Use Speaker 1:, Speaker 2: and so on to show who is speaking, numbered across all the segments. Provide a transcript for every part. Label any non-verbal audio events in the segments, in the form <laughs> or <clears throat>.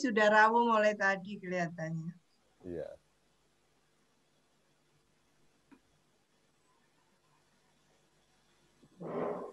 Speaker 1: sudah rawuh mulai tadi kelihatannya.
Speaker 2: Iya. Yeah.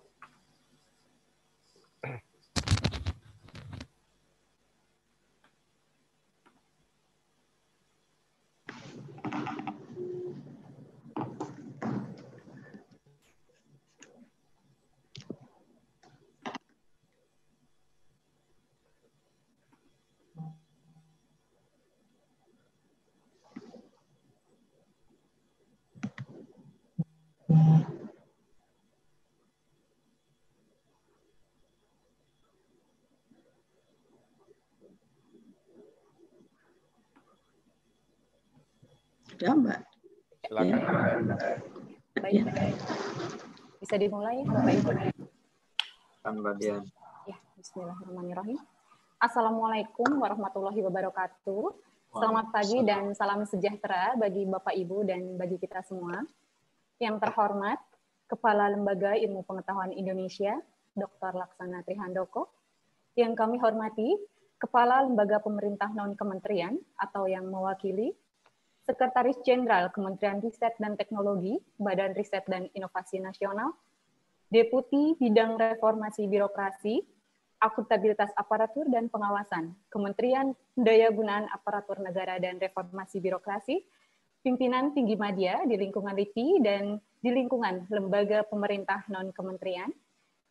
Speaker 3: ada Mbak.
Speaker 4: Silakan. Ya.
Speaker 5: Baik. Ya. Bisa dimulai Bapak ya,
Speaker 4: Ibu.
Speaker 5: Mbak Dian. Ya, bismillahirrahmanirrahim. Assalamualaikum warahmatullahi wabarakatuh. Selamat pagi dan salam sejahtera bagi Bapak Ibu dan bagi kita semua. Yang terhormat, Kepala Lembaga Ilmu Pengetahuan Indonesia, Dr. Laksana Trihandoko. Yang kami hormati, Kepala Lembaga Pemerintah Non-Kementerian atau yang mewakili Sekretaris Jenderal Kementerian Riset dan Teknologi, Badan Riset dan Inovasi Nasional, Deputi Bidang Reformasi Birokrasi, Akuntabilitas Aparatur dan Pengawasan, Kementerian Daya Gunaan Aparatur Negara dan Reformasi Birokrasi, Pimpinan Tinggi Madya di lingkungan LIPI dan di lingkungan Lembaga Pemerintah Non-Kementerian,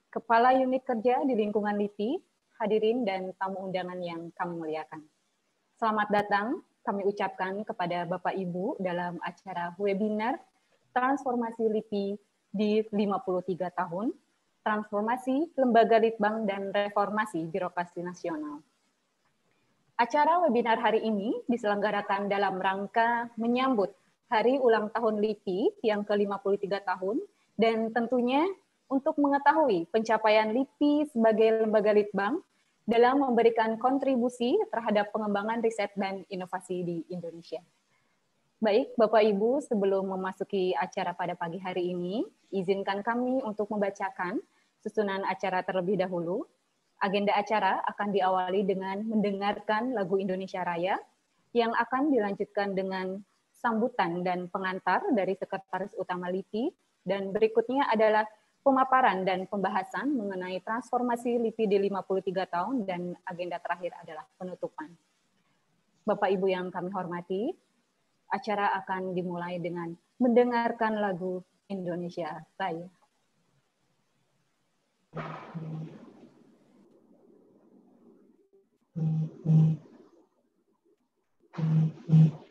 Speaker 5: Kepala Unit Kerja di lingkungan LIPI, hadirin dan tamu undangan yang kami muliakan. Selamat datang kami ucapkan kepada Bapak Ibu dalam acara webinar Transformasi LIPI di 53 tahun, Transformasi Lembaga Litbang dan Reformasi Birokrasi Nasional. Acara webinar hari ini diselenggarakan dalam rangka menyambut Hari Ulang Tahun LIPI yang ke-53 tahun dan tentunya untuk mengetahui pencapaian LIPI sebagai lembaga litbang dalam memberikan kontribusi terhadap pengembangan riset dan inovasi di Indonesia. Baik, Bapak Ibu, sebelum memasuki acara pada pagi hari ini, izinkan kami untuk membacakan susunan acara terlebih dahulu. Agenda acara akan diawali dengan mendengarkan lagu Indonesia Raya yang akan dilanjutkan dengan sambutan dan pengantar dari Sekretaris Utama LIPI dan berikutnya adalah pemaparan dan pembahasan mengenai transformasi LIPI di 53 tahun dan agenda terakhir adalah penutupan. Bapak Ibu yang kami hormati, acara akan dimulai dengan mendengarkan lagu Indonesia Raya.
Speaker 2: Mm-hmm.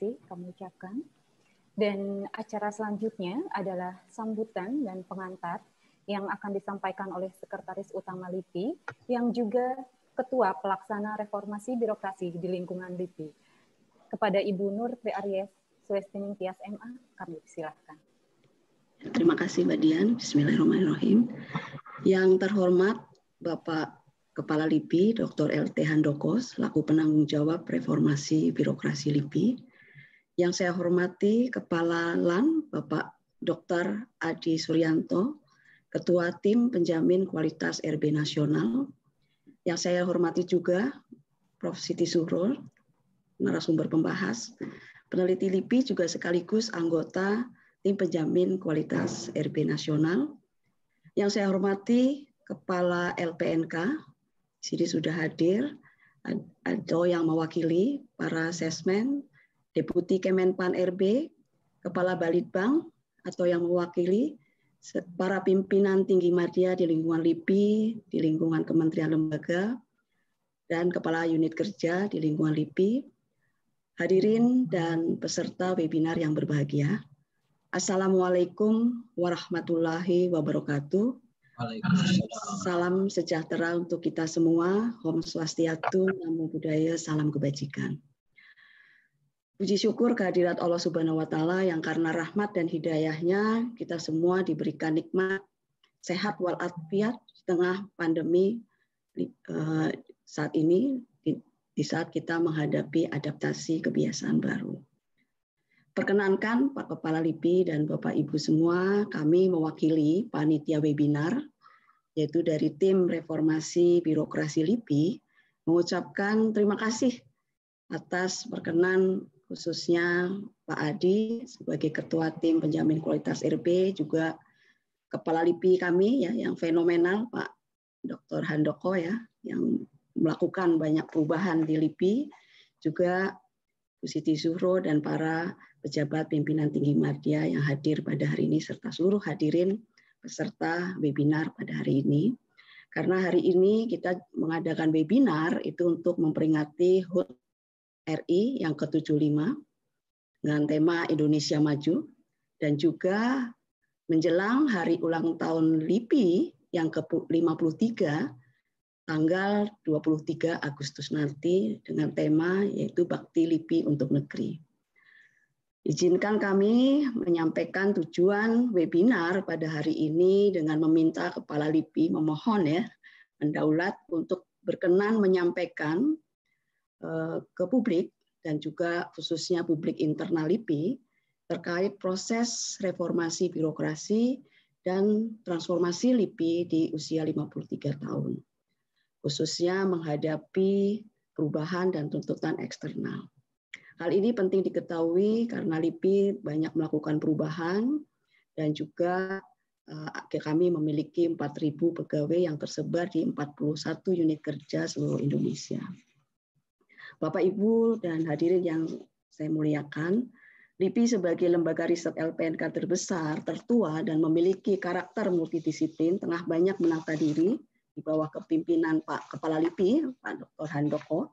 Speaker 5: kasih kami ucapkan. Dan acara selanjutnya adalah sambutan dan pengantar yang akan disampaikan oleh Sekretaris Utama LIPI yang juga Ketua Pelaksana Reformasi Birokrasi di lingkungan LIPI. Kepada Ibu Nur Tri Aries Suestining Tias MA, kami silakan.
Speaker 3: Terima kasih Mbak Dian. Bismillahirrahmanirrahim. Yang terhormat Bapak Kepala LIPI Dr. LT Handoko selaku penanggung jawab reformasi birokrasi LIPI, yang saya hormati Kepala LAN Bapak Dr. Adi Suryanto, Ketua Tim Penjamin Kualitas RB Nasional. Yang saya hormati juga Prof. Siti Suhrul, narasumber pembahas. Peneliti LIPI juga sekaligus anggota Tim Penjamin Kualitas RB Nasional. Yang saya hormati Kepala LPNK, sini sudah hadir, atau yang mewakili para sesmen, Deputi Kemenpan RB, Kepala Balitbang atau yang mewakili para pimpinan tinggi media di lingkungan LIPI, di lingkungan Kementerian Lembaga, dan Kepala Unit Kerja di lingkungan LIPI, hadirin dan peserta webinar yang berbahagia. Assalamualaikum warahmatullahi wabarakatuh. Salam sejahtera untuk kita semua. Om Swastiastu, Namo Buddhaya, Salam Kebajikan. Puji syukur kehadirat Allah Subhanahu wa taala yang karena rahmat dan hidayahnya kita semua diberikan nikmat sehat walafiat di tengah pandemi eh, saat ini di saat kita menghadapi adaptasi kebiasaan baru. Perkenankan Pak Kepala LIPI dan Bapak Ibu semua, kami mewakili panitia webinar yaitu dari tim reformasi birokrasi LIPI mengucapkan terima kasih atas perkenan khususnya Pak Adi sebagai Ketua Tim Penjamin Kualitas RB juga Kepala LIPI kami ya yang fenomenal Pak Dr. Handoko ya yang melakukan banyak perubahan di LIPI juga Bu Siti Zuhro dan para pejabat pimpinan tinggi media yang hadir pada hari ini serta seluruh hadirin peserta webinar pada hari ini. Karena hari ini kita mengadakan webinar itu untuk memperingati HUT RI yang ke-75 dengan tema Indonesia Maju dan juga menjelang hari ulang tahun LIPI yang ke-53 tanggal 23 Agustus nanti dengan tema yaitu Bakti LIPI untuk Negeri. Izinkan kami menyampaikan tujuan webinar pada hari ini dengan meminta Kepala LIPI memohon ya, mendaulat untuk berkenan menyampaikan Eh, ke publik dan juga khususnya publik internal LIPI terkait proses reformasi birokrasi dan transformasi LIPI di usia 53 tahun, khususnya menghadapi perubahan dan tuntutan eksternal. Hal ini penting diketahui karena LIPI banyak melakukan perubahan dan juga eh, kami memiliki 4.000 pegawai yang tersebar di 41 unit kerja seluruh Indonesia. Bapak Ibu dan hadirin yang saya muliakan, LIPI sebagai lembaga riset LPNK terbesar, tertua, dan memiliki karakter multidisiplin, tengah banyak menata diri di bawah kepimpinan Pak Kepala LIPI, Pak Dr. Handoko,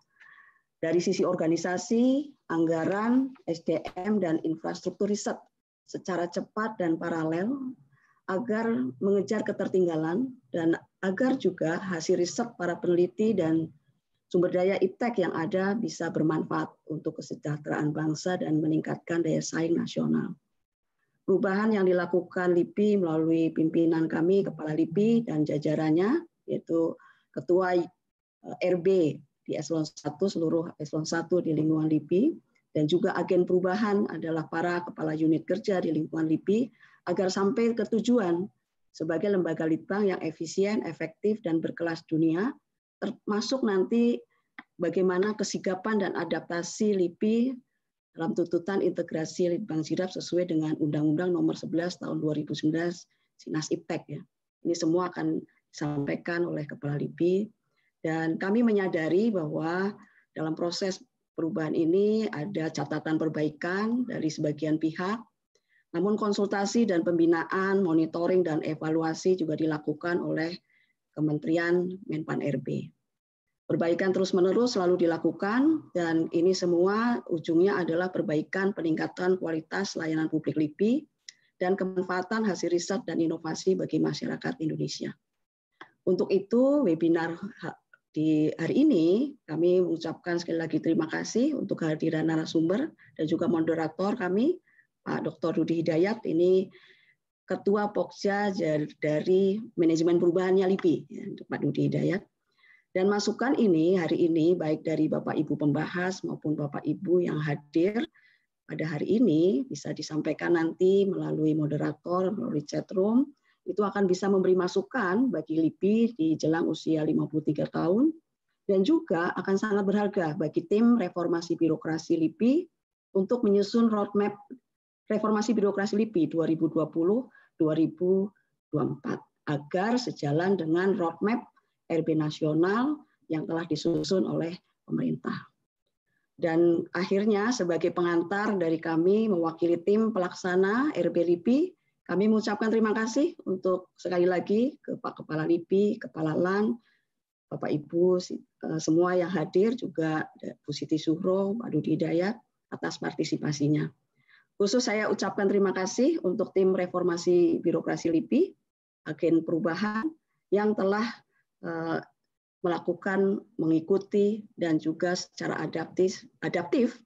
Speaker 3: dari sisi organisasi, anggaran, SDM, dan infrastruktur riset secara cepat dan paralel agar mengejar ketertinggalan dan agar juga hasil riset para peneliti dan sumber daya iptek yang ada bisa bermanfaat untuk kesejahteraan bangsa dan meningkatkan daya saing nasional. Perubahan yang dilakukan LIPI melalui pimpinan kami, Kepala LIPI dan jajarannya, yaitu Ketua eh, RB di Eselon 1, seluruh Eselon 1 di lingkungan LIPI, dan juga agen perubahan adalah para kepala unit kerja di lingkungan LIPI, agar sampai ke tujuan sebagai lembaga litbang yang efisien, efektif, dan berkelas dunia, termasuk nanti bagaimana kesigapan dan adaptasi LIPI dalam tuntutan integrasi Litbang Sirap sesuai dengan Undang-Undang Nomor 11 Tahun 2019 Sinas Iptek ya. Ini semua akan disampaikan oleh Kepala LIPI dan kami menyadari bahwa dalam proses perubahan ini ada catatan perbaikan dari sebagian pihak. Namun konsultasi dan pembinaan, monitoring dan evaluasi juga dilakukan oleh Kementerian Menpan RB. Perbaikan terus-menerus selalu dilakukan dan ini semua ujungnya adalah perbaikan peningkatan kualitas layanan publik LIPI dan kemanfaatan hasil riset dan inovasi bagi masyarakat Indonesia. Untuk itu, webinar di hari ini kami mengucapkan sekali lagi terima kasih untuk kehadiran narasumber dan juga moderator kami Pak Dr. Rudi Hidayat ini Ketua Pokja dari Manajemen Perubahannya LIPI, ya, Pak Dudi Hidayat. Dan masukan ini hari ini baik dari Bapak Ibu pembahas maupun Bapak Ibu yang hadir pada hari ini bisa disampaikan nanti melalui moderator, melalui chat room. Itu akan bisa memberi masukan bagi LIPI di jelang usia 53 tahun dan juga akan sangat berharga bagi tim reformasi birokrasi LIPI untuk menyusun roadmap reformasi birokrasi LIPI 2020 2024 agar sejalan dengan roadmap RB nasional yang telah disusun oleh pemerintah. Dan akhirnya sebagai pengantar dari kami mewakili tim pelaksana RB LIPI, kami mengucapkan terima kasih untuk sekali lagi ke Pak Kepala LIPI, Kepala LAN, Bapak Ibu e, semua yang hadir juga Bu Siti Suhro, Pak Dudi Dayat atas partisipasinya. Khusus saya ucapkan terima kasih untuk tim reformasi birokrasi LIPI, agen perubahan yang telah eh, melakukan, mengikuti, dan juga secara adaptif, adaptif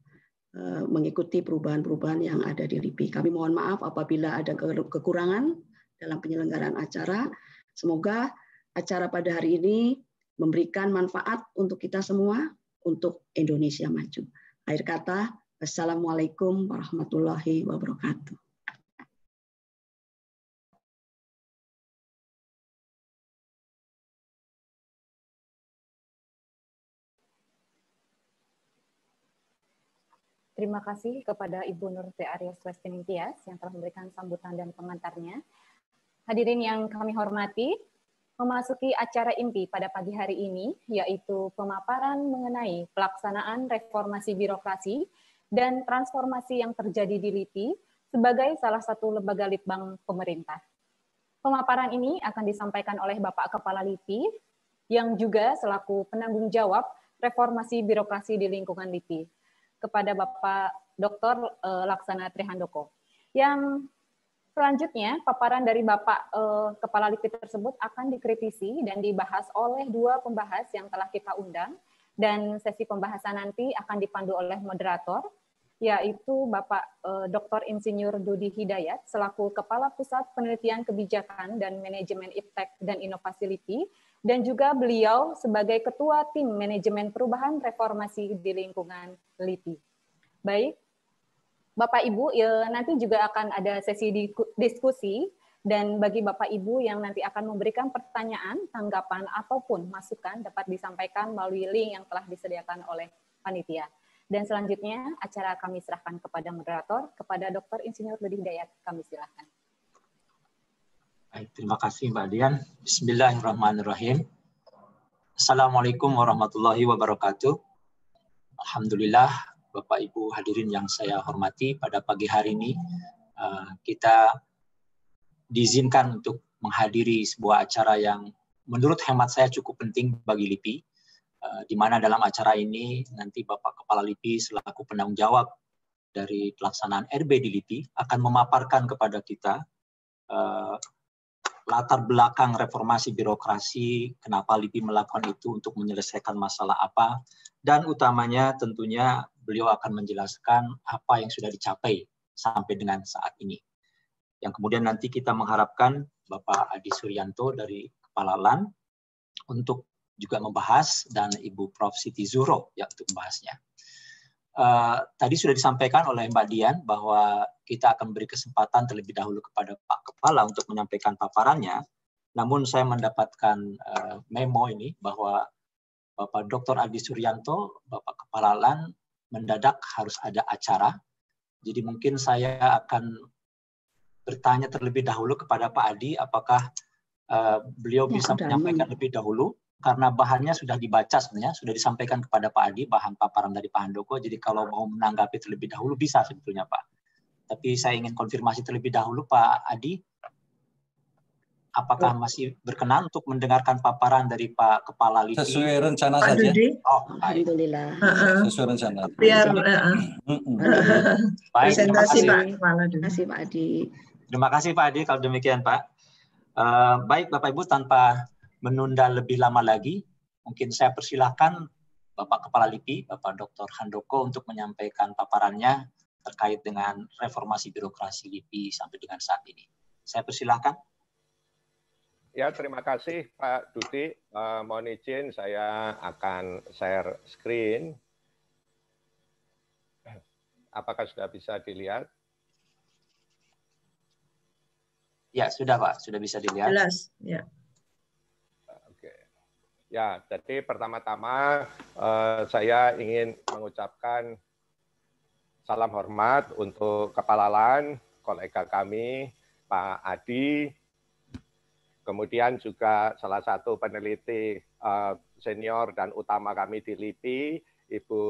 Speaker 3: eh, mengikuti perubahan-perubahan yang ada di LIPI. Kami mohon maaf apabila ada kekurangan dalam penyelenggaraan acara. Semoga acara pada hari ini memberikan manfaat untuk kita semua, untuk Indonesia maju. Akhir kata, Wassalamualaikum warahmatullahi wabarakatuh.
Speaker 5: Terima kasih kepada Ibu Nur T. Arias Westiningtias yang telah memberikan sambutan dan pengantarnya. Hadirin yang kami hormati, memasuki acara inti pada pagi hari ini, yaitu pemaparan mengenai pelaksanaan reformasi birokrasi dan transformasi yang terjadi di Liti sebagai salah satu lembaga litbang pemerintah. Pemaparan ini akan disampaikan oleh Bapak Kepala Liti yang juga selaku penanggung jawab reformasi birokrasi di lingkungan Liti kepada Bapak Dr. Eh, Laksana Trihandoko. Yang selanjutnya paparan dari Bapak eh, Kepala Liti tersebut akan dikritisi dan dibahas oleh dua pembahas yang telah kita undang dan sesi pembahasan nanti akan dipandu oleh moderator yaitu Bapak eh, Dr. Insinyur Dudi Hidayat selaku Kepala Pusat Penelitian Kebijakan dan Manajemen Iptek dan Inovasi LIPI dan juga beliau sebagai Ketua Tim Manajemen Perubahan Reformasi di lingkungan LIPI. Baik, Bapak Ibu ya, nanti juga akan ada sesi diskusi dan bagi Bapak Ibu yang nanti akan memberikan pertanyaan, tanggapan ataupun masukan dapat disampaikan melalui link yang telah disediakan oleh panitia. Dan selanjutnya acara kami serahkan kepada moderator, kepada Dr. Insinyur Ludi Hidayat. Kami silakan.
Speaker 4: Baik, terima kasih Mbak Dian. Bismillahirrahmanirrahim. Assalamualaikum warahmatullahi wabarakatuh. Alhamdulillah, Bapak Ibu hadirin yang saya hormati, pada pagi hari ini eh, kita diizinkan untuk menghadiri sebuah acara yang menurut hemat saya cukup penting bagi LIPI, Eh, di mana dalam acara ini nanti Bapak Kepala LIPI selaku penanggung jawab dari pelaksanaan RB di LIPI akan memaparkan kepada kita uh, latar belakang reformasi birokrasi, kenapa LIPI melakukan itu untuk menyelesaikan masalah apa, dan utamanya tentunya beliau akan menjelaskan apa yang sudah dicapai sampai dengan saat ini. Yang kemudian nanti kita mengharapkan Bapak Adi Suryanto dari Kepala LAN untuk juga membahas dan Ibu Prof. Siti Zuro ya untuk membahasnya. Uh, tadi sudah disampaikan oleh Mbak Dian bahwa kita akan beri kesempatan terlebih dahulu kepada Pak Kepala untuk menyampaikan paparannya. Namun saya mendapatkan uh, memo ini bahwa Bapak Dr. Adi Suryanto, Bapak Kepala LAN, mendadak harus ada acara. Jadi mungkin saya akan bertanya terlebih dahulu kepada Pak Adi apakah uh, beliau ya, bisa menyampaikan lebih dahulu karena bahannya sudah dibaca sebenarnya, sudah disampaikan kepada Pak Adi bahan paparan dari Pak Handoko. Jadi kalau mau menanggapi terlebih dahulu bisa sebetulnya Pak. Tapi saya ingin konfirmasi terlebih dahulu Pak Adi, apakah masih berkenan untuk mendengarkan paparan
Speaker 6: dari Pak Kepala Lidi? Sesuai rencana
Speaker 4: Pak saja.
Speaker 3: Oh, Alhamdulillah. Sesuai rencana. Biar uh,
Speaker 4: baik, terima kasih. Pak
Speaker 3: Terima kasih Pak Adi.
Speaker 4: Terima kasih Pak Adi kalau demikian Pak. Uh, baik Bapak Ibu tanpa menunda lebih lama lagi, mungkin saya persilahkan Bapak Kepala LIPI, Bapak Dr. Handoko untuk menyampaikan paparannya terkait dengan reformasi birokrasi LIPI sampai dengan saat ini. Saya persilahkan.
Speaker 7: Ya, terima kasih Pak Duti. Uh, mohon izin saya akan share screen. Apakah sudah bisa dilihat? Ya, sudah Pak. Sudah bisa dilihat. Jelas, ya. Ya, jadi pertama-tama eh, saya ingin mengucapkan salam hormat untuk Kepala LAN, kolega kami, Pak Adi, kemudian juga salah satu peneliti eh, senior dan utama kami di LIPI, Ibu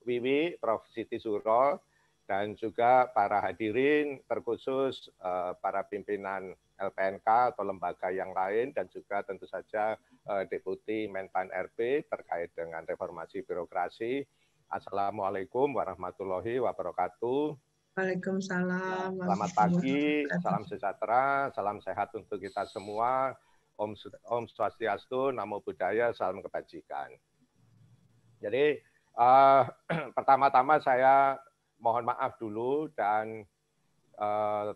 Speaker 7: Wiwi, Prof. Siti Suro, dan juga para hadirin terkhusus eh, para pimpinan LPNK atau lembaga yang lain dan juga tentu saja eh, Deputi Menpan RB terkait dengan reformasi birokrasi. Assalamualaikum warahmatullahi wabarakatuh.
Speaker 1: Waalaikumsalam. Selamat pagi,
Speaker 7: salam sejahtera, salam sehat untuk kita semua. Om, Om Swastiastu, Namo Buddhaya, salam kebajikan. Jadi uh, <clears throat> pertama-tama saya mohon maaf dulu dan eh,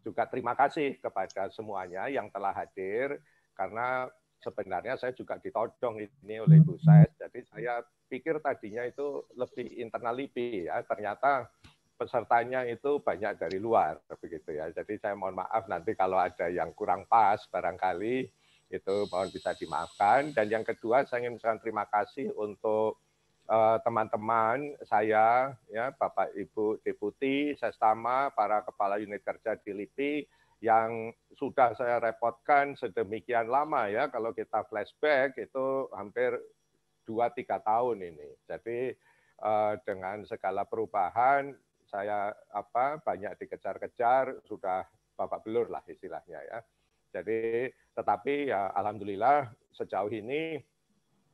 Speaker 7: juga terima kasih kepada semuanya yang telah hadir karena sebenarnya saya juga ditodong ini oleh Bu hmm. Said. Jadi saya pikir tadinya itu lebih internal LIPI ya. Ternyata pesertanya itu banyak dari luar begitu ya. Jadi saya mohon maaf nanti kalau ada yang kurang pas barangkali itu mohon bisa dimaafkan. Dan yang kedua saya ingin mengucapkan terima kasih untuk Eh, teman-teman saya ya Bapak Ibu Deputi, Sestama, para kepala unit kerja di LIPI yang sudah saya repotkan sedemikian lama ya kalau kita flashback itu hampir dua tiga tahun ini. Jadi uh, dengan segala perubahan saya apa banyak dikejar-kejar sudah bapak belur lah istilahnya ya. Jadi tetapi ya alhamdulillah sejauh ini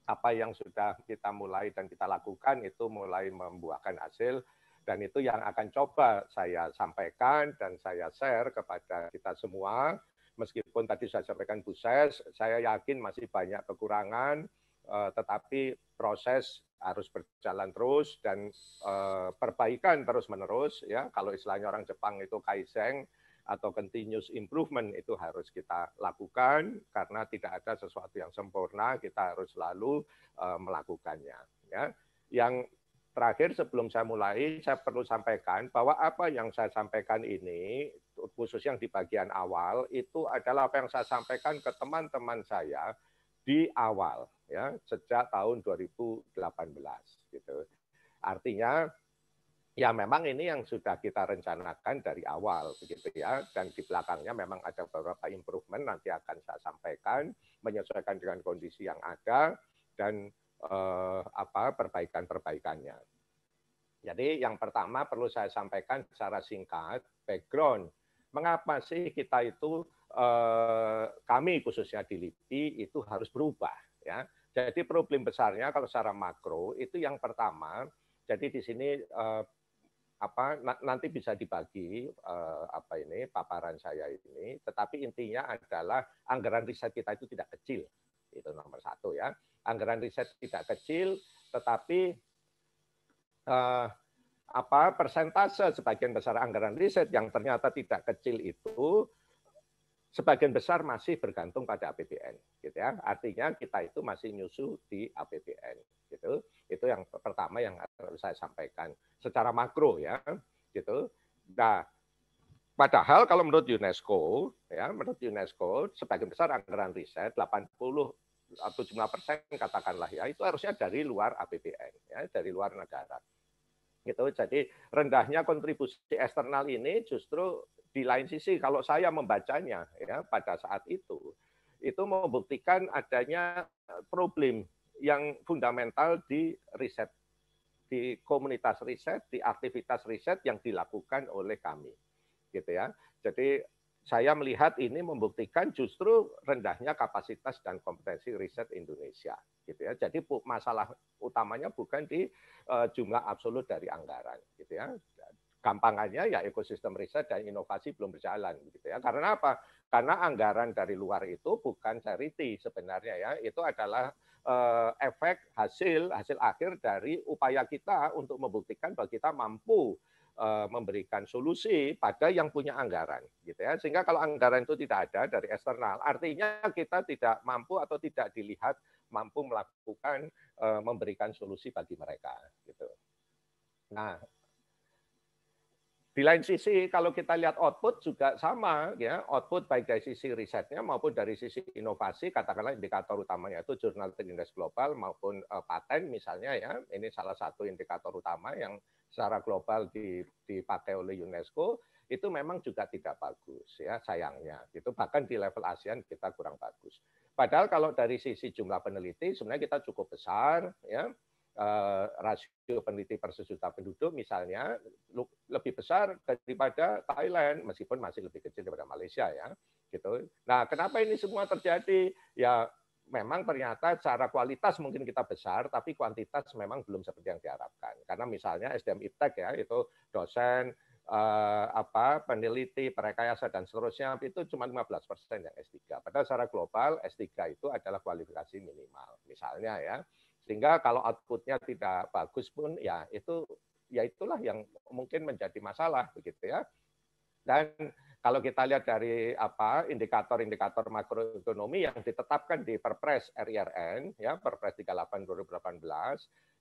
Speaker 7: apa yang sudah kita mulai dan kita lakukan itu mulai membuahkan hasil dan itu yang akan coba saya sampaikan dan saya share kepada kita semua. Meskipun tadi saya sampaikan Bu Ses, saya yakin masih banyak kekurangan, eh, tetapi proses harus berjalan terus dan eh, perbaikan terus menerus. Ya, kalau istilahnya orang Jepang itu kaiseng, atau continuous improvement itu harus kita lakukan karena tidak ada sesuatu yang sempurna, kita harus selalu uh, melakukannya. Ya. Yang terakhir sebelum saya mulai, saya perlu sampaikan bahwa apa yang saya sampaikan ini, khusus yang di bagian awal, itu adalah apa yang saya sampaikan ke teman-teman saya di awal, ya sejak tahun 2018. gitu. Artinya Ya memang ini yang sudah kita rencanakan dari awal begitu ya dan di belakangnya memang ada beberapa improvement nanti akan saya sampaikan menyesuaikan dengan kondisi yang ada dan eh, apa perbaikan-perbaikannya. Jadi yang pertama perlu saya sampaikan secara singkat background mengapa sih kita itu eh, kami khususnya di LIPI itu harus berubah ya. Jadi problem besarnya kalau secara makro itu yang pertama jadi di sini eh, apa nanti bisa dibagi eh, apa ini paparan saya ini tetapi intinya adalah anggaran riset kita itu tidak kecil itu nomor satu ya anggaran riset tidak kecil tetapi eh, apa persentase sebagian besar anggaran riset yang ternyata tidak kecil itu sebagian besar masih bergantung pada APBN gitu ya. Artinya kita itu masih nyusu di APBN gitu. Itu yang pertama yang harus saya sampaikan secara makro ya gitu. Nah, padahal kalau menurut UNESCO ya, menurut UNESCO sebagian besar anggaran riset 80 atau jumlah persen katakanlah ya itu harusnya dari luar APBN ya, dari luar negara gitu. Jadi rendahnya kontribusi eksternal ini justru di lain sisi kalau saya membacanya ya pada saat itu itu membuktikan adanya problem yang fundamental di riset di komunitas riset, di aktivitas riset yang dilakukan oleh kami. Gitu ya. Jadi saya melihat ini membuktikan justru rendahnya kapasitas dan kompetensi riset Indonesia gitu ya. Jadi masalah utamanya bukan di uh, jumlah absolut dari anggaran gitu ya. Gampangannya ya ekosistem riset dan inovasi belum berjalan gitu ya. Karena apa? Karena anggaran dari luar itu bukan charity sebenarnya ya. Itu adalah uh, efek hasil hasil akhir dari upaya kita untuk membuktikan bahwa kita mampu eh, memberikan solusi pada yang punya anggaran gitu ya. Sehingga kalau anggaran itu tidak ada dari eksternal, artinya kita tidak mampu atau tidak dilihat mampu melakukan eh, memberikan solusi bagi mereka gitu. Nah, di lain sisi kalau kita lihat output juga sama ya, output baik dari sisi risetnya maupun dari sisi inovasi katakanlah indikator utamanya itu jurnal terindeks global maupun uh, paten misalnya ya. Ini salah satu indikator utama yang secara global dipakai oleh UNESCO itu memang juga tidak bagus ya sayangnya itu bahkan di level ASEAN kita kurang bagus padahal kalau dari sisi jumlah peneliti sebenarnya kita cukup besar ya Eh, rasio peneliti per sejuta penduduk misalnya lebih besar daripada Thailand meskipun masih lebih kecil daripada Malaysia ya gitu. Nah, kenapa ini semua terjadi? Ya memang ternyata secara kualitas mungkin kita besar tapi kuantitas memang belum seperti yang diharapkan. Karena misalnya SDM IPTEK ya itu dosen eh, apa peneliti, perekayasa dan seterusnya itu cuma 15% yang S3. Padahal secara global S3 itu adalah kualifikasi minimal misalnya ya. Sehingga kalau outputnya tidak bagus pun ya itu ya itulah yang mungkin menjadi masalah begitu ya. Dan kalau kita lihat dari apa indikator-indikator makroekonomi yang ditetapkan di Perpres RIRN ya Perpres 38 2018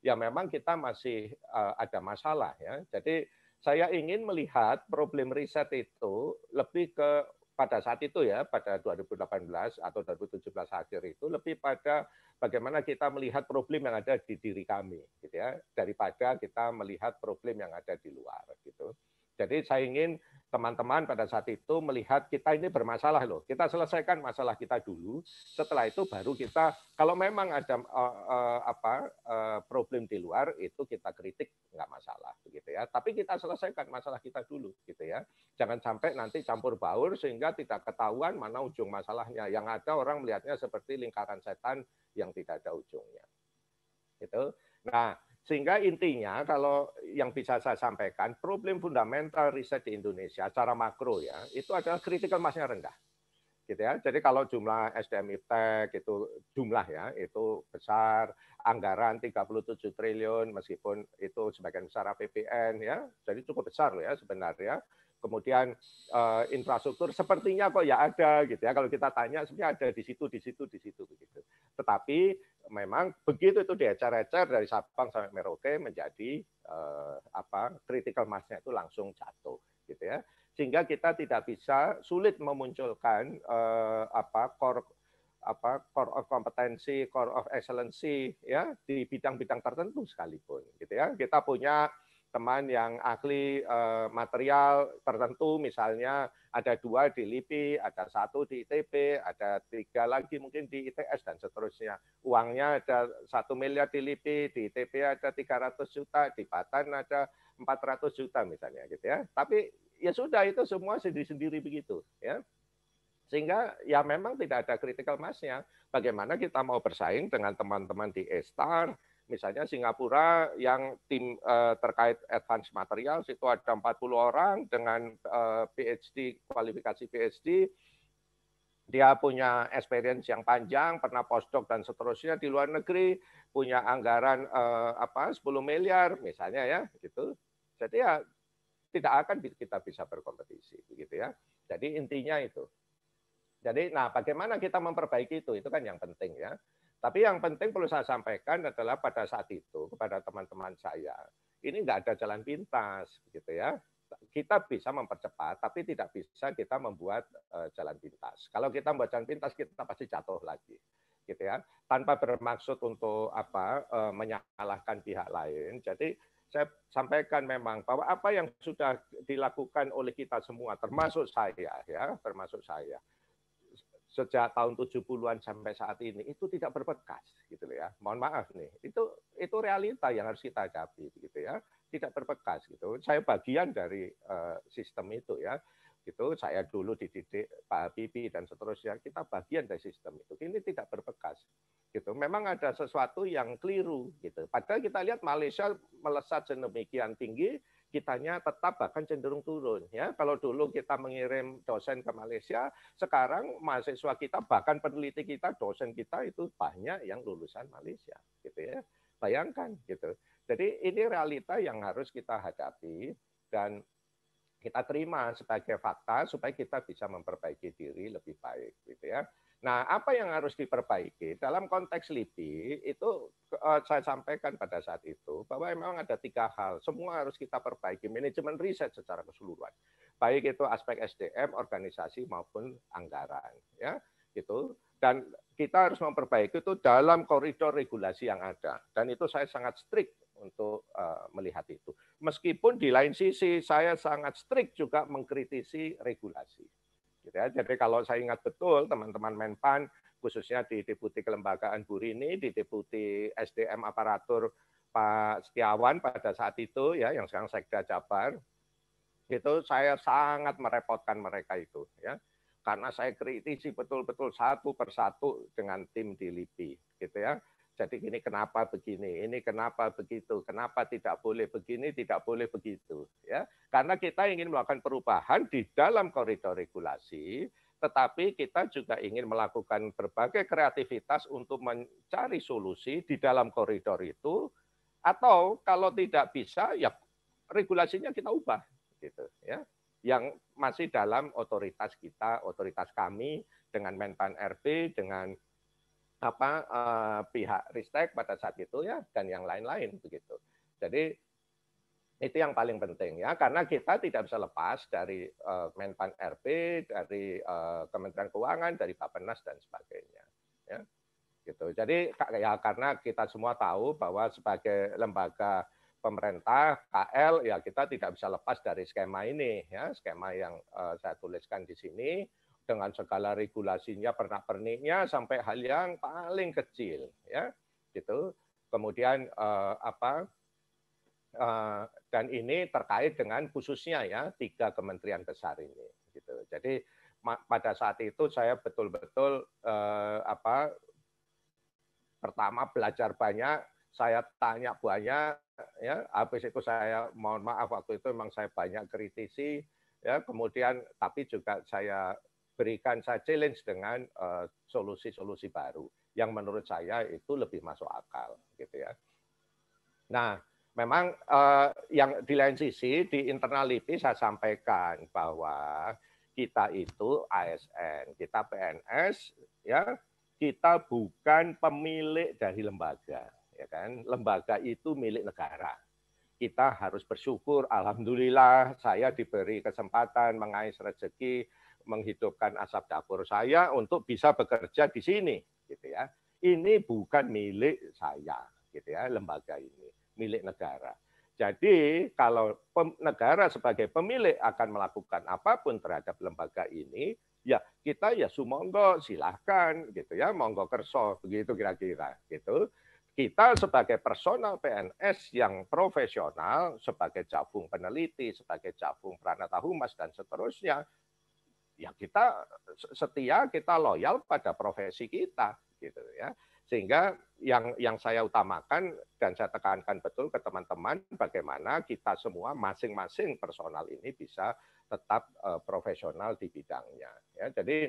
Speaker 7: ya memang kita masih uh, ada masalah ya. Jadi saya ingin melihat problem riset itu lebih ke pada saat itu ya, pada 2018 atau 2017 akhir itu lebih pada bagaimana kita melihat problem yang ada di diri kami, gitu ya, daripada kita melihat problem yang ada di luar, gitu. Jadi saya ingin teman-teman pada saat itu melihat kita ini bermasalah loh. Kita selesaikan masalah kita dulu. Setelah itu baru kita kalau memang ada uh, uh, apa uh, problem di luar itu kita kritik nggak masalah begitu ya. Tapi kita selesaikan masalah kita dulu gitu ya. Jangan sampai nanti campur baur sehingga tidak ketahuan mana ujung masalahnya. Yang ada orang melihatnya seperti lingkaran setan yang tidak ada ujungnya. Gitu. Nah, sehingga intinya kalau yang bisa saya sampaikan, problem fundamental riset di Indonesia secara makro ya, itu adalah critical massnya rendah. Gitu ya. Jadi kalau jumlah SDM IPTEK itu jumlah ya, itu besar, anggaran 37 triliun meskipun itu sebagian besar APBN ya. Jadi cukup besar loh ya sebenarnya kemudian uh, infrastruktur sepertinya kok ya ada gitu ya kalau kita tanya sebenarnya ada di situ di situ di situ begitu tetapi memang begitu itu diecer-ecer dari Sabang sampai Merauke menjadi uh, apa critical massnya itu langsung jatuh gitu ya sehingga kita tidak bisa sulit memunculkan uh, apa core apa core of kompetensi, core of excellency ya di bidang-bidang tertentu sekalipun gitu ya. Kita punya teman yang ahli eh, material tertentu, misalnya ada dua di LIPI, ada satu di ITB, ada tiga lagi mungkin di ITS, dan seterusnya. Uangnya ada satu miliar di LIPI, di ITB ada 300 juta, di Batan ada 400 juta misalnya gitu ya. Tapi ya sudah itu semua sendiri-sendiri begitu ya. Sehingga ya memang tidak ada critical mass-nya. Bagaimana kita mau bersaing dengan teman-teman di E-Star, Misalnya Singapura yang tim uh, terkait advance material itu ada 40 orang dengan uh, eh, PhD kualifikasi PhD dia punya experience yang panjang, pernah postdoc dan seterusnya di luar negeri, punya anggaran uh, apa 10 miliar misalnya ya, gitu. Jadi ya tidak akan kita bisa berkompetisi begitu ya. Jadi intinya itu. Jadi nah bagaimana kita memperbaiki itu? Itu kan yang penting ya. Tapi yang penting perlu saya sampaikan adalah pada saat itu kepada teman-teman saya, ini nggak ada jalan pintas, gitu ya. Kita bisa mempercepat, tapi tidak bisa kita membuat uh, jalan pintas. Kalau kita membuat jalan pintas, kita pasti jatuh lagi, gitu ya. Tanpa bermaksud untuk apa uh, menyalahkan pihak lain. Jadi saya sampaikan memang bahwa apa yang sudah dilakukan oleh kita semua, termasuk saya, ya, termasuk saya, sejak tahun 70-an sampai saat ini itu tidak berbekas gitu ya. Mohon maaf nih. Itu itu realita yang harus kita hadapi gitu ya. Tidak berbekas gitu. Saya bagian dari uh, sistem itu ya. Gitu saya dulu dididik Pak Habibie dan seterusnya kita bagian dari sistem itu. Ini tidak berbekas gitu. Memang ada sesuatu yang keliru gitu. Padahal kita lihat Malaysia melesat sedemikian tinggi kitanya tetap bahkan cenderung turun ya kalau dulu kita mengirim dosen ke Malaysia sekarang mahasiswa kita bahkan peneliti kita dosen kita itu banyak yang lulusan Malaysia gitu ya bayangkan gitu jadi ini realita yang harus kita hadapi dan kita terima sebagai fakta supaya kita bisa memperbaiki diri lebih baik gitu ya Nah, apa yang harus diperbaiki dalam konteks LIPI itu eh, saya sampaikan pada saat itu bahwa memang ada tiga hal. Semua harus kita perbaiki manajemen riset secara keseluruhan, baik itu aspek SDM, organisasi maupun anggaran, ya gitu. Dan kita harus memperbaiki itu dalam koridor regulasi yang ada. Dan itu saya sangat strict untuk uh, melihat itu. Meskipun di lain sisi saya sangat strict juga mengkritisi regulasi Gitu ya. Jadi kalau saya ingat betul teman-teman Menpan khususnya di Deputi Kelembagaan Burini, ini, di Deputi SDM Aparatur Pak Setiawan pada saat itu ya yang sekarang Sekda Jabar itu saya sangat merepotkan mereka itu ya karena saya kritisi betul-betul satu persatu dengan tim di LIPI gitu ya jadi ini kenapa begini, ini kenapa begitu, kenapa tidak boleh begini, tidak boleh begitu, ya. Karena kita ingin melakukan perubahan di dalam koridor regulasi, tetapi kita juga ingin melakukan berbagai kreativitas untuk mencari solusi di dalam koridor itu atau kalau tidak bisa ya regulasinya kita ubah gitu ya yang masih dalam otoritas kita, otoritas kami dengan Menpan RB, dengan apa uh, pihak Ristek pada saat itu ya dan yang lain-lain begitu. Jadi itu yang paling penting ya karena kita tidak bisa lepas dari uh, Menpan RB, dari uh, Kementerian Keuangan, dari Bappenas dan sebagainya ya. Gitu. Jadi ya karena kita semua tahu bahwa sebagai lembaga pemerintah KL ya kita tidak bisa lepas dari skema ini ya, skema yang uh, saya tuliskan di sini dengan segala regulasinya pernah perniknya sampai hal yang paling kecil ya gitu kemudian eh, apa eh, dan ini terkait dengan khususnya ya tiga kementerian besar ini gitu jadi pada saat itu saya betul-betul eh, apa pertama belajar banyak saya tanya banyak ya habis itu saya mohon maaf waktu itu memang saya banyak kritisi ya kemudian tapi juga saya berikan saya challenge dengan eh, solusi-solusi uh, baru yang menurut saya itu lebih masuk akal gitu ya. Nah, memang uh, yang di lain sisi di internal LIPI saya sampaikan bahwa kita itu ASN, kita PNS ya, kita bukan pemilik dari lembaga ya kan. Lembaga itu milik negara kita harus bersyukur. Alhamdulillah, saya diberi kesempatan mengais rezeki menghidupkan asap dapur saya untuk bisa bekerja di sini gitu ya. Ini bukan milik saya gitu ya lembaga ini, milik negara. Jadi kalau negara sebagai pemilik akan melakukan apapun terhadap lembaga ini, ya kita ya sumonggo silahkan gitu ya, monggo kerso begitu kira-kira gitu. Kita sebagai personal PNS yang profesional, sebagai cabung peneliti, sebagai cabung Pranata Humas dan seterusnya, ya kita setia, kita loyal pada profesi kita gitu ya. Sehingga yang yang saya utamakan dan saya tekankan betul ke teman-teman bagaimana kita semua masing-masing personal ini bisa tetap uh, profesional di bidangnya ya. Jadi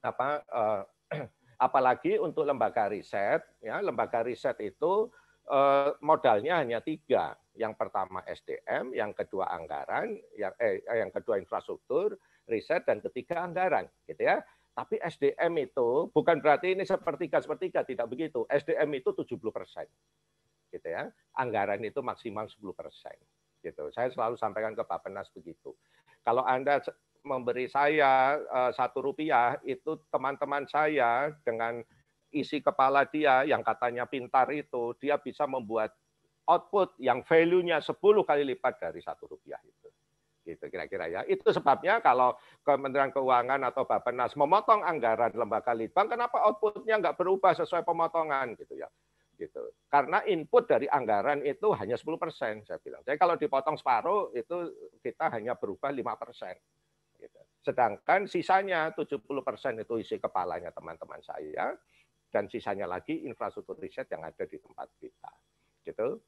Speaker 7: apa uh, <clears throat> apalagi untuk lembaga riset ya, lembaga riset itu uh, modalnya hanya tiga. Yang pertama SDM, yang kedua anggaran, yang eh, yang kedua infrastruktur, riset dan ketiga anggaran gitu ya. Tapi SDM itu bukan berarti ini sepertiga sepertiga tidak begitu. SDM itu 70 persen, gitu ya. Anggaran itu maksimal 10 persen, gitu. Saya selalu sampaikan ke Pak Penas begitu. Kalau anda memberi saya eh, satu rupiah itu teman-teman saya dengan isi kepala dia yang katanya pintar itu dia bisa membuat output yang value-nya 10 kali lipat dari satu rupiah itu gitu kira-kira ya. Itu sebabnya kalau Kementerian Keuangan atau Bapak Nas memotong anggaran lembaga litbang, kenapa outputnya nggak berubah sesuai pemotongan gitu ya. Gitu. Karena input dari anggaran itu hanya 10 persen, saya bilang. Jadi kalau dipotong separuh itu kita hanya berubah 5 persen. Gitu. Sedangkan sisanya 70 persen itu isi kepalanya teman-teman saya, dan sisanya lagi infrastruktur riset yang ada di tempat kita. Gitu.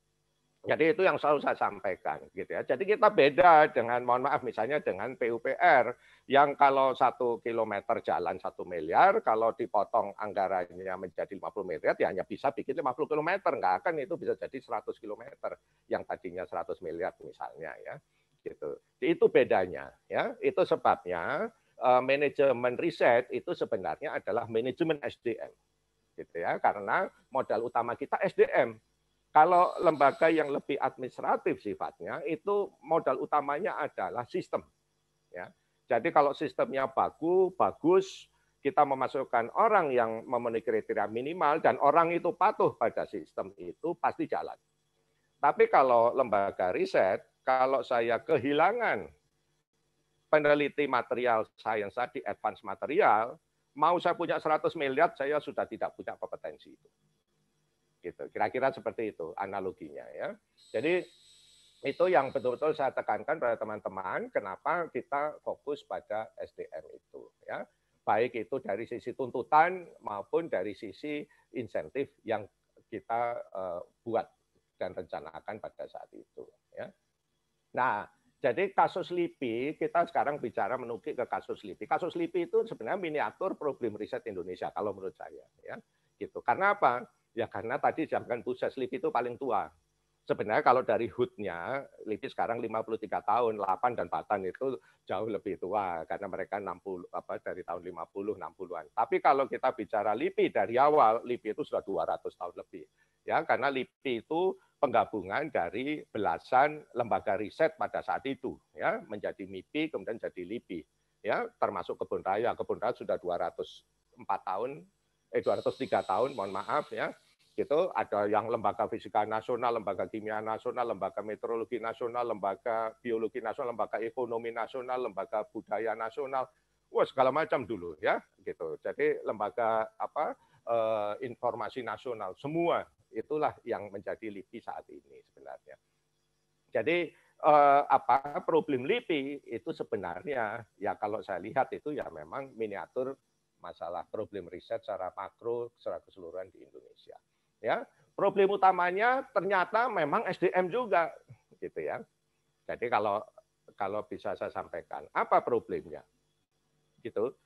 Speaker 7: Jadi itu yang selalu saya sampaikan gitu ya. Jadi kita beda dengan mohon maaf misalnya dengan PUPR yang kalau satu kilometer jalan satu miliar, kalau dipotong anggarannya menjadi 50 miliar, ya hanya bisa bikin 50 kilometer, nggak akan itu bisa jadi 100 kilometer yang tadinya 100 miliar misalnya ya gitu. Itu bedanya ya. Itu sebabnya uh, manajemen riset itu sebenarnya adalah manajemen SDM gitu ya karena modal utama kita SDM kalau lembaga yang lebih administratif sifatnya itu modal utamanya adalah sistem. Ya. Jadi kalau sistemnya bagus, bagus kita memasukkan orang yang memenuhi kriteria minimal dan orang itu patuh pada sistem itu pasti jalan. Tapi kalau lembaga riset, kalau saya kehilangan peneliti material sains tadi, advance material, mau saya punya 100 miliar, saya sudah tidak punya kompetensi itu gitu. Kira-kira seperti itu analoginya ya. Jadi itu yang betul-betul saya tekankan pada teman-teman kenapa kita fokus pada SDM itu ya. Baik itu dari sisi tuntutan maupun dari sisi insentif yang kita uh, buat dan rencanakan pada saat itu ya. Nah, jadi kasus LIPI, kita sekarang bicara menukik ke kasus LIPI. Kasus LIPI itu sebenarnya miniatur problem riset Indonesia kalau menurut saya ya. Gitu. Karena apa? Ya karena tadi jamkan pusat Lipi itu paling tua. Sebenarnya kalau dari hutnya, Lipi sekarang 53 tahun, 8 dan Batan itu jauh lebih tua karena mereka 60 apa dari tahun 50 60-an. Tapi kalau kita bicara Lipi dari awal, Lipi itu sudah 200 tahun lebih. Ya, karena Lipi itu penggabungan dari belasan lembaga riset pada saat itu ya menjadi MIPI kemudian jadi LIPI ya termasuk kebun raya kebun raya sudah 204 tahun eh 203 tahun, mohon maaf ya. Gitu, ada yang lembaga fisika nasional, lembaga kimia nasional, lembaga meteorologi nasional, lembaga biologi nasional, lembaga ekonomi nasional, lembaga budaya nasional, wah segala macam dulu ya, gitu. Jadi lembaga apa eh, informasi nasional semua itulah yang menjadi LIPI saat ini sebenarnya. Jadi eh, apa problem LIPI itu sebenarnya ya kalau saya lihat itu ya memang miniatur masalah problem riset secara makro secara keseluruhan di Indonesia. Ya, problem utamanya ternyata memang SDM juga gitu ya. Jadi kalau kalau bisa saya sampaikan, apa problemnya? Gitu.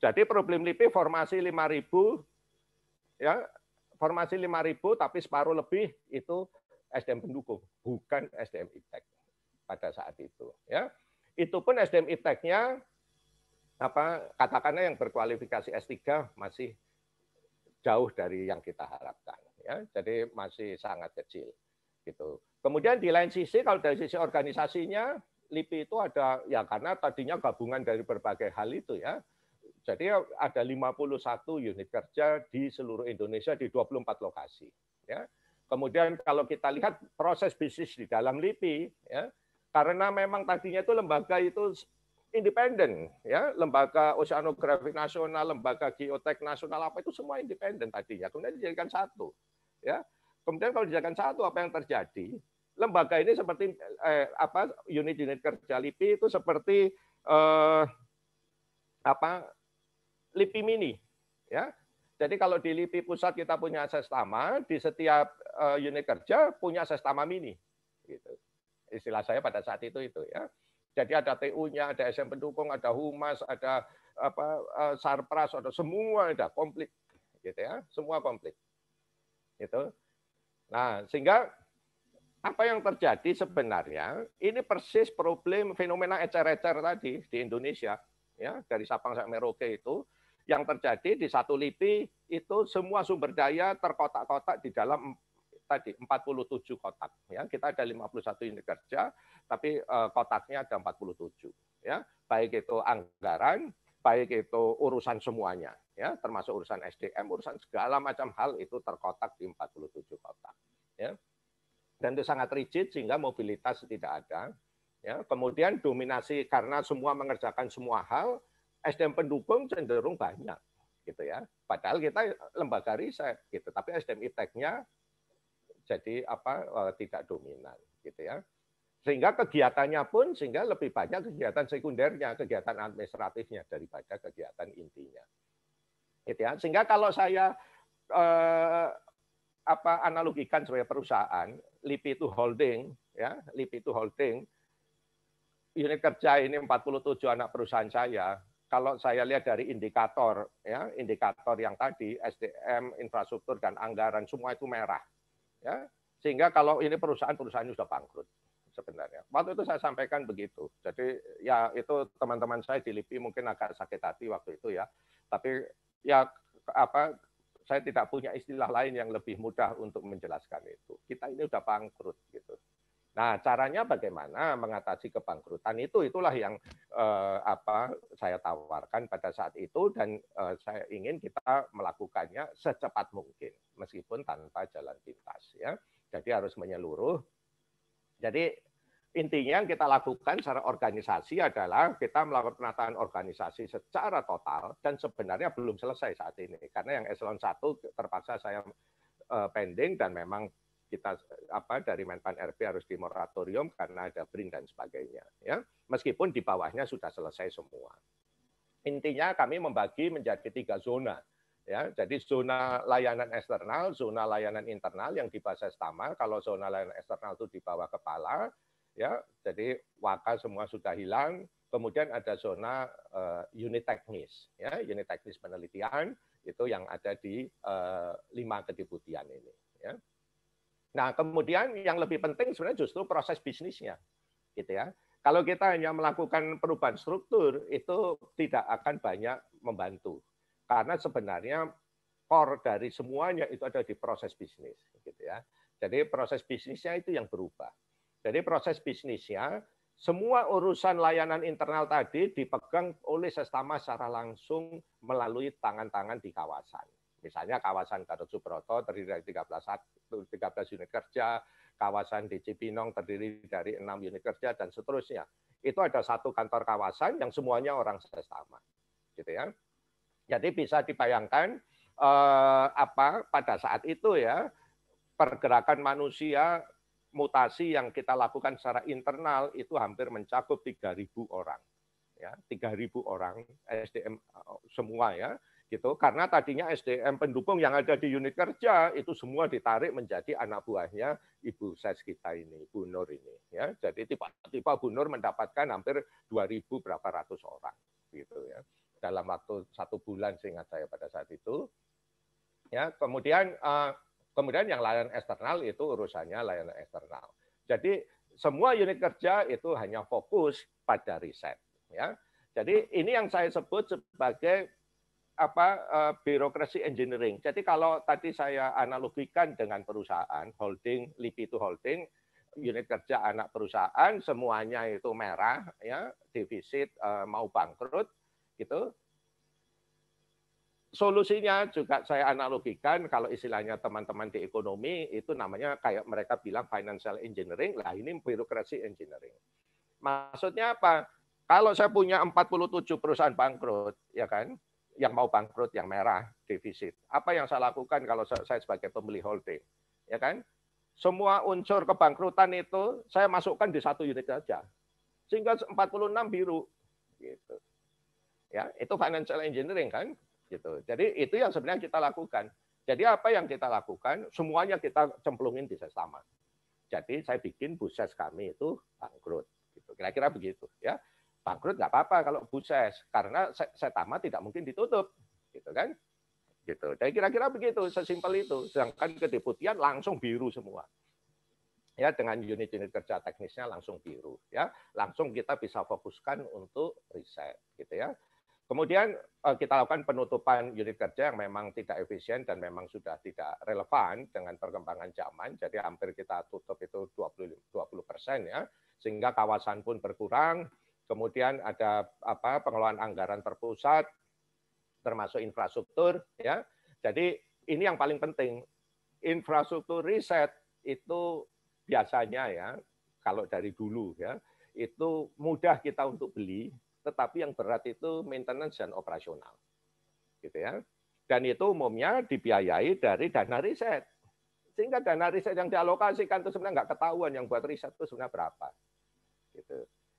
Speaker 7: Jadi problem LIPI formasi 5000 ya, formasi 5000 tapi separuh lebih itu SDM pendukung, bukan SDM ITEK pada saat itu ya. Itu pun SDM itek nya apa katakanlah yang berkualifikasi S3 masih jauh dari yang kita harapkan ya. Jadi masih sangat kecil gitu. Kemudian di lain sisi kalau dari sisi organisasinya LIPI itu ada ya karena tadinya gabungan dari berbagai hal itu ya. Jadi ada 51 unit kerja di seluruh Indonesia di 24 lokasi ya. Kemudian kalau kita lihat proses bisnis di dalam LIPI ya karena memang tadinya itu lembaga itu independen ya lembaga oceanografi nasional lembaga geotek nasional apa itu semua independen tadi, ya kemudian dijadikan satu ya kemudian kalau dijadikan satu apa yang terjadi lembaga ini seperti eh, apa unit-unit kerja LIPI itu seperti eh, apa LIPI mini ya jadi kalau di LIPI pusat kita punya sestama di setiap eh, unit kerja punya sestama mini gitu istilah saya pada saat itu itu ya jadi ada TU-nya, ada SM pendukung, ada humas, ada apa eh, sarpras, ada semua ada komplit gitu ya, semua komplit. Itu, Nah, sehingga apa yang terjadi sebenarnya ini persis problem fenomena ecer-ecer tadi di Indonesia ya dari Sabang sampai Merauke itu yang terjadi di satu lipi itu semua sumber daya terkotak-kotak di dalam tadi 47 kotak ya. Kita ada 51 unit kerja tapi eh, kotaknya ada 47 ya. Baik itu anggaran, baik itu urusan semuanya ya, termasuk urusan SDM, urusan segala macam hal itu terkotak di 47 kotak ya. Dan itu sangat rigid sehingga mobilitas tidak ada ya. Kemudian dominasi karena semua mengerjakan semua hal, SDM pendukung cenderung banyak gitu ya. Padahal kita lembaga riset gitu, tapi SDM iptek jadi apa eh, tidak dominan gitu ya sehingga kegiatannya pun sehingga lebih banyak kegiatan sekundernya kegiatan administratifnya daripada kegiatan intinya gitu ya sehingga kalau saya eh, apa analogikan sebagai perusahaan LIPI itu holding ya LIPI itu holding unit kerja ini 47 anak perusahaan saya kalau saya lihat dari indikator ya indikator yang tadi SDM infrastruktur dan anggaran semua itu merah ya sehingga kalau ini perusahaan perusahaannya sudah bangkrut sebenarnya waktu itu saya sampaikan begitu jadi ya itu teman-teman saya di LIPI mungkin agak sakit hati waktu itu ya tapi ya apa saya tidak punya istilah lain yang lebih mudah untuk menjelaskan itu kita ini sudah bangkrut gitu Nah, caranya bagaimana mengatasi kebangkrutan itu itulah yang eh, apa saya tawarkan pada saat itu dan eh, saya ingin kita melakukannya secepat mungkin meskipun tanpa jalan pintas ya. Jadi harus menyeluruh. Jadi intinya yang kita lakukan secara organisasi adalah kita melakukan penataan organisasi secara total dan sebenarnya belum selesai saat ini karena yang eselon 1 terpaksa saya eh, pending dan memang kita apa dari Menpan RB harus di moratorium karena ada BRIN dan sebagainya ya meskipun di bawahnya sudah selesai semua intinya kami membagi menjadi tiga zona ya jadi zona layanan eksternal zona layanan internal yang di basis tamal kalau zona layanan eksternal itu di bawah kepala ya jadi waka semua sudah hilang kemudian ada zona uh, unit teknis ya unit teknis penelitian itu yang ada di uh, lima kedeputian ini ya Nah, kemudian yang lebih penting sebenarnya justru proses bisnisnya. Gitu ya. Kalau kita hanya melakukan perubahan struktur itu tidak akan banyak membantu. Karena sebenarnya core dari semuanya itu ada di proses bisnis gitu ya. Jadi proses bisnisnya itu yang berubah. Jadi proses bisnisnya semua urusan layanan internal tadi dipegang oleh sesama secara langsung melalui tangan-tangan di kawasan. Misalnya kawasan Gatot Subroto terdiri dari 13, 13 unit kerja, kawasan di Cipinong terdiri dari 6 unit kerja, dan seterusnya. Itu ada satu kantor kawasan yang semuanya orang sesama. Gitu ya. Jadi bisa dibayangkan eh, apa pada saat itu ya pergerakan manusia mutasi yang kita lakukan secara internal itu hampir mencakup 3.000 orang ya 3.000 orang SDM eh, semua ya gitu karena tadinya SDM pendukung yang ada di unit kerja itu semua ditarik menjadi anak buahnya Ibu Ses kita ini Bu Nur ini ya jadi tiba-tiba Bu Nur mendapatkan hampir 2000 berapa ratus orang gitu ya dalam waktu satu bulan seingat saya pada saat itu ya kemudian uh, kemudian yang layanan eksternal itu urusannya layanan eksternal jadi semua unit kerja itu hanya fokus pada riset ya jadi ini yang saya sebut sebagai apa eh, birokrasi engineering. Jadi kalau tadi saya analogikan dengan perusahaan holding LIPI itu holding unit kerja anak perusahaan semuanya itu merah ya defisit eh, mau bangkrut gitu. Solusinya juga saya analogikan kalau istilahnya teman-teman di ekonomi itu namanya kayak mereka bilang financial engineering lah ini birokrasi engineering. Maksudnya apa? Kalau saya punya 47 perusahaan bangkrut, ya kan? yang mau bangkrut yang merah defisit. Apa yang saya lakukan kalau saya sebagai pembeli holding? Ya kan? Semua unsur kebangkrutan itu saya masukkan di satu unit saja. Sehingga 46 biru gitu. Ya, itu financial engineering kan? Gitu. Jadi itu yang sebenarnya kita lakukan. Jadi apa yang kita lakukan, semuanya kita cemplungin di sesama. Jadi saya bikin buses kami itu bangkrut. Gitu. Kira-kira begitu ya bangkrut nggak apa-apa kalau buses karena setama tidak mungkin ditutup gitu kan gitu dan kira-kira begitu sesimpel itu sedangkan kedeputian langsung biru semua ya dengan unit-unit kerja teknisnya langsung biru ya langsung kita bisa fokuskan untuk riset gitu ya kemudian eh, kita lakukan penutupan unit kerja yang memang tidak efisien dan memang sudah tidak relevan dengan perkembangan zaman jadi hampir kita tutup itu 20 20 persen ya sehingga kawasan pun berkurang kemudian ada apa pengelolaan anggaran terpusat termasuk infrastruktur ya. Jadi ini yang paling penting. Infrastruktur riset itu biasanya ya kalau dari dulu ya itu mudah kita untuk beli, tetapi yang berat itu maintenance dan operasional. Gitu ya. Dan itu umumnya dibiayai dari dana riset. Sehingga dana riset yang dialokasikan itu sebenarnya nggak ketahuan yang buat riset itu sebenarnya berapa. Gitu.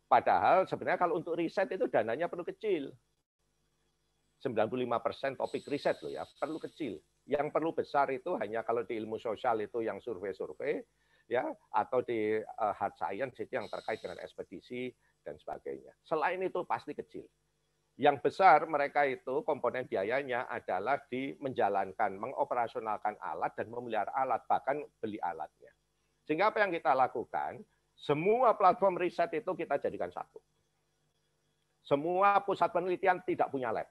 Speaker 7: Padahal sebenarnya kalau untuk riset itu dananya perlu kecil. 95% topik riset loh ya, perlu kecil. Yang perlu besar itu hanya kalau di ilmu sosial itu yang survei-survei ya atau di uh, hard science itu yang terkait dengan ekspedisi dan sebagainya. Selain itu pasti kecil. Yang besar mereka itu komponen biayanya adalah di menjalankan, mengoperasionalkan alat dan memelihara alat, bahkan beli alatnya. Sehingga apa yang kita lakukan, semua platform riset itu kita jadikan satu. Semua pusat penelitian tidak punya lab.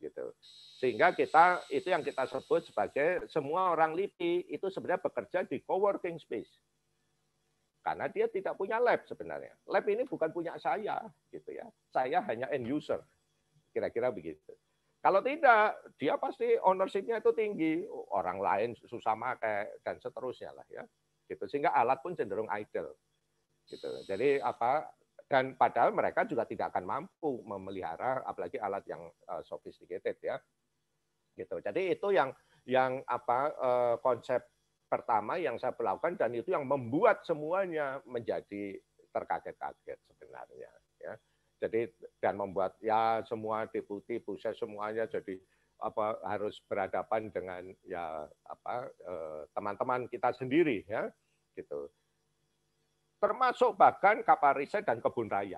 Speaker 7: Gitu. Sehingga kita itu yang kita sebut sebagai semua orang LIPI itu sebenarnya bekerja di co-working space. Karena dia tidak punya lab sebenarnya. Lab ini bukan punya saya gitu ya. Saya hanya end user. Kira-kira begitu. Kalau tidak, dia pasti ownership-nya itu tinggi, orang lain susah pakai dan seterusnya lah ya gitu sehingga alat pun cenderung idle gitu jadi apa dan padahal mereka juga tidak akan mampu memelihara apalagi alat yang uh, sophisticated ya gitu jadi itu yang yang apa uh, konsep pertama yang saya pelakukan dan itu yang membuat semuanya menjadi terkaget-kaget sebenarnya ya jadi dan membuat ya semua deputi pusat semuanya jadi apa harus berhadapan dengan ya apa eh, teman-teman kita sendiri ya gitu termasuk bahkan kapal riset dan kebun raya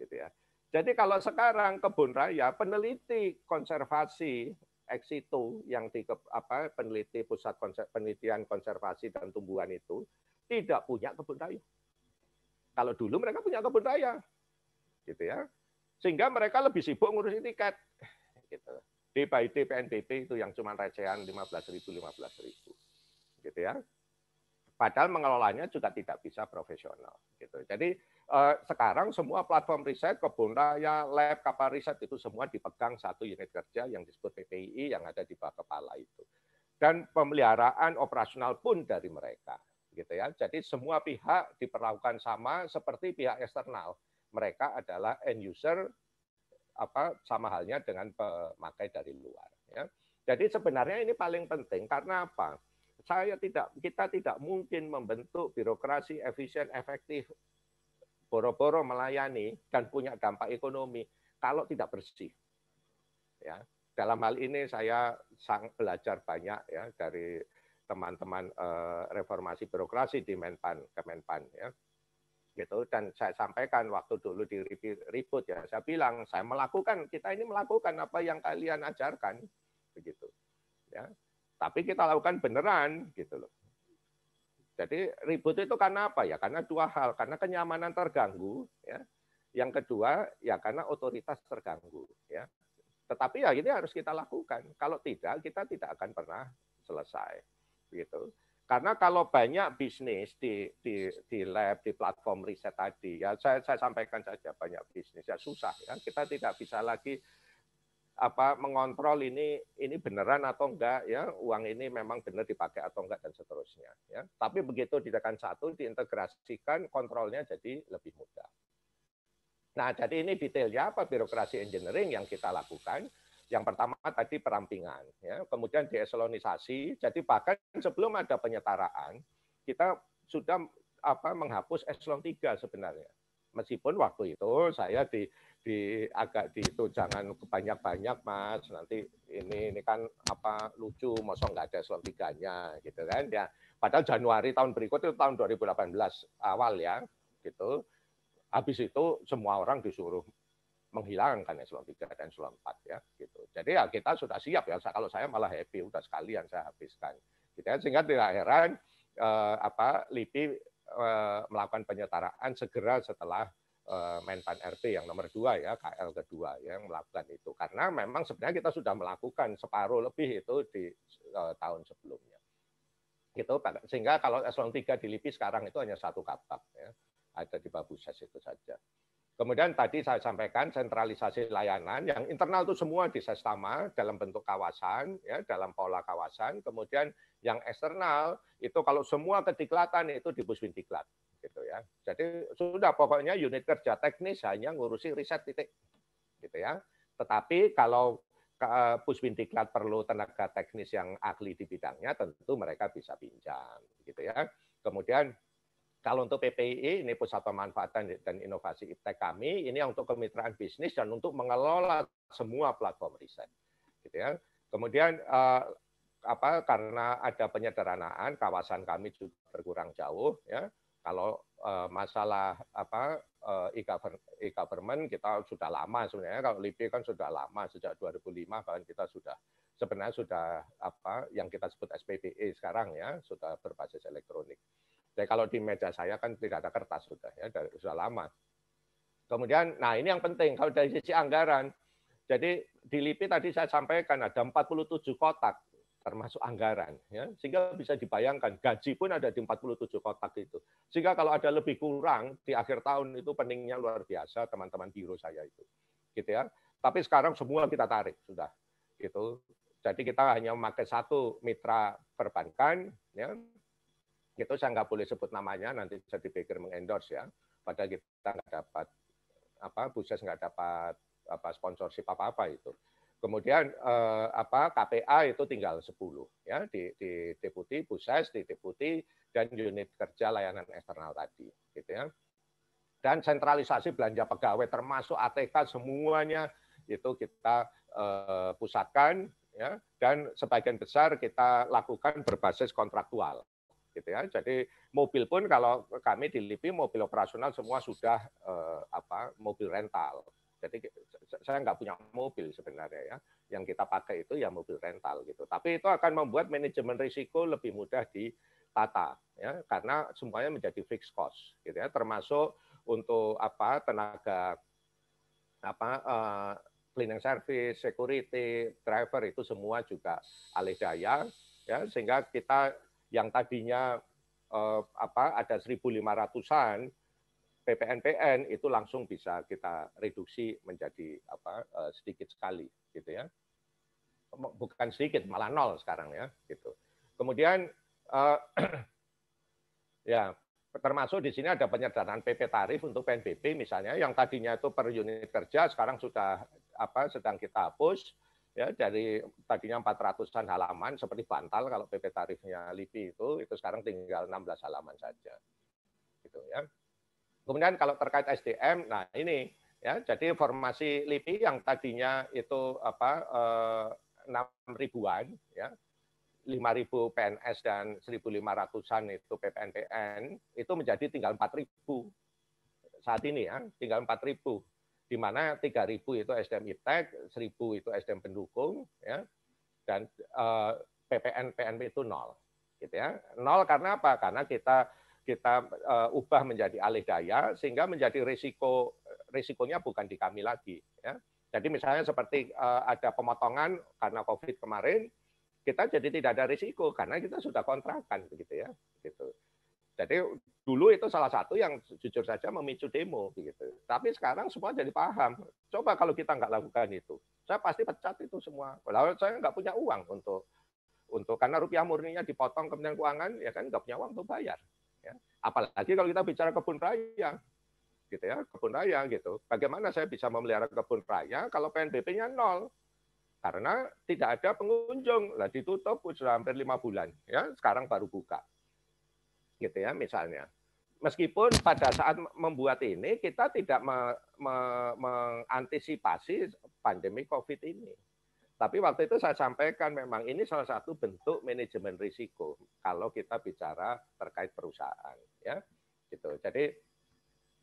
Speaker 7: gitu ya jadi kalau sekarang kebun raya peneliti konservasi ex situ yang di apa peneliti pusat konser, penelitian konservasi dan tumbuhan itu tidak punya kebun raya kalau dulu mereka punya kebun raya gitu ya sehingga mereka lebih sibuk ngurusin tiket gitu D by D PNBP itu yang cuma recehan 15.000 15.000 gitu ya. Padahal mengelolanya juga tidak bisa profesional gitu. Jadi eh, sekarang semua platform riset, kebun raya, lab, kapal riset itu semua dipegang satu unit kerja yang disebut PPII yang ada di bawah kepala itu. Dan pemeliharaan operasional pun dari mereka gitu ya. Jadi semua pihak diperlakukan sama seperti pihak eksternal. Mereka adalah end user apa sama halnya dengan pemakai dari luar ya. Jadi sebenarnya ini paling penting karena apa? Saya tidak kita tidak mungkin membentuk birokrasi efisien efektif boro-boro melayani dan punya dampak ekonomi kalau tidak bersih. Ya. Dalam hal ini saya sangat belajar banyak ya dari teman-teman eh, reformasi birokrasi di Menpan Kemenpan ya gitu dan saya sampaikan waktu dulu di ribut ya saya bilang saya melakukan kita ini melakukan apa yang kalian ajarkan begitu ya tapi kita lakukan beneran gitu loh jadi ribut itu karena apa ya karena dua hal karena kenyamanan terganggu ya yang kedua ya karena otoritas terganggu ya tetapi ya ini harus kita lakukan kalau tidak kita tidak akan pernah selesai gitu karena kalau banyak bisnis di, di, di lab, di platform riset tadi, ya saya, saya sampaikan saja banyak bisnis, ya susah ya. Kita tidak bisa lagi apa mengontrol ini ini beneran atau enggak ya uang ini memang benar dipakai atau enggak dan seterusnya ya tapi begitu di tekan satu diintegrasikan kontrolnya jadi lebih mudah nah jadi ini detailnya apa birokrasi engineering yang kita lakukan yang pertama tadi perampingan, ya. kemudian dieselonisasi. Jadi bahkan sebelum ada penyetaraan, kita sudah apa menghapus eselon 3 sebenarnya. Meskipun waktu itu saya di di agak di itu jangan banyak-banyak mas nanti ini ini kan apa lucu mosok nggak ada eselon tiganya gitu kan ya padahal Januari tahun berikut itu tahun 2018 awal ya gitu habis itu semua orang disuruh menghilangkan eselon 3 dan eselon 4 ya gitu. Jadi ya kita sudah siap ya. Kalau saya malah happy udah sekalian saya habiskan. Gitu ya. Sehingga tidak heran eh, apa LIPI eh, melakukan penyetaraan segera setelah eh, Menpan RB yang nomor dua ya KL kedua ya, yang melakukan itu karena memang sebenarnya kita sudah melakukan separuh lebih itu di eh, tahun sebelumnya gitu sehingga kalau eselon 3 di LIPI sekarang itu hanya satu kapak ya ada di Babuses itu saja. Kemudian tadi saya sampaikan sentralisasi layanan yang internal itu semua di Sestama dalam bentuk kawasan, ya, dalam pola kawasan. Kemudian yang eksternal itu kalau semua ke itu di Puswin Diklat, gitu ya. Jadi sudah pokoknya unit kerja teknis hanya ngurusi riset titik, gitu ya. Tetapi kalau eh, Puspin Diklat perlu tenaga teknis yang ahli di bidangnya, tentu mereka bisa pinjam, gitu ya. Kemudian kalau untuk PPI ini pusat pemanfaatan dan inovasi IPTEK kami ini untuk kemitraan bisnis dan untuk mengelola semua platform riset. Gitu ya. Kemudian uh, apa karena ada penyederhanaan kawasan kami juga berkurang jauh ya. Kalau uh, masalah apa uh, e-government kita sudah lama sebenarnya kalau LIPI kan sudah lama sejak 2005 bahkan kita sudah sebenarnya sudah apa yang kita sebut SPBE sekarang ya sudah berbasis elektronik. Jadi kalau di meja saya kan tidak ada kertas sudah ya, dari, sudah lama. Kemudian, nah ini yang penting kalau dari sisi anggaran. Jadi di LIPI tadi saya sampaikan ada 47 kotak termasuk anggaran ya sehingga bisa dibayangkan gaji pun ada di 47 kotak itu sehingga kalau ada lebih kurang di akhir tahun itu pentingnya luar biasa teman-teman biro saya itu gitu ya tapi sekarang semua kita tarik sudah gitu jadi kita hanya memakai satu mitra perbankan ya itu saya nggak boleh sebut namanya nanti bisa dipikir mengendorse ya padahal kita nggak dapat apa Buses nggak dapat apa sponsorship apa apa itu kemudian eh, apa KPA itu tinggal 10 ya di, di deputi Buses di deputi dan unit kerja layanan eksternal tadi gitu ya dan sentralisasi belanja pegawai termasuk ATK semuanya itu kita eh, pusatkan ya dan sebagian besar kita lakukan berbasis kontraktual gitu ya. Jadi mobil pun kalau kami di LIPI mobil operasional semua sudah eh, apa mobil rental. Jadi saya nggak punya mobil sebenarnya ya. Yang kita pakai itu ya mobil rental gitu. Tapi itu akan membuat manajemen risiko lebih mudah ditata ya karena semuanya menjadi fixed cost gitu ya. Termasuk untuk apa tenaga apa eh, cleaning service, security, driver itu semua juga alih daya ya sehingga kita yang tadinya eh, apa ada 1.500-an PPNPN itu langsung bisa kita reduksi menjadi apa eh, sedikit sekali gitu ya. Bukan sedikit malah nol sekarang ya gitu. Kemudian eh, <clears throat> ya termasuk di sini ada penyederhanaan PP tarif untuk PNBP misalnya yang tadinya itu per unit kerja sekarang sudah apa sedang kita hapus ya dari tadinya 400-an halaman seperti bantal kalau PP tarifnya LIPI itu itu sekarang tinggal 16 halaman saja. Gitu ya. Kemudian kalau terkait SDM, nah ini ya jadi formasi LIPI yang tadinya itu apa eh, enam ribuan ya 5.000 PNS dan 1.500-an itu PPNPN itu menjadi tinggal 4.000 saat ini ya tinggal 4.000 di mana 3.000 itu SDM IPTEK, 1.000 itu SDM pendukung, ya, dan uh, eh, PPN PNP itu nol, gitu ya. Nol karena apa? Karena kita kita uh, ubah menjadi alih daya sehingga menjadi risiko risikonya bukan di kami lagi ya. Jadi misalnya seperti uh, ada pemotongan karena Covid kemarin kita jadi tidak ada risiko karena kita sudah kontrakan begitu ya gitu. Jadi dulu itu salah satu yang jujur saja memicu demo gitu. Tapi sekarang semua jadi paham. Coba kalau kita nggak lakukan itu, saya pasti pecat itu semua. Kalau saya nggak punya uang untuk untuk karena rupiah murninya dipotong Kementerian Keuangan ya kan nggak punya uang untuk bayar. Ya. Apalagi kalau kita bicara kebun raya, gitu ya kebun raya gitu. Bagaimana saya bisa memelihara kebun raya kalau PNBP-nya nol? Karena tidak ada pengunjung, lah ditutup sudah hampir lima bulan. Ya sekarang baru buka gitu ya misalnya. Meskipun pada saat membuat ini kita tidak me, me, mengantisipasi pandemi COVID ini. Tapi waktu itu saya sampaikan memang ini salah satu bentuk manajemen risiko kalau kita bicara terkait perusahaan ya. Gitu. Jadi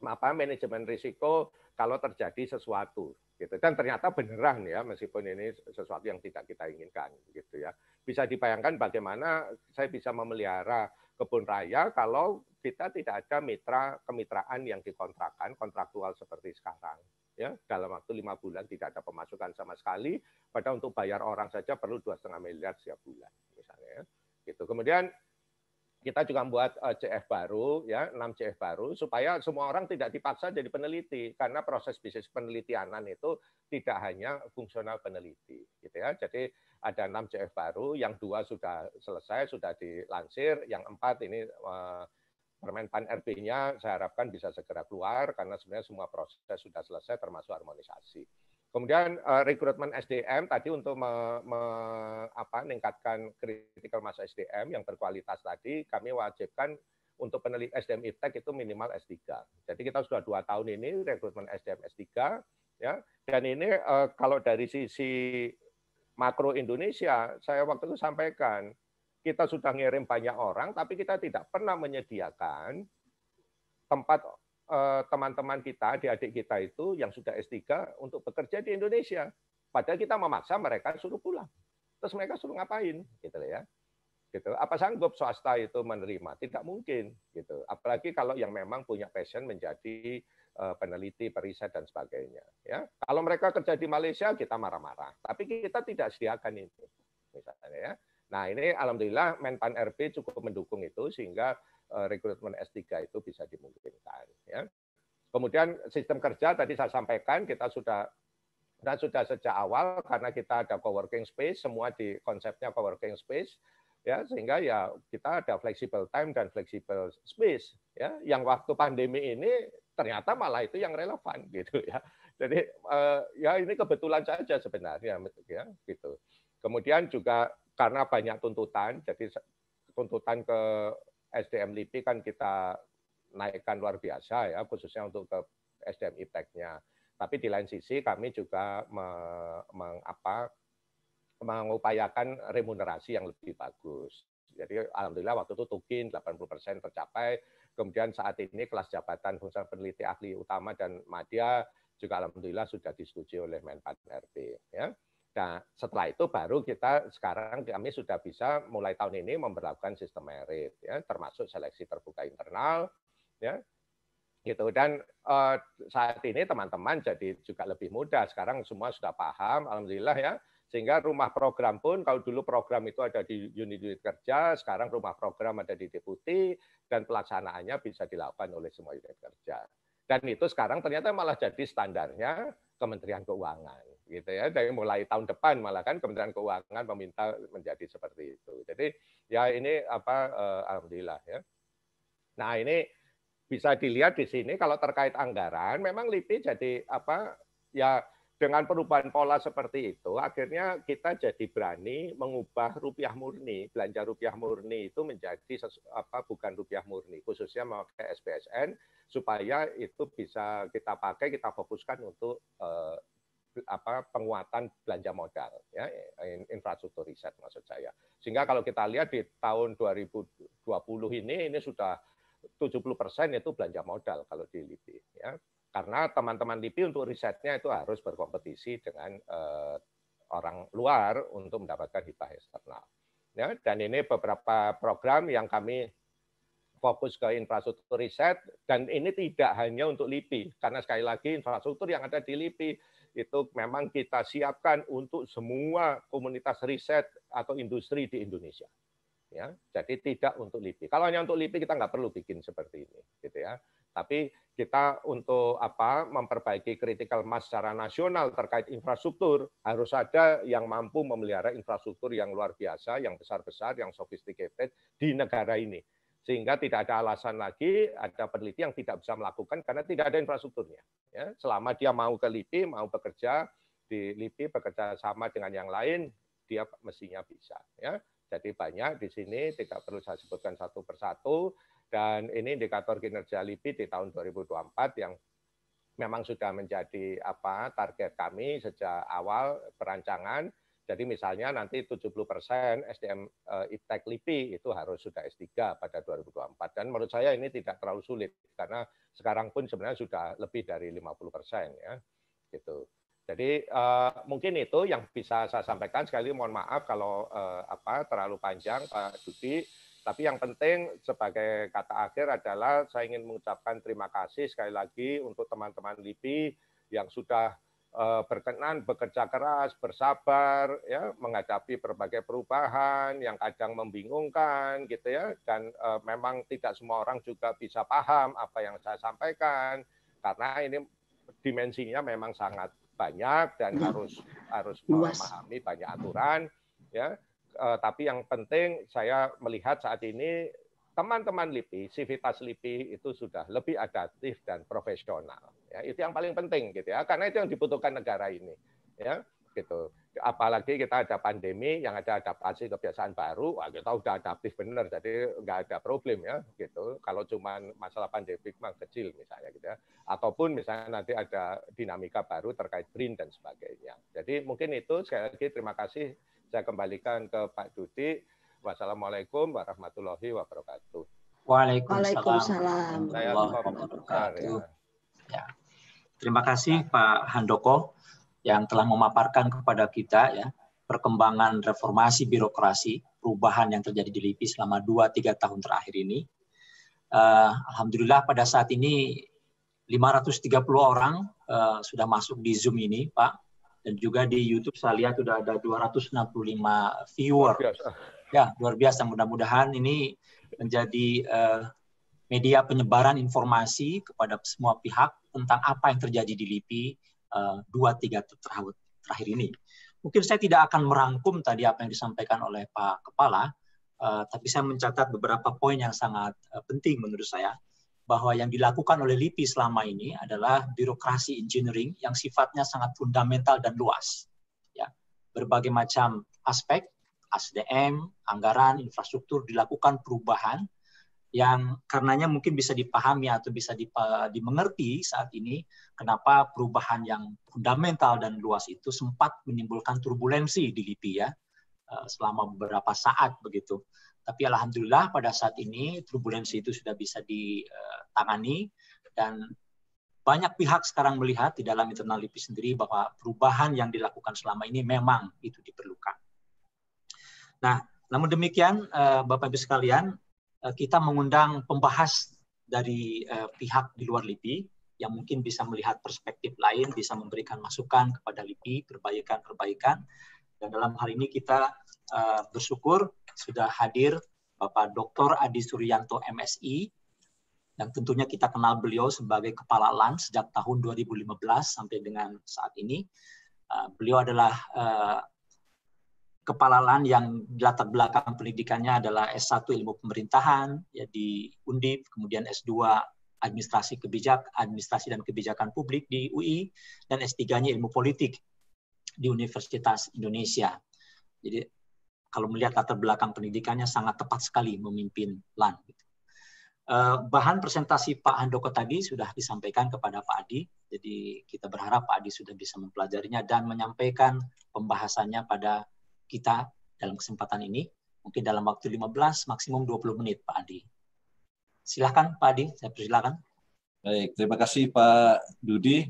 Speaker 7: apa manajemen risiko kalau terjadi sesuatu gitu dan ternyata beneran ya meskipun ini sesuatu yang tidak kita inginkan gitu ya bisa dibayangkan bagaimana saya bisa memelihara kebun raya kalau kita tidak ada mitra kemitraan yang dikontrakkan kontraktual seperti sekarang ya dalam waktu lima bulan tidak ada pemasukan sama sekali padahal untuk bayar orang saja perlu dua setengah miliar setiap bulan misalnya ya. gitu kemudian kita juga membuat eh, CF baru ya 6 CF baru supaya semua orang tidak dipaksa jadi peneliti karena proses bisnis penelitianan itu tidak hanya fungsional peneliti gitu ya jadi ada enam CF baru, yang dua sudah selesai, sudah dilansir, yang empat ini eh, Permen Pan RB-nya saya harapkan bisa segera keluar karena sebenarnya semua proses sudah selesai termasuk harmonisasi. Kemudian eh, rekrutmen SDM tadi untuk me, me, apa, meningkatkan critical mass SDM yang berkualitas tadi kami wajibkan untuk peneliti SDM IPTEK e itu minimal S3. Jadi kita sudah dua tahun ini rekrutmen SDM S3 ya dan ini eh, kalau dari sisi makro Indonesia, saya waktu itu sampaikan, kita sudah ngirim banyak orang, tapi kita tidak pernah menyediakan tempat eh, teman-teman kita, adik-adik kita itu yang sudah S3 untuk bekerja di Indonesia. Padahal kita memaksa mereka suruh pulang. Terus mereka suruh ngapain? Gitu ya. Gitu. Apa sanggup swasta itu menerima? Tidak mungkin. Gitu. Apalagi kalau yang memang punya passion menjadi Eh, peneliti, periset dan sebagainya. Ya, kalau mereka kerja di Malaysia kita marah-marah, tapi kita tidak sediakan itu, misalnya ya. Nah ini alhamdulillah Menpan RB cukup mendukung itu sehingga eh, rekrutmen S3 itu bisa dimungkinkan. Ya. Kemudian sistem kerja tadi saya sampaikan kita sudah dan sudah sejak awal karena kita ada coworking space semua di konsepnya coworking space ya sehingga ya kita ada flexible time dan flexible space ya yang waktu pandemi ini ternyata malah itu yang relevan <laughs> gitu ya. Jadi uh, ya ini kebetulan saja sebenarnya ya gitu. Kemudian juga karena banyak tuntutan, jadi tuntutan ke SDM LIPI kan kita naikkan luar biasa ya, khususnya untuk ke SDM IPTEK-nya. Tapi di lain sisi kami juga mengapa mengupayakan remunerasi yang lebih bagus. Jadi alhamdulillah waktu itu Tukin 80% tercapai, Kemudian saat ini kelas jabatan fungsi peneliti ahli utama dan media juga alhamdulillah sudah disetujui oleh Menpan RB. Ya. Nah, setelah itu baru kita sekarang kami sudah bisa mulai tahun ini memperlakukan sistem merit, ya, termasuk seleksi terbuka internal, ya, gitu dan uh, saat ini teman-teman jadi juga lebih mudah sekarang semua sudah paham alhamdulillah ya sehingga rumah program pun, kalau dulu program itu ada di unit-unit kerja, sekarang rumah program ada di deputi, dan pelaksanaannya bisa dilakukan oleh semua unit kerja. Dan itu sekarang ternyata malah jadi standarnya Kementerian Keuangan. gitu ya Dari mulai tahun depan malah kan Kementerian Keuangan meminta menjadi seperti itu. Jadi ya ini apa eh, alhamdulillah ya. Nah ini bisa dilihat di sini kalau terkait anggaran memang LIPI jadi apa ya dengan perubahan pola seperti itu, akhirnya kita jadi berani mengubah rupiah murni, belanja rupiah murni itu menjadi apa bukan rupiah murni, khususnya memakai SPSN supaya itu bisa kita pakai, kita fokuskan untuk eh, apa penguatan belanja modal ya infrastruktur riset maksud saya. Sehingga kalau kita lihat di tahun 2020 ini ini sudah 70% persen itu belanja modal kalau di LIPI ya. Karena teman-teman LIPI untuk risetnya itu harus berkompetisi dengan uh, orang luar untuk mendapatkan hibah eksternal. Ya, dan ini beberapa program yang kami fokus ke infrastruktur riset dan ini tidak hanya untuk LIPI karena sekali lagi infrastruktur yang ada di LIPI itu memang kita siapkan untuk semua komunitas riset atau industri di Indonesia ya jadi tidak untuk LIPI kalau hanya untuk LIPI kita nggak perlu bikin seperti ini gitu ya tapi kita untuk apa memperbaiki kritikal mass secara nasional terkait infrastruktur harus ada yang mampu memelihara infrastruktur yang luar biasa, yang besar-besar, yang sophisticated di negara ini. Sehingga tidak ada alasan lagi ada peneliti yang tidak bisa melakukan karena tidak ada infrastrukturnya. Ya, selama dia mau ke LIPI, mau bekerja di LIPI, bekerja sama dengan yang lain, dia mestinya bisa. Ya. Jadi banyak di sini, tidak perlu saya sebutkan satu persatu, dan ini indikator kinerja LIPI di tahun 2024 yang memang sudah menjadi apa target kami sejak awal perancangan. Jadi misalnya nanti 70 persen SDM eh, e, IPTEK LIPI itu harus sudah S3 pada 2024. Dan menurut saya ini tidak terlalu sulit karena sekarang pun sebenarnya sudah lebih dari 50 persen ya, gitu. Jadi uh, mungkin itu yang bisa saya sampaikan. Sekali mohon maaf kalau uh, apa terlalu panjang Pak Dudi. Tapi yang penting sebagai kata akhir adalah saya ingin mengucapkan terima kasih sekali lagi untuk teman-teman LIPI yang sudah eh, berkenan bekerja keras, bersabar ya menghadapi berbagai perubahan yang kadang membingungkan gitu ya dan e, memang tidak semua orang juga bisa paham apa yang saya sampaikan karena ini dimensinya memang sangat banyak dan iya. harus harus memahami banyak aturan ya uh, tapi yang penting saya melihat saat ini teman-teman LIPI, civitas LIPI itu sudah lebih adaptif dan profesional. Ya, itu yang paling penting gitu ya, karena itu yang dibutuhkan negara ini. Ya, gitu. Apalagi kita ada pandemi yang ada adaptasi kebiasaan baru, wah kita udah adaptif benar, jadi nggak ada problem ya, gitu. Kalau cuma masalah pandemi memang kecil misalnya gitu ya, ataupun misalnya nanti ada dinamika baru terkait brin dan sebagainya. Jadi mungkin itu sekali lagi terima kasih saya kembalikan ke Pak Dudi. Wassalamualaikum warahmatullahi wabarakatuh.
Speaker 4: Waalaikumsalam. Ya. ya. Terima kasih Pak Handoko yang telah memaparkan kepada kita ya perkembangan reformasi birokrasi, perubahan yang terjadi di LIPI selama 2-3 tahun terakhir ini. Uh, Alhamdulillah pada saat ini 530 orang uh, sudah masuk di Zoom ini, Pak dan juga di YouTube saya lihat sudah ada 265 viewer. Ya, luar biasa. Mudah-mudahan ini menjadi uh, media penyebaran informasi kepada semua pihak tentang apa yang terjadi di LIPI eh, dua uh, tiga tahun terakhir ini. Mungkin saya tidak akan merangkum tadi apa yang disampaikan oleh Pak Kepala, uh, tapi saya mencatat beberapa poin yang sangat uh, penting menurut saya bahwa yang dilakukan oleh LIPI selama ini adalah birokrasi engineering yang sifatnya sangat fundamental dan luas. Ya, berbagai macam aspek, SDM, anggaran, infrastruktur dilakukan perubahan yang karenanya mungkin bisa dipahami atau bisa dimengerti saat ini kenapa perubahan yang fundamental dan luas itu sempat menimbulkan turbulensi di LIPI ya eh, selama beberapa saat begitu. Tapi alhamdulillah pada saat ini turbulensi itu sudah bisa ditangani dan banyak pihak sekarang melihat di dalam internal LIPI sendiri bahwa perubahan yang dilakukan selama ini memang itu diperlukan. Nah, namun demikian eh, Bapak Ibu sekalian, eh, kita mengundang pembahas dari eh, pihak di luar LIPI yang mungkin bisa melihat perspektif lain, bisa memberikan masukan kepada LIPI, perbaikan-perbaikan. Dan dalam hal ini kita uh, bersyukur sudah hadir Bapak Dr. Adi Suryanto MSI yang tentunya kita kenal beliau sebagai Kepala LAN sejak tahun 2015 sampai dengan saat ini. Uh, beliau adalah uh, Kepala LAN yang latar belakang pendidikannya adalah S1 Ilmu Pemerintahan ya di Undip, kemudian S2 Administrasi Kebijak, Administrasi dan Kebijakan Publik di UI, dan S3-nya Ilmu Politik di Universitas Indonesia. Jadi kalau melihat latar belakang pendidikannya sangat tepat sekali memimpin LAN. Gitu. Eh, bahan presentasi Pak Handoko tadi sudah disampaikan kepada Pak Adi, jadi kita berharap Pak Adi sudah bisa mempelajarinya dan menyampaikan pembahasannya pada kita dalam kesempatan ini, mungkin dalam waktu 15, maksimum 20 menit Pak Adi. Silahkan Pak Adi, saya persilakan.
Speaker 6: Baik, terima kasih Pak Dudi.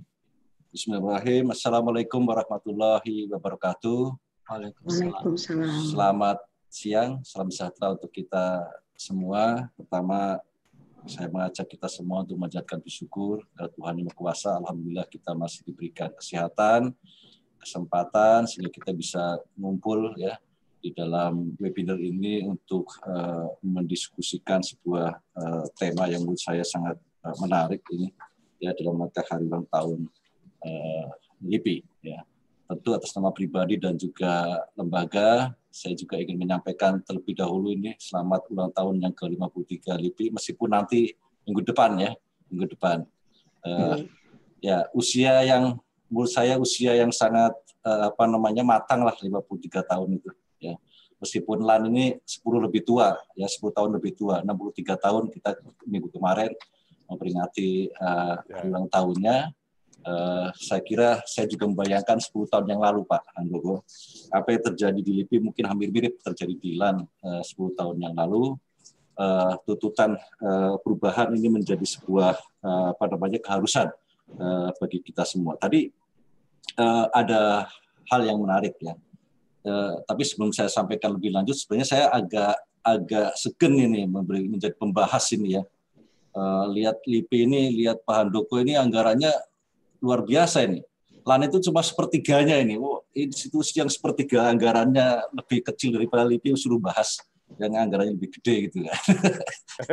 Speaker 6: Bismillahirrahmanirrahim. Assalamualaikum warahmatullahi wabarakatuh. Waalaikumsalam. Selamat siang, salam sejahtera untuk kita semua. Pertama, saya mengajak kita semua untuk menjadikan bersyukur kepada Tuhan Yang Maha Kuasa. Alhamdulillah kita masih diberikan kesehatan, kesempatan sehingga kita bisa ngumpul ya di dalam webinar ini untuk uh, mendiskusikan sebuah uh, tema yang menurut saya sangat uh, menarik ini ya dalam rangka hari ulang tahun Eh, LIPI. Ya. Tentu atas nama pribadi dan juga lembaga, saya juga ingin menyampaikan terlebih dahulu ini selamat ulang tahun yang ke-53 LIPI, meskipun nanti minggu depan ya, minggu depan. Uh, ya usia yang menurut saya usia yang sangat uh, apa namanya matang lah 53 tahun itu ya meskipun Lan ini 10 lebih tua ya 10 tahun lebih tua 63 tahun kita minggu kemarin memperingati uh, ulang tahunnya Uh, saya kira saya juga membayangkan 10 tahun yang lalu Pak Handoko, apa yang terjadi di LIPI mungkin hampir mirip terjadi di LAN uh, 10 tahun yang lalu. Uh, tuntutan uh, perubahan ini menjadi sebuah uh, apa namanya keharusan uh, bagi kita semua. Tadi uh, ada hal yang menarik ya. Uh, tapi sebelum saya sampaikan lebih lanjut, sebenarnya saya agak agak segen ini memberi menjadi pembahas ini ya. Uh, lihat LIPI ini, lihat Pak Handoko ini anggarannya luar biasa ini. LAN itu cuma sepertiganya ini. Oh, institusi yang sepertiga anggarannya lebih kecil daripada LIPI suruh bahas yang anggarannya lebih gede gitu kan. <laughs>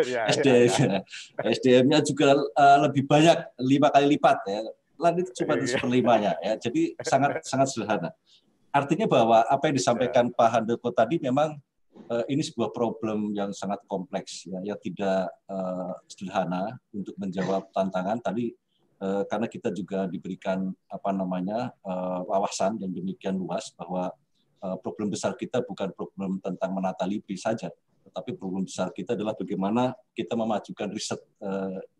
Speaker 6: ya, ya SDM-nya. Ya. sdm <laughs> juga eh, lebih banyak lima kali lipat ya. LAN itu cuma iya. seperlimanya ya. Jadi sangat <laughs> sangat sederhana. Artinya bahwa apa yang disampaikan ya. Pak Handoko tadi memang eh, ini sebuah problem yang sangat kompleks ya, yang tidak uh, sederhana untuk menjawab tantangan. Tadi Eh, karena kita juga diberikan apa namanya eh, wawasan yang demikian luas bahwa eh, problem besar kita bukan problem tentang menata LIPI saja, tetapi problem besar kita adalah bagaimana kita memajukan riset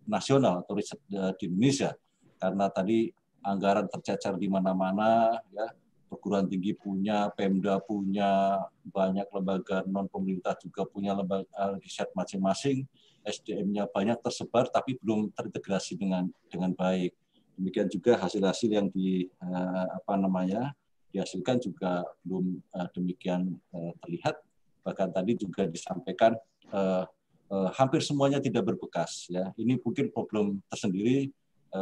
Speaker 6: nasional atau riset di Indonesia. Karena tadi anggaran tercecer di mana-mana, ya perguruan tinggi punya, Pemda punya, banyak lembaga non pemerintah juga punya lembaga riset masing-masing SDM-nya banyak tersebar tapi belum terintegrasi dengan dengan baik. Demikian juga hasil-hasil yang di eh, apa namanya dihasilkan juga belum eh, demikian eh, terlihat. Bahkan tadi juga disampaikan hampir semuanya tidak berbekas. Ya, ini mungkin problem tersendiri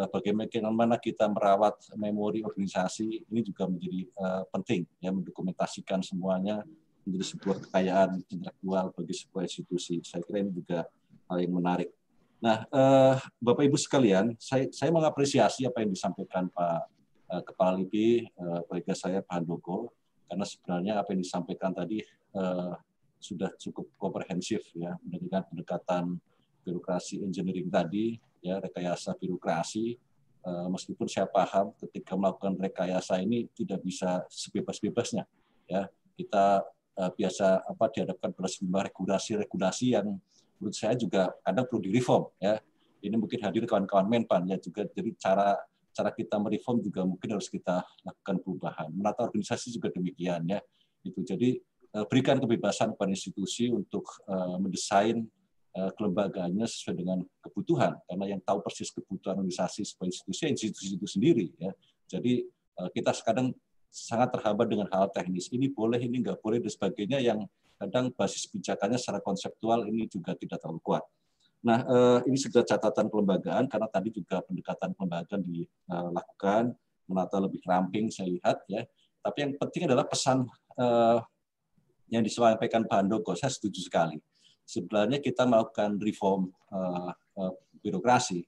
Speaker 6: bagaimana bagaimana kita merawat memori organisasi ini juga menjadi penting ya mendokumentasikan semuanya menjadi sebuah kekayaan intelektual bagi sebuah institusi. Saya kira ini juga hal yang menarik. Nah, eh, Bapak Ibu sekalian, saya, saya mengapresiasi apa yang disampaikan Pak eh, Kepala LIPI, eh, kolega saya Pak Handoko, karena sebenarnya apa yang disampaikan tadi eh, sudah cukup komprehensif ya dengan pendekatan birokrasi engineering tadi, ya rekayasa birokrasi. Eh, meskipun saya paham ketika melakukan rekayasa ini tidak bisa sebebas-bebasnya, ya kita eh, biasa apa dihadapkan pada sejumlah regulasi-regulasi yang menurut saya juga kadang perlu direform ya. Ini mungkin hadir kawan-kawan Menpan ya juga jadi cara cara kita mereform juga mungkin harus kita lakukan perubahan. Menata organisasi juga demikian ya. Itu jadi eh, berikan kebebasan kepada institusi untuk eh, mendesain eh, kelembagaannya sesuai dengan kebutuhan karena yang tahu persis kebutuhan organisasi sebagai institusi ya institusi itu sendiri ya. Jadi kita sekarang sangat terhambat dengan hal teknis. Ini boleh, ini nggak boleh dan sebagainya yang kadang basis pijakannya secara konseptual ini juga tidak terlalu kuat. Nah, eh, ini segera catatan kelembagaan karena tadi juga pendekatan kelembagaan dilakukan menata lebih ramping saya lihat ya. Tapi yang penting adalah pesan eh, yang disampaikan Pak Andoko saya setuju sekali. Sebenarnya kita melakukan reform eh, birokrasi,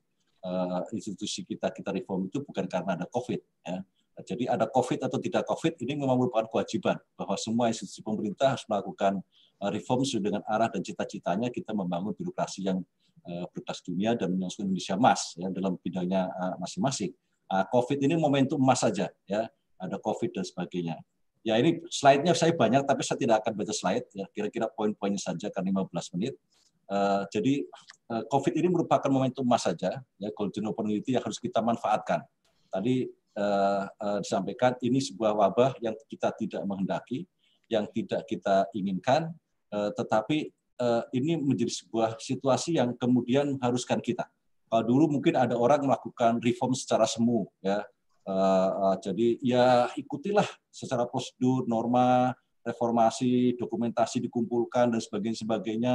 Speaker 6: institusi kita kita reform itu bukan karena ada COVID ya Nah, jadi ada COVID atau tidak COVID ini memang merupakan kewajiban bahwa semua institusi pemerintah harus melakukan eh, reform sesuai dengan arah dan cita-citanya kita membangun birokrasi yang eh, berkelas dunia dan menyusun Indonesia emas ya, dalam bidangnya eh, masing-masing. Ah, COVID ini momentum emas saja ya ada COVID dan sebagainya. Ya ini slide-nya saya banyak tapi saya tidak akan baca slide ya kira-kira poin-poinnya saja karena 15 menit. Uh, jadi uh, COVID ini merupakan momentum emas saja ya golden opportunity yang harus kita manfaatkan. Tadi Eh, eh, disampaikan ini sebuah wabah yang kita tidak menghendaki, yang tidak kita inginkan, eh, tetapi ini menjadi sebuah situasi yang kemudian mengharuskan kita. Kalau dulu mungkin ada orang melakukan reform secara semu, ya. jadi ya ikutilah secara prosedur, norma, reformasi, dokumentasi dikumpulkan dan sebagainya sebagainya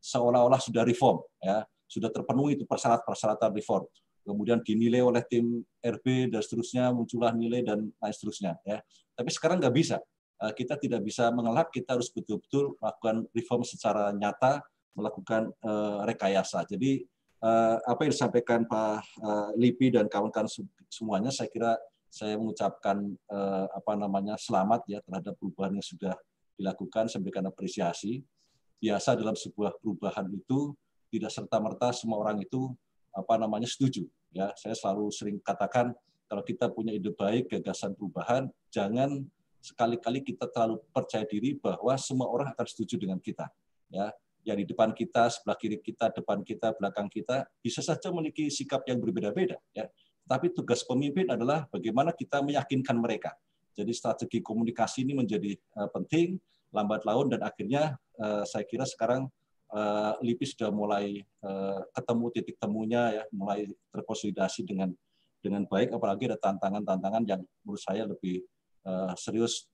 Speaker 6: seolah-olah sudah reform, ya sudah terpenuhi itu persyarat-persyaratan reform kemudian dinilai oleh tim RB dan seterusnya muncullah nilai dan lain seterusnya ya tapi sekarang nggak bisa eh, kita tidak bisa mengelak kita harus betul-betul melakukan reform secara nyata melakukan eh, rekayasa jadi eh, apa yang disampaikan Pak Lipi dan kawan-kawan semuanya saya kira saya mengucapkan apa namanya selamat ya terhadap perubahan yang sudah dilakukan sampaikan apresiasi biasa dalam sebuah perubahan itu tidak serta merta semua orang itu apa namanya setuju. Ya, saya selalu sering katakan kalau kita punya ide baik, gagasan perubahan, jangan sekali-kali kita terlalu percaya diri bahwa semua orang akan setuju dengan kita. Ya, yang di depan kita, sebelah kiri kita, depan kita, belakang kita, bisa saja memiliki sikap yang berbeda-beda. Ya. Tapi tugas pemimpin adalah bagaimana kita meyakinkan mereka. Jadi strategi komunikasi ini menjadi eh, penting, lambat laun, dan akhirnya eh, saya kira sekarang uh, eh, LIPI sudah mulai eh, ketemu titik temunya ya, mulai terkonsolidasi dengan dengan baik apalagi ada tantangan-tantangan yang menurut saya lebih eh, serius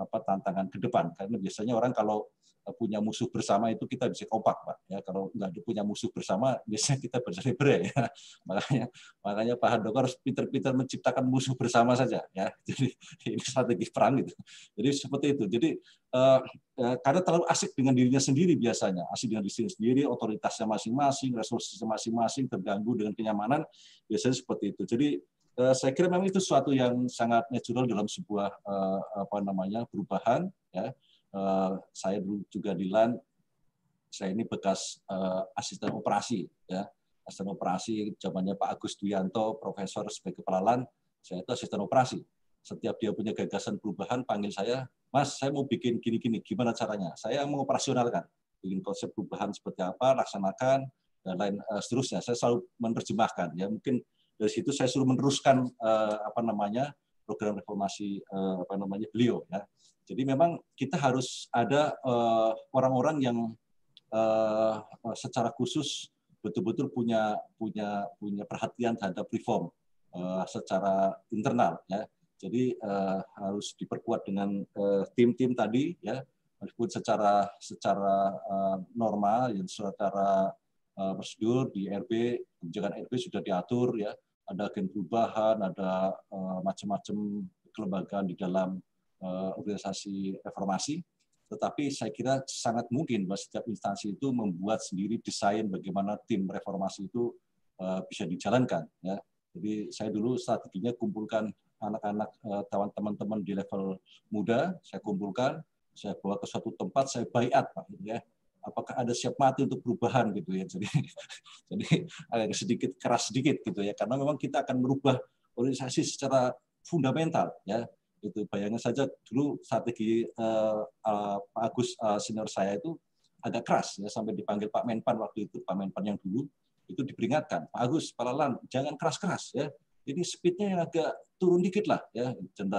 Speaker 6: apa tantangan ke depan karena biasanya orang kalau punya musuh bersama itu kita bisa kompak pak ya kalau nggak ada punya musuh bersama biasanya kita bercerai ya <laughs> makanya makanya Pak Handoko harus pinter-pinter menciptakan musuh bersama saja ya <laughs> jadi ini strategi perang itu jadi seperti itu jadi eh, eh, karena terlalu asik dengan dirinya sendiri biasanya asik dengan dirinya sendiri otoritasnya masing-masing resourcesnya masing-masing terganggu dengan kenyamanan biasanya seperti itu jadi eh, saya kira memang itu sesuatu yang sangat natural dalam sebuah eh, apa namanya perubahan ya Eh, saya dulu juga di LAN, saya ini bekas uh, asisten operasi, ya asisten operasi zamannya Pak Agus Duyanto, profesor sebagai kepala LAN, saya itu asisten operasi. Setiap dia punya gagasan perubahan, panggil saya, Mas, saya mau bikin gini-gini, gimana caranya? Saya mau operasionalkan, bikin konsep perubahan seperti apa, laksanakan, dan lain uh, seterusnya. Saya selalu menerjemahkan, ya mungkin dari situ saya suruh meneruskan uh, apa namanya program reformasi uh, apa namanya beliau ya. Jadi memang kita harus ada eh, orang-orang uh, yang uh, secara khusus betul-betul punya punya punya perhatian terhadap reform uh, secara internal ya. Jadi uh, harus diperkuat dengan tim-tim uh, tadi ya meskipun secara secara uh, normal yang secara uh, prosedur di RB kebijakan RB sudah diatur ya ada agen perubahan, ada eh, macam-macam kelembagaan di dalam eh, organisasi reformasi. Tetapi saya kira sangat mungkin bahwa setiap instansi itu membuat sendiri desain bagaimana tim reformasi itu eh, bisa dijalankan. Ya. Jadi saya dulu strateginya kumpulkan anak-anak uh, teman-teman di level muda, saya kumpulkan, saya bawa ke suatu tempat, saya bayat pak, ya apakah ada siap mati untuk perubahan gitu ya. Jadi <laughs> jadi agak sedikit keras sedikit gitu ya karena memang kita akan merubah organisasi secara fundamental ya. Itu bayangnya saja dulu strategi uh, eh, uh, eh, Pak Agus uh, senior saya itu agak keras ya sampai dipanggil Pak Menpan waktu itu Pak Menpan yang dulu itu diperingatkan Pak Agus Pak Lalan jangan keras-keras ya ini speednya yang agak turun dikit lah ya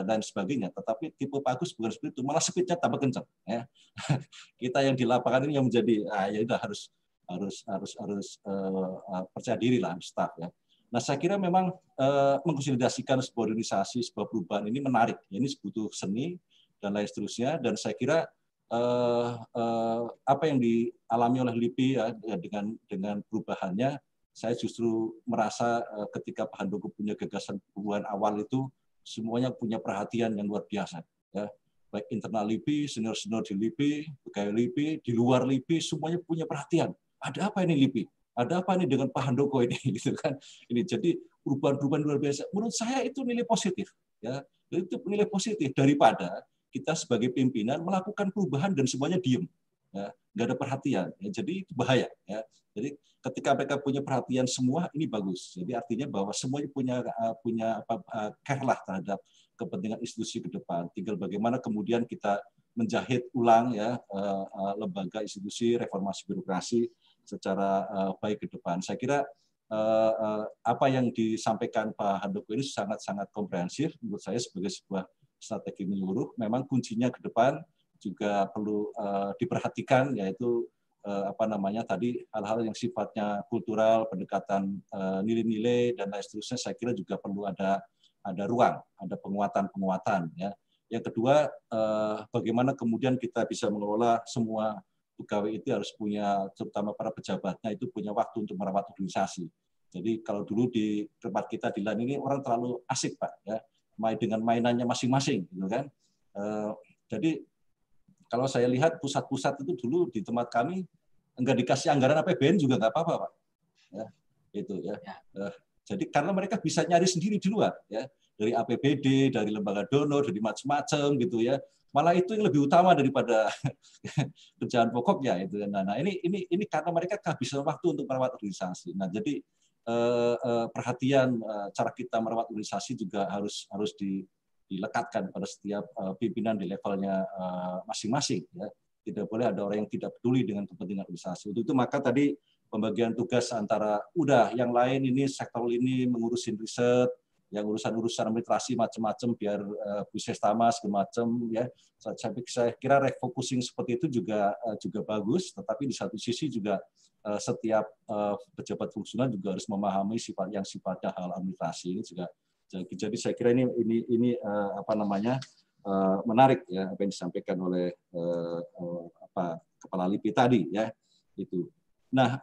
Speaker 6: dan sebagainya tetapi tipe bagus bukan speed itu malah speednya tambah kencang ya <laughs> kita yang di lapangan ini yang menjadi ah, ya udah harus harus harus harus uh, percaya diri lah staff ya nah saya kira memang uh, mengkonsolidasikan sebuah organisasi sebuah perubahan ini menarik ya, ini butuh seni dan lain seterusnya dan saya kira uh, uh, apa yang dialami oleh LIPI ya, dengan dengan perubahannya saya justru merasa eh, ketika Pak Handoko punya gagasan perubahan awal itu semuanya punya perhatian yang luar biasa. Ya. Baik internal LIPI, senior-senior di LIPI, pegawai LIPI, di luar LIPI, semuanya punya perhatian. Ada apa ini LIPI? Ada apa ini dengan Pak Handoko ini? <laughs> Gitu kan? Ini jadi perubahan-perubahan luar biasa. Menurut saya itu nilai positif. Ya, itu nilai positif daripada kita sebagai pimpinan melakukan perubahan dan semuanya diem ya, nggak ada perhatian ya, jadi itu bahaya ya jadi ketika mereka punya perhatian semua ini bagus jadi artinya bahwa semuanya punya eh, punya apa eh, care lah terhadap kepentingan institusi ke depan tinggal bagaimana kemudian kita menjahit ulang ya eh, lembaga institusi reformasi birokrasi secara baik ke depan saya kira apa yang disampaikan Pak Handoko ini sangat-sangat komprehensif menurut saya sebagai sebuah strategi menyeluruh memang kuncinya ke depan juga perlu uh, diperhatikan yaitu uh, apa namanya tadi hal-hal yang sifatnya kultural, pendekatan eh, nilai-nilai uh, dan lain seterusnya saya kira juga perlu ada ada ruang, ada penguatan-penguatan ya. Yang kedua, uh, bagaimana kemudian kita bisa mengelola semua pegawai itu harus punya, terutama para pejabatnya itu punya waktu untuk merawat organisasi. Jadi kalau dulu di tempat kita di lain ini orang terlalu asik pak, ya main dengan mainannya masing-masing, gitu kan. jadi kalau saya lihat pusat-pusat itu dulu di tempat kami enggak dikasih anggaran APBN juga enggak apa-apa, Pak. Ya, itu ya. ya. Eh, jadi karena mereka bisa nyari sendiri di luar ya dari APBD, dari lembaga donor, dari macam-macam gitu ya. Malah itu yang lebih utama daripada kerjaan <laughs> pokoknya itu. Nah, nah ini ini ini karena mereka kehabisan waktu untuk merawat organisasi. Nah, jadi eh, eh, perhatian cara kita merawat organisasi juga harus harus di dilekatkan pada setiap eh, pimpinan di levelnya eh, masing-masing. Ya. Tidak boleh ada orang yang tidak peduli dengan kepentingan organisasi. Untuk itu maka tadi pembagian tugas antara udah yang lain ini sektor ini mengurusin riset, yang urusan-urusan administrasi macam-macam biar uh, eh, Bu Sestama macam ya. Saya, saya, saya kira refocusing seperti itu juga juga bagus, tetapi di satu sisi juga setiap pejabat fungsional juga harus memahami sifat yang sifatnya hal administrasi ini juga jadi saya kira ini ini ini eh, apa namanya eh, menarik ya apa yang disampaikan oleh eh, apa kepala LIPI tadi ya itu. Nah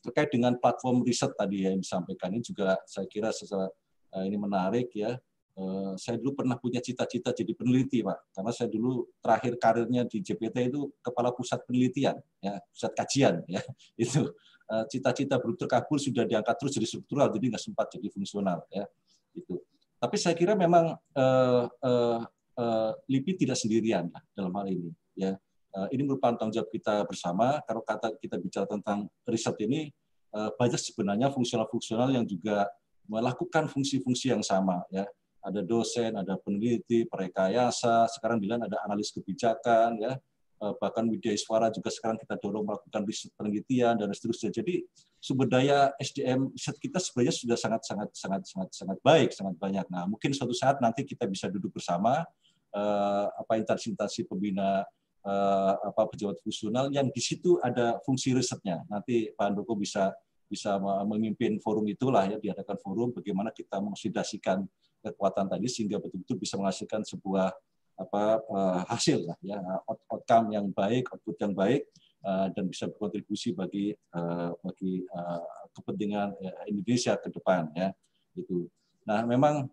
Speaker 6: terkait dengan platform riset tadi ya yang disampaikan ini juga saya kira secara ini menarik ya. saya dulu pernah punya cita-cita jadi peneliti pak, karena saya dulu terakhir karirnya di JPT itu kepala pusat penelitian ya pusat kajian ya <laughs> itu cita-cita belum terkabul sudah diangkat terus jadi struktural jadi nggak sempat jadi fungsional ya itu. Tapi saya kira memang uh, uh, uh, LIPI tidak sendirian dalam hal ini. Ya, uh, ini merupakan tanggung jawab kita bersama. Kalau kata kita bicara tentang riset ini, uh, banyak sebenarnya fungsional-fungsional yang juga melakukan fungsi-fungsi yang sama. Ya, ada dosen, ada peneliti, perekayasa. Sekarang bilang ada analis kebijakan. Ya, Eh, bahkan Widya Iswara juga sekarang kita dorong melakukan riset penelitian dan seterusnya. Jadi sumber daya SDM riset kita sebenarnya sudah sangat sangat sangat sangat sangat baik, sangat banyak. Nah, mungkin suatu saat nanti kita bisa duduk bersama uh, apa instansi pembina uh, apa pejabat fungsional yang di situ ada fungsi risetnya. Nanti Pak Handoko bisa bisa memimpin forum itulah ya diadakan forum bagaimana kita mengsidasikan kekuatan tadi sehingga betul-betul bisa menghasilkan sebuah apa eh, hasil lah ya outcome yang baik output yang baik eh, dan bisa berkontribusi bagi eh, bagi kepentingan Indonesia ke depan ya itu nah memang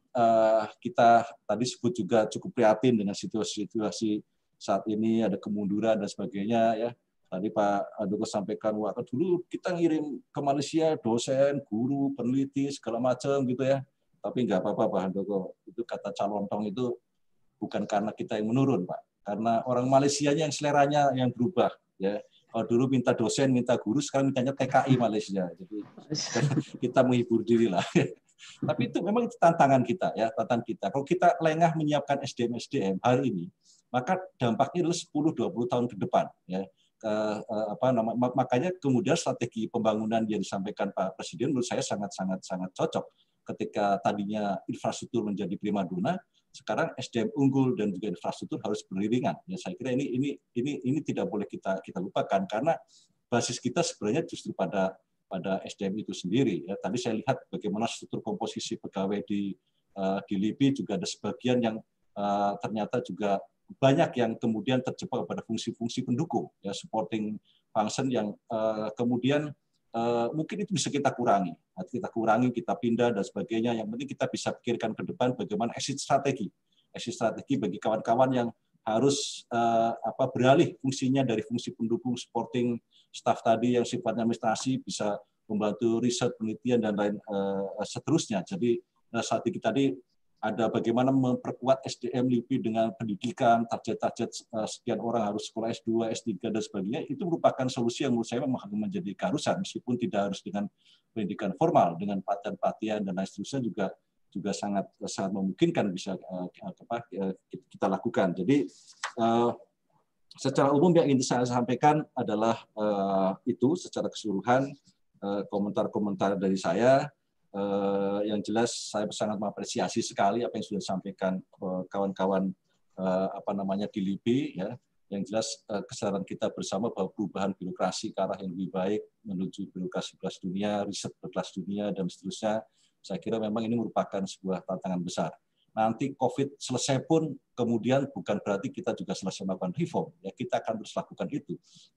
Speaker 6: kita tadi sebut juga cukup prihatin dengan situasi-situasi saat ini ada kemunduran dan sebagainya ya tadi Pak Dokter sampaikan waktu dulu kita ngirim ke Malaysia dosen guru peneliti segala macam gitu ya tapi nggak apa-apa Pak Handoko itu kata calon tong itu bukan karena kita yang menurun, Pak. Karena orang Malaysia yang seleranya yang berubah, ya. Kalau dulu minta dosen, minta guru, sekarang mintanya TKI Malaysia. Jadi <laughs> kita menghibur diri lah. <laughs> Tapi itu memang itu tantangan kita ya, tantangan kita. Kalau kita lengah menyiapkan SDM SDM hari ini, maka dampaknya adalah 10-20 tahun ke depan ya. Ke, eh, apa nama, makanya kemudian strategi pembangunan yang disampaikan Pak Presiden menurut saya sangat sangat sangat cocok ketika tadinya infrastruktur menjadi prima dona sekarang SDM unggul dan juga infrastruktur harus beriringan. Ya, saya kira ini ini ini ini tidak boleh kita kita lupakan karena basis kita sebenarnya justru pada pada SDM itu sendiri. Ya, tadi saya lihat bagaimana struktur komposisi pegawai di uh, di LIPI juga ada sebagian yang uh, ternyata juga banyak yang kemudian terjebak pada fungsi-fungsi pendukung, ya supporting function yang uh, kemudian Eh, mungkin itu bisa kita kurangi. Kita kurangi, kita pindah dan sebagainya. Yang penting kita bisa pikirkan ke depan bagaimana exit strategi. Exit strategi bagi kawan-kawan yang harus uh, apa beralih fungsinya dari fungsi pendukung supporting staff tadi yang sifatnya administrasi bisa membantu riset penelitian dan lain uh, seterusnya. Jadi strategi tadi ada bagaimana memperkuat SDM LIPI dengan pendidikan, target-target eh, sekian orang harus sekolah S2, S3, dan sebagainya, itu merupakan solusi yang menurut saya memang menjadi keharusan, meskipun tidak harus dengan pendidikan formal, dengan paten patian dan lain seterusnya juga juga sangat eh, sangat memungkinkan bisa eh, apa, kita lakukan. Jadi secara umum yang ingin saya sampaikan adalah itu secara keseluruhan komentar-komentar dari saya Eh, yang jelas saya sangat mengapresiasi sekali apa yang sudah disampaikan eh, kawan-kawan eh, apa namanya di LIBI ya. Yang jelas eh, kesadaran kita bersama bahwa perubahan birokrasi ke arah yang lebih baik menuju birokrasi kelas dunia, riset berkelas dunia dan seterusnya, saya kira memang ini merupakan sebuah tantangan besar. Nanti COVID selesai pun kemudian bukan berarti kita juga selesai melakukan reform. Ya, kita akan terus lakukan itu.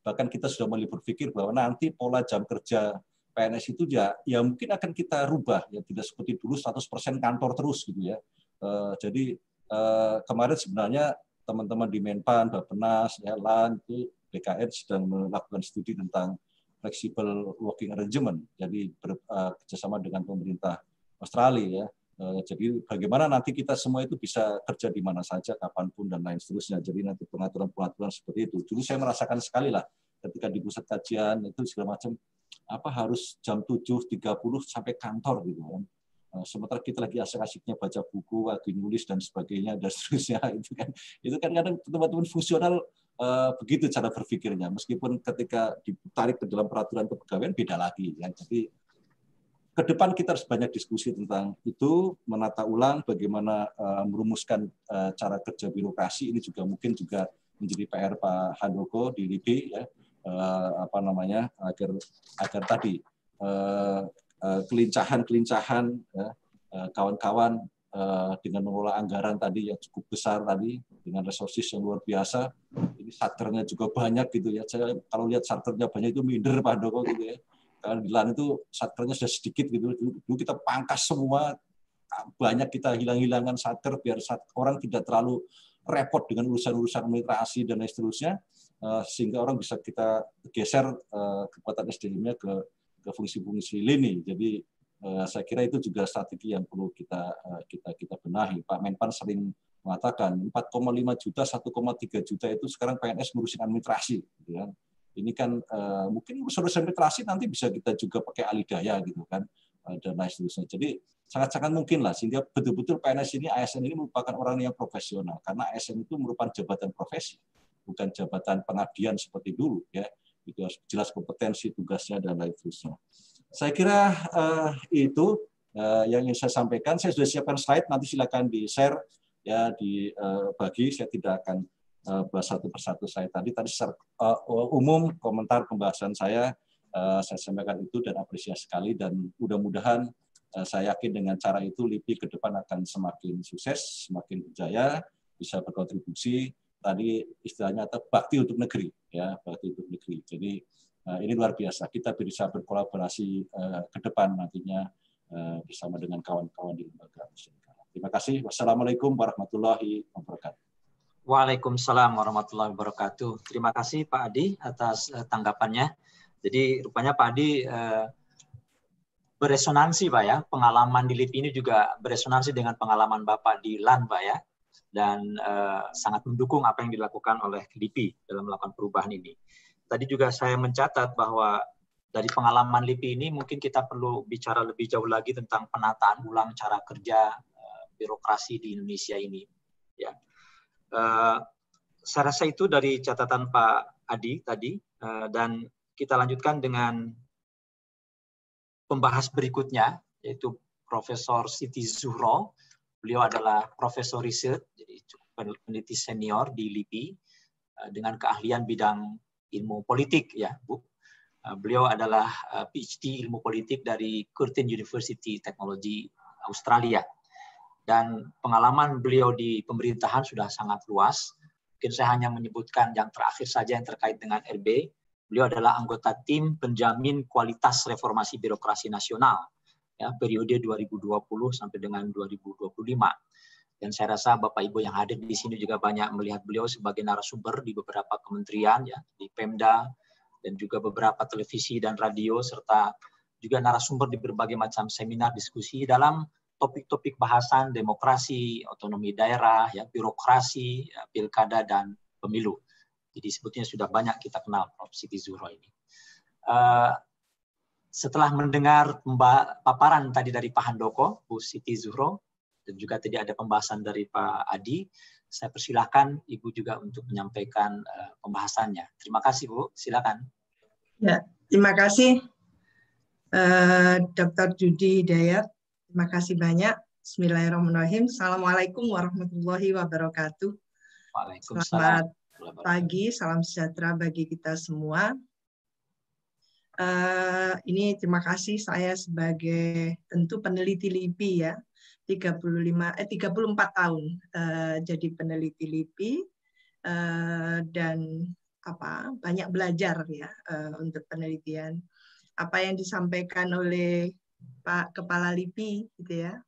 Speaker 6: Bahkan kita sudah mulai berpikir bahwa nanti pola jam kerja PNS itu ya, ya mungkin akan kita rubah ya tidak seperti dulu 100% kantor terus gitu ya. Uh, jadi uh, kemarin sebenarnya teman-teman di Menpan, Bapenas, ya, LAN itu BKN sedang melakukan studi tentang flexible working arrangement. Jadi ber, uh, kerjasama dengan pemerintah Australia ya. Uh, jadi bagaimana nanti kita semua itu bisa kerja di mana saja, kapanpun dan lain seterusnya. Jadi nanti pengaturan-pengaturan seperti itu. Dulu saya merasakan sekali lah ketika di pusat kajian itu segala macam apa harus jam 7.30 sampai kantor gitu kan. Eh, sementara kita lagi asik-asiknya baca buku, lagi nulis dan sebagainya dan <laughs> seterusnya itu kan. Itu kan kadang teman-teman fungsional eh, begitu cara berpikirnya. Meskipun ketika ditarik ke dalam peraturan kepegawaian beda lagi ya. Jadi ke depan kita harus banyak diskusi tentang itu, menata ulang bagaimana eh, merumuskan cara kerja birokrasi ini juga mungkin juga menjadi PR Pak Handoko di LIBI ya uh, apa namanya agar agar tadi eh, eh, kelincahan-kelincahan uh, kawan-kawan uh, dengan mengelola anggaran tadi yang cukup besar tadi dengan resources yang luar biasa ini sarternya juga banyak gitu ya saya kalau lihat sarternya banyak itu minder pak Doko gitu ya karena di LAN itu sarternya sudah sedikit gitu dulu kita pangkas semua ah, banyak kita hilang-hilangan satker biar orang tidak terlalu repot dengan urusan-urusan administrasi dan lain seterusnya Eh, sehingga orang bisa kita geser eh, kekuatan SDM-nya ke ke fungsi-fungsi lini. Jadi eh, saya kira itu juga strategi yang perlu kita kita kita benahi. Pak Menpan sering mengatakan 4,5 juta 1,3 juta itu sekarang PNS ngurusin administrasi gitu kan. Ini kan mungkin urusan administrasi nanti bisa kita juga pakai alih daya gitu kan dan lain sebagainya. Jadi sangat-sangat mungkin lah sehingga betul-betul PNS ini ASN ini merupakan orang yang profesional karena ASN itu merupakan jabatan profesi bukan jabatan pengabdian seperti dulu ya itu harus jelas kompetensi tugasnya dan lain sebagainya saya kira uh, itu uh, yang ingin saya sampaikan saya sudah siapkan slide nanti silakan ya, di share eh, ya dibagi uh, saya tidak akan uh, bahas satu persatu saya tadi tadi secara uh, umum komentar pembahasan saya uh, saya sampaikan itu dan apresiasi sekali dan mudah-mudahan saya yakin dengan cara itu LIPI ke depan akan semakin sukses semakin berjaya bisa berkontribusi tadi istilahnya atau bakti untuk negeri ya bakti untuk negeri jadi eh, ini luar biasa kita bisa berkolaborasi eh, ke depan nantinya eh, bersama dengan kawan-kawan di lembaga Nusantara terima kasih wassalamualaikum warahmatullahi wabarakatuh
Speaker 4: Waalaikumsalam warahmatullahi wabarakatuh. Terima kasih Pak Adi atas tanggapannya. Jadi rupanya Pak Adi beresonansi Pak ya, pengalaman di LIP ini juga beresonansi dengan pengalaman Bapak di LAN Pak ya dan uh, sangat mendukung apa yang dilakukan oleh LIPI dalam melakukan perubahan ini. Tadi juga saya mencatat bahwa dari pengalaman LIPI ini mungkin kita perlu bicara lebih jauh lagi tentang penataan ulang cara kerja uh, birokrasi di Indonesia ini. Ya, uh, saya rasa itu dari catatan Pak Adi tadi uh, dan kita lanjutkan dengan pembahas berikutnya yaitu Profesor Siti Zuhro Beliau adalah profesor riset, jadi cukup peneliti senior di LIPI eh, dengan keahlian bidang ilmu politik ya, Bu. Eh, beliau adalah eh, PhD ilmu politik dari Curtin University Technology Australia. Dan pengalaman beliau di pemerintahan sudah sangat luas. Mungkin saya hanya menyebutkan yang terakhir saja yang terkait dengan RB. Beliau adalah anggota tim penjamin kualitas reformasi birokrasi nasional ya periode 2020 sampai dengan 2025. Dan saya rasa Bapak Ibu yang hadir di sini juga banyak melihat beliau sebagai narasumber di beberapa kementerian ya, di Pemda dan juga beberapa televisi dan radio serta juga narasumber di berbagai macam seminar diskusi dalam topik-topik bahasan demokrasi, otonomi daerah, ya birokrasi, ya, pilkada dan pemilu. Jadi sebetulnya sudah banyak kita kenal Prof. Siti Zuhro ini. Uh, setelah mendengar paparan tadi dari Pak Handoko, Bu Siti Zuhro, dan juga tadi ada pembahasan dari Pak Adi, saya persilahkan Ibu juga untuk menyampaikan uh, pembahasannya. Terima kasih Bu, silakan.
Speaker 1: Ya, terima kasih uh, eh, Dr. Judi Hidayat. Terima kasih banyak. Bismillahirrahmanirrahim. Assalamualaikum warahmatullahi wabarakatuh. Waalaikumsalam. Selamat pagi, salam sejahtera bagi kita semua. Eh, ini terima kasih saya sebagai tentu peneliti LIPI ya 35 eh 34 tahun uh, jadi peneliti LIPI uh, eh, dan apa banyak belajar ya uh, untuk penelitian apa yang disampaikan oleh Pak Kepala LIPI gitu ya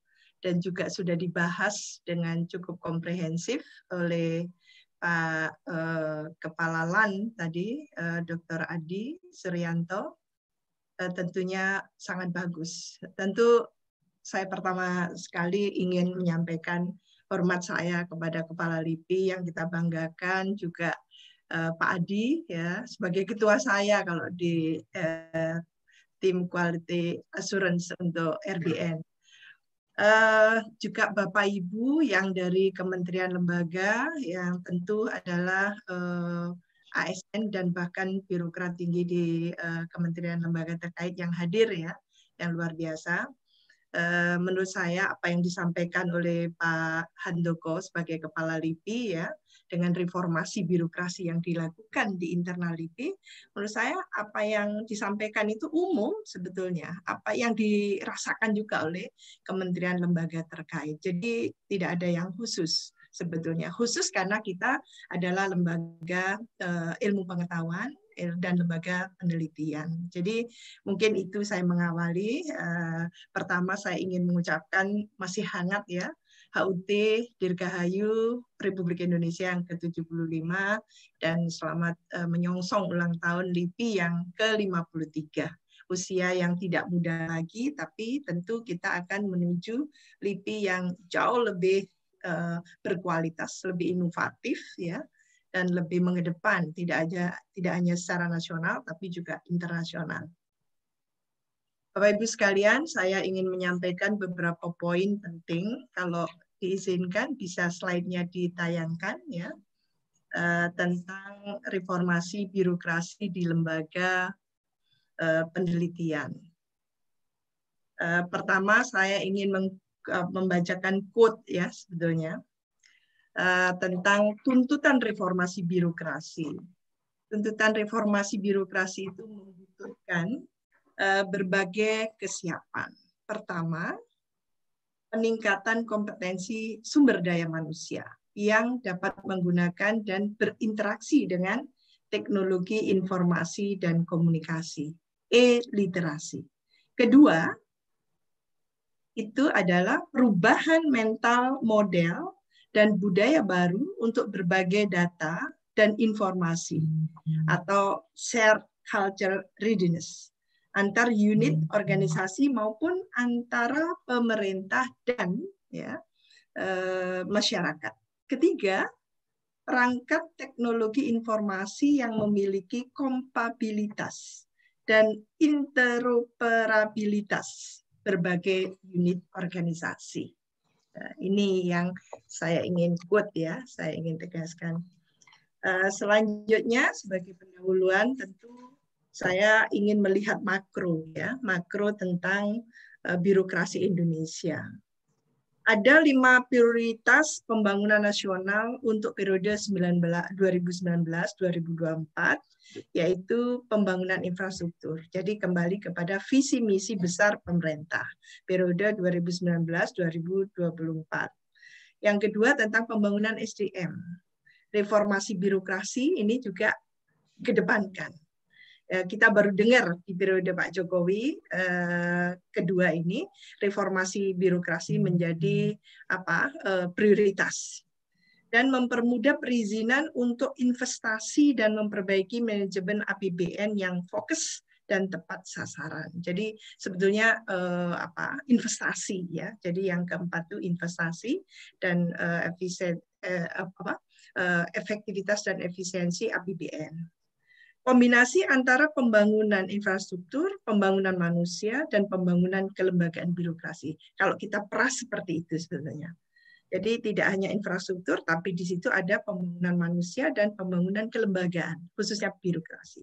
Speaker 1: dan juga sudah dibahas dengan cukup komprehensif oleh Pak uh, Kepala LAN tadi uh, Dr. Adi Suryanto Eh, tentunya sangat bagus. Tentu saya pertama sekali ingin menyampaikan hormat saya kepada Kepala LIPI yang kita banggakan juga eh, Pak Adi ya sebagai ketua saya kalau di eh, tim quality assurance untuk RBN. Eh, juga Bapak Ibu yang dari kementerian lembaga yang tentu adalah eh, ASN dan bahkan birokrat tinggi di uh, kementerian lembaga terkait yang hadir ya, yang luar biasa. Uh, menurut saya apa yang disampaikan oleh Pak Handoko sebagai Kepala LIPI ya, dengan reformasi birokrasi yang dilakukan di internal LIPI, menurut saya apa yang disampaikan itu umum sebetulnya, apa yang dirasakan juga oleh kementerian lembaga terkait. Jadi tidak ada yang khusus sebetulnya khusus karena kita adalah lembaga uh, ilmu pengetahuan dan lembaga penelitian. Jadi mungkin itu saya mengawali. Uh, pertama saya ingin mengucapkan masih hangat ya HUT Dirgahayu Republik Indonesia yang ke-75 dan selamat uh, menyongsong ulang tahun LIPI yang ke-53. Usia yang tidak muda lagi, tapi tentu kita akan menuju LIPI yang jauh lebih Eh, berkualitas, lebih inovatif ya dan lebih mengedepan tidak aja tidak hanya secara nasional tapi juga internasional. Bapak Ibu sekalian, saya ingin menyampaikan beberapa poin penting kalau diizinkan bisa slide-nya ditayangkan ya eh, tentang reformasi birokrasi di lembaga eh, penelitian. Pertama, saya ingin Eh, membacakan quote ya sebetulnya eh, tentang tuntutan reformasi birokrasi. Tuntutan reformasi birokrasi itu
Speaker 2: membutuhkan
Speaker 1: eh, berbagai kesiapan. Pertama, peningkatan kompetensi sumber daya manusia yang dapat menggunakan dan berinteraksi dengan teknologi informasi dan komunikasi, e-literasi. Kedua, itu adalah perubahan mental model dan budaya baru untuk berbagai data dan informasi hmm. atau share culture readiness antar unit hmm. organisasi maupun antara pemerintah dan ya e, masyarakat. Ketiga, perangkat teknologi informasi yang memiliki kompabilitas dan interoperabilitas berbagai unit organisasi. Nah, ini yang saya ingin quote ya, saya ingin tegaskan. Eh, selanjutnya sebagai pendahuluan tentu saya ingin melihat makro ya, makro tentang eh, birokrasi Indonesia ada lima prioritas pembangunan nasional untuk periode 2019-2024, yaitu pembangunan infrastruktur. Jadi kembali kepada visi misi besar pemerintah periode 2019-2024. Yang kedua tentang pembangunan SDM, reformasi birokrasi ini juga kedepankan Eh, kita baru dengar di periode Pak Jokowi eh, kedua ini reformasi birokrasi hmm. menjadi apa eh, prioritas dan mempermudah perizinan untuk investasi dan memperbaiki manajemen APBN yang fokus dan tepat sasaran. Jadi sebetulnya eh, apa investasi ya. Jadi yang keempat itu investasi dan eh, efisien eh, apa eh, efektivitas dan efisiensi APBN kombinasi antara pembangunan infrastruktur, pembangunan manusia, dan pembangunan kelembagaan birokrasi. Kalau kita peras seperti itu sebenarnya. Jadi tidak hanya infrastruktur, tapi di situ ada pembangunan manusia dan pembangunan kelembagaan, khususnya birokrasi.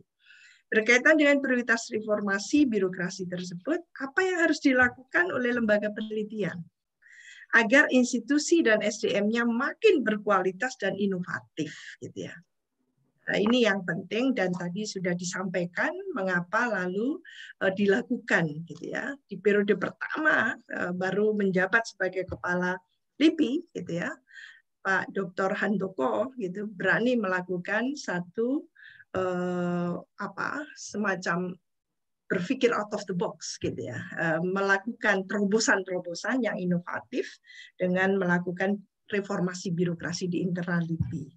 Speaker 1: Berkaitan dengan prioritas reformasi birokrasi tersebut, apa yang harus dilakukan oleh lembaga penelitian agar institusi dan SDM-nya makin berkualitas dan inovatif, gitu ya. Nah, ini yang penting dan tadi sudah disampaikan mengapa lalu uh, dilakukan gitu ya. Di periode pertama uh, baru menjabat sebagai kepala LIPI gitu ya. Pak Dr. Handoko gitu berani melakukan satu uh, apa semacam berpikir out of the box gitu ya. Uh, melakukan terobosan-terobosan yang inovatif dengan melakukan reformasi birokrasi di internal LIPI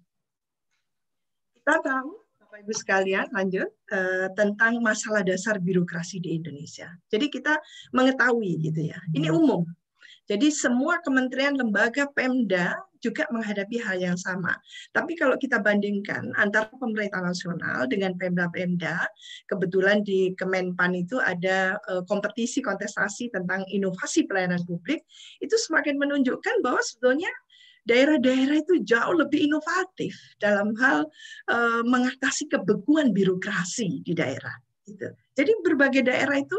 Speaker 1: kita tahu Bapak Ibu sekalian, lanjut uh, tentang masalah dasar birokrasi di Indonesia. Jadi kita mengetahui gitu ya. Ini hmm. umum. Jadi semua kementerian, lembaga, Pemda juga menghadapi hal yang sama. Tapi kalau kita bandingkan antara pemerintah nasional dengan Pemda-Pemda, kebetulan di Kemenpan itu ada eh, kompetisi kontestasi tentang inovasi pelayanan publik, itu semakin menunjukkan bahwa sebetulnya daerah-daerah itu jauh lebih inovatif dalam hal eh, mengatasi kebekuan birokrasi di daerah. Gitu. Jadi berbagai daerah itu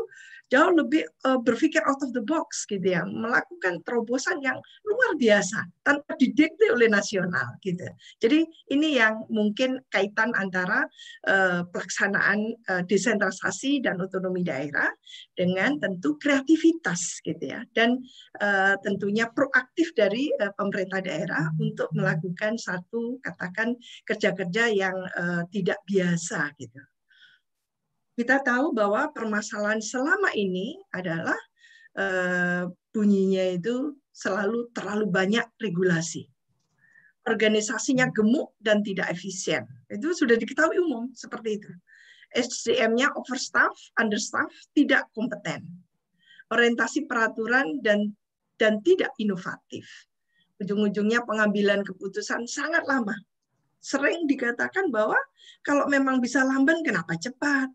Speaker 1: jauh lebih uh, berpikir out of the box gitu ya, melakukan terobosan yang luar biasa tanpa didikte oleh nasional gitu. Jadi ini yang mungkin kaitan antara uh, pelaksanaan uh, desentralisasi dan otonomi daerah dengan tentu kreativitas gitu ya dan uh, tentunya proaktif dari uh, pemerintah daerah untuk melakukan satu katakan kerja-kerja yang uh, tidak biasa gitu kita tahu bahwa permasalahan selama ini adalah eh, bunyinya itu selalu terlalu banyak regulasi. Organisasinya gemuk dan tidak efisien. Itu sudah diketahui umum seperti itu. SDM-nya overstaff, understaff, tidak kompeten. Orientasi peraturan dan dan tidak inovatif. Ujung-ujungnya pengambilan keputusan sangat lama. Sering dikatakan bahwa kalau memang bisa lamban kenapa cepat?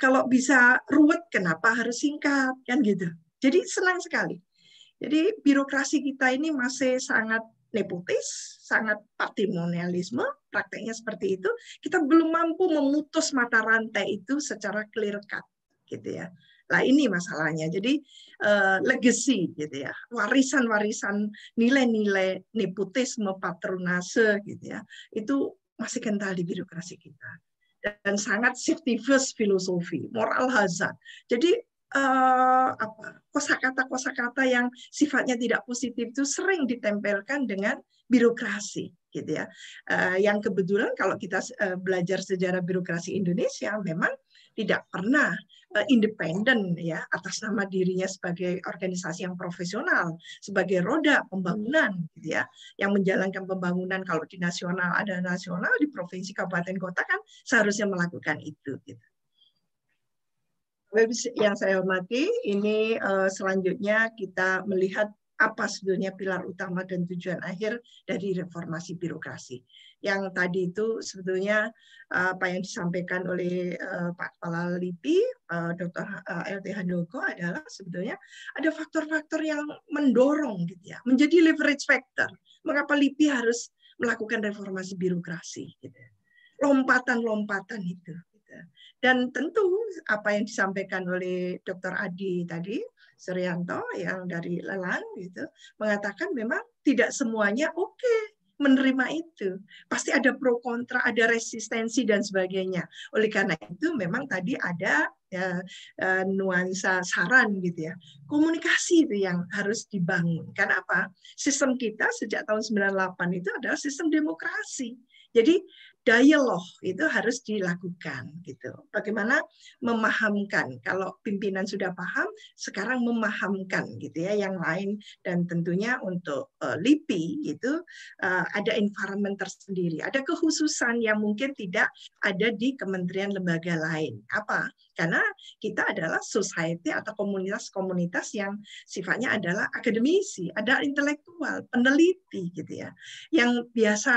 Speaker 1: Kalau bisa ruwet, kenapa harus singkat? Kan gitu. Jadi senang sekali. Jadi birokrasi kita ini masih sangat nepotis, sangat patrimonialisme, prakteknya seperti itu. Kita belum mampu memutus mata rantai itu secara clear cut, gitu ya. Lah ini masalahnya. Jadi uh, legacy gitu ya, warisan-warisan nilai-nilai nepotisme, patronase gitu ya, itu masih kental di birokrasi kita dan sangat safety first filosofi, moral hazard. Jadi eh, apa kosakata kosakata yang sifatnya tidak positif itu sering ditempelkan dengan birokrasi gitu ya. Eh, yang kebetulan kalau kita eh, belajar sejarah birokrasi Indonesia memang tidak pernah Eh, independen ya atas nama dirinya sebagai organisasi yang profesional sebagai roda pembangunan gitu ya yang menjalankan pembangunan kalau di nasional ada nasional di provinsi kabupaten kota kan seharusnya melakukan itu gitu. Yang saya hormati, ini eh, selanjutnya kita melihat apa sebetulnya pilar utama dan tujuan akhir dari reformasi birokrasi yang tadi itu sebetulnya eh, apa yang disampaikan oleh eh, Pak Kepala LIPI, eh, Dr. RT Handoko adalah sebetulnya ada faktor-faktor yang mendorong gitu ya, menjadi leverage factor. Mengapa LIPI harus melakukan reformasi birokrasi gitu. Ya? Lompatan-lompatan itu gitu. Ya. Dan tentu apa yang disampaikan oleh Dr. Adi tadi Suryanto yang dari lelang gitu mengatakan memang tidak semuanya oke okay menerima itu. Pasti ada pro kontra, ada resistensi dan sebagainya. Oleh karena itu memang tadi ada ya, e, nuansa saran gitu ya. Komunikasi itu yang harus dibangun. Kan apa? Sistem kita sejak tahun 98 itu adalah sistem demokrasi. Jadi dialog itu harus dilakukan gitu. Bagaimana memahamkan kalau pimpinan sudah paham, sekarang memahamkan gitu ya yang lain dan tentunya untuk uh, eh, LIPI itu uh, eh, ada environment tersendiri, ada kekhususan yang mungkin tidak ada di kementerian lembaga lain. Apa? Karena kita adalah society atau komunitas-komunitas yang sifatnya adalah akademisi, ada intelektual, peneliti gitu ya. Yang biasa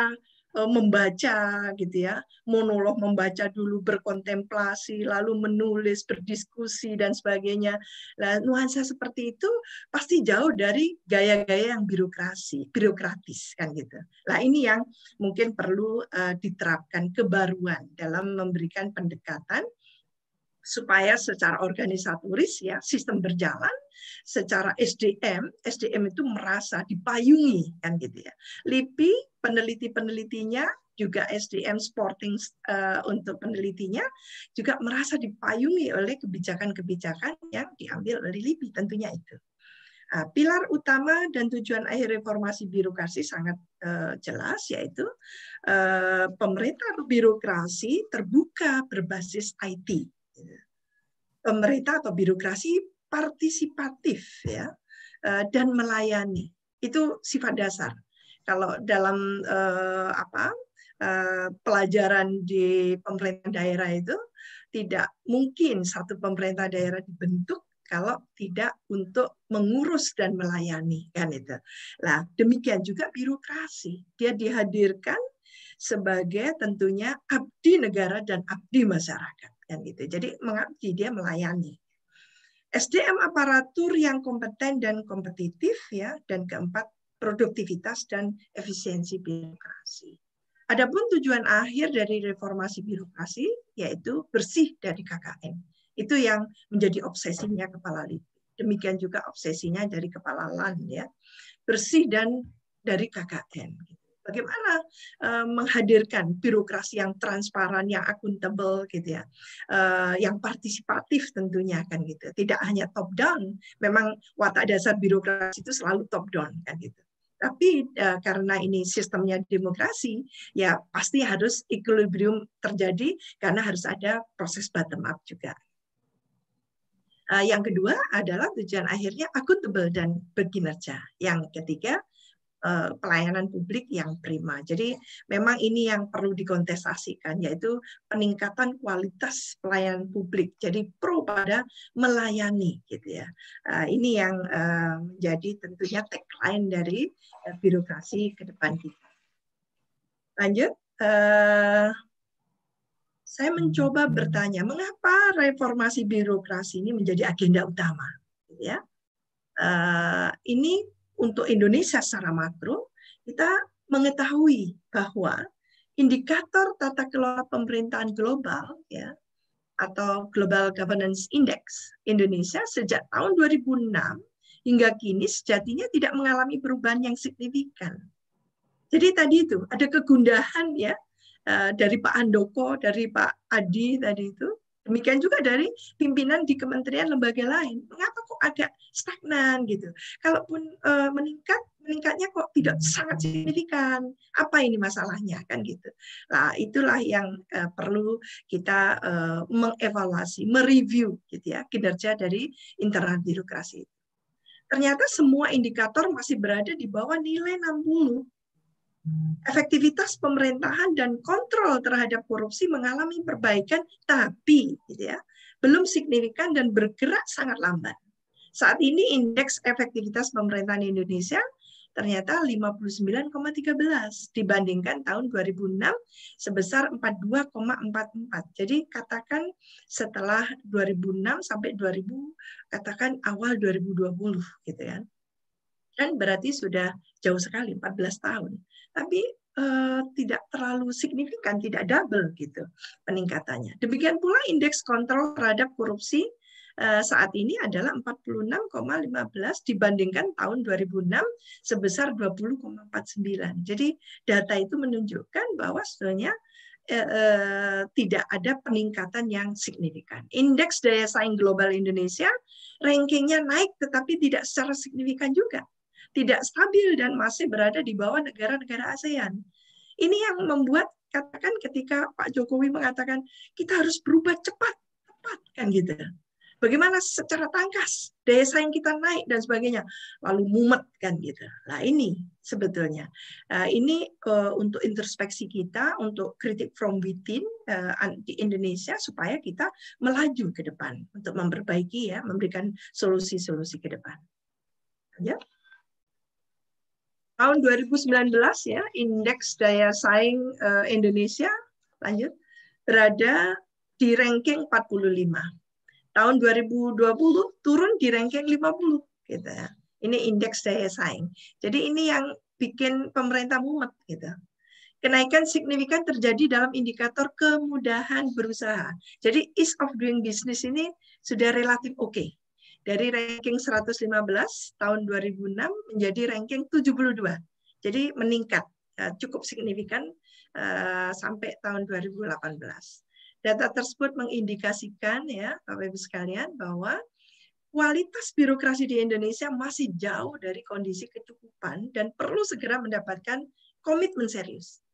Speaker 1: Eh, membaca gitu ya monolog membaca dulu berkontemplasi lalu menulis berdiskusi dan sebagainya nah, nuansa seperti itu pasti jauh dari gaya-gaya yang birokrasi birokratis kan gitu lah ini yang mungkin perlu uh, diterapkan kebaruan dalam memberikan pendekatan supaya secara organisatoris ya sistem berjalan secara SDM SDM itu merasa dipayungi kan gitu ya LIPI peneliti-penelitinya juga SDM Sporting uh, untuk penelitinya juga merasa dipayungi oleh kebijakan-kebijakan yang diambil oleh LIPI tentunya itu. Uh, pilar utama dan tujuan akhir reformasi birokrasi sangat uh, jelas yaitu uh, pemerintah birokrasi terbuka berbasis IT. Pemerintah atau birokrasi partisipatif ya uh, dan melayani. Itu sifat dasar kalau dalam uh, apa uh, pelajaran di pemerintah daerah itu tidak mungkin satu pemerintah daerah dibentuk kalau tidak untuk mengurus dan melayani kan itu. Nah, demikian juga birokrasi. Dia dihadirkan sebagai tentunya abdi negara dan abdi masyarakat kan gitu. Jadi mengabdi dia melayani. SDM aparatur yang kompeten dan kompetitif ya dan keempat produktivitas dan efisiensi birokrasi. Adapun tujuan akhir dari reformasi birokrasi yaitu bersih dari KKN. Itu yang menjadi obsesinya kepala LIPI. Demikian juga obsesinya dari kepala LAN ya. Bersih dan dari KKN. Gitu bagaimana uh, menghadirkan birokrasi yang transparan, yang akuntabel gitu ya, uh, yang partisipatif tentunya kan gitu, tidak hanya top down. Memang watak dasar birokrasi itu selalu top down kan gitu. Tapi uh, karena ini sistemnya demokrasi, ya pasti harus equilibrium terjadi karena harus ada proses bottom up juga. Uh, yang kedua adalah tujuan akhirnya akuntabel dan berkinerja. Yang ketiga Eh, pelayanan publik yang prima. Jadi memang ini yang perlu dikontestasikan yaitu peningkatan kualitas pelayanan publik. Jadi pro pada melayani gitu ya. Eh, ini yang eh, menjadi tentunya tagline dari birokrasi ke depan kita. Lanjut saya mencoba bertanya, mengapa reformasi birokrasi ini menjadi agenda utama? Gitu ya, ini untuk Indonesia secara makro, kita mengetahui bahwa indikator tata kelola pemerintahan global ya atau Global Governance Index Indonesia sejak tahun 2006 hingga kini sejatinya tidak mengalami perubahan yang signifikan. Jadi tadi itu ada kegundahan ya eh, dari Pak Andoko, dari Pak Adi tadi itu Demikian juga dari pimpinan di kementerian lembaga lain. Mengapa kok ada stagnan gitu? Kalaupun e, meningkat, meningkatnya kok tidak sangat signifikan. Apa ini masalahnya kan gitu? Nah, itulah yang e, perlu kita e, mengevaluasi, mereview gitu ya kinerja dari internal birokrasi. Ternyata semua indikator masih berada di bawah nilai 60 efektivitas pemerintahan dan kontrol terhadap korupsi mengalami perbaikan tapi gitu ya, belum signifikan dan bergerak sangat lambat. Saat ini indeks efektivitas pemerintahan Indonesia ternyata 59,13 dibandingkan tahun 2006 sebesar 42,44. Jadi katakan setelah 2006 sampai 2000 katakan awal 2020 gitu ya. Kan berarti sudah jauh sekali 14 tahun tapi uh, tidak terlalu signifikan, tidak double gitu peningkatannya. Demikian pula indeks kontrol terhadap korupsi uh, saat ini adalah 46,15 dibandingkan tahun 2006 sebesar 20,49. Jadi data itu menunjukkan bahwa sebenarnya eh, tidak ada peningkatan yang signifikan. Indeks daya saing global Indonesia rankingnya naik tetapi tidak secara signifikan juga tidak stabil dan masih berada di bawah negara-negara ASEAN. Ini yang membuat katakan ketika Pak Jokowi mengatakan kita harus berubah cepat, cepat kan gitu. Bagaimana secara tangkas daya saing kita naik dan sebagainya, lalu mumet kan gitu. Nah ini sebetulnya nah, ini eh, untuk introspeksi kita, untuk kritik from within di eh, Indonesia supaya kita melaju ke depan untuk memperbaiki ya, memberikan solusi-solusi ke depan. Ya tahun 2019 ya indeks daya saing uh, Indonesia lanjut berada di ranking 45. Tahun 2020 turun di ranking 50 gitu ya. Ini indeks daya saing. Jadi ini yang bikin pemerintah mumet gitu. Kenaikan signifikan terjadi dalam indikator kemudahan berusaha. Jadi ease of doing business ini sudah relatif oke. Okay dari ranking 115 tahun 2006 menjadi ranking 72. Jadi meningkat ya, cukup signifikan eh, sampai tahun 2018. Data tersebut mengindikasikan ya Bapak Ibu sekalian bahwa kualitas birokrasi di Indonesia masih jauh dari kondisi kecukupan dan perlu segera mendapatkan komitmen serius.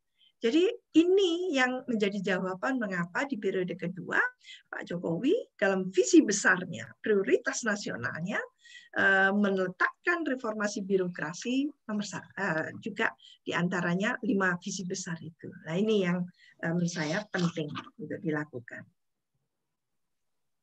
Speaker 1: Jadi ini yang menjadi jawaban mengapa di periode kedua Pak Jokowi dalam visi besarnya, prioritas nasionalnya eh, meletakkan reformasi birokrasi nomor eh, juga diantaranya lima visi besar itu. Nah ini yang eh, menurut saya penting untuk dilakukan.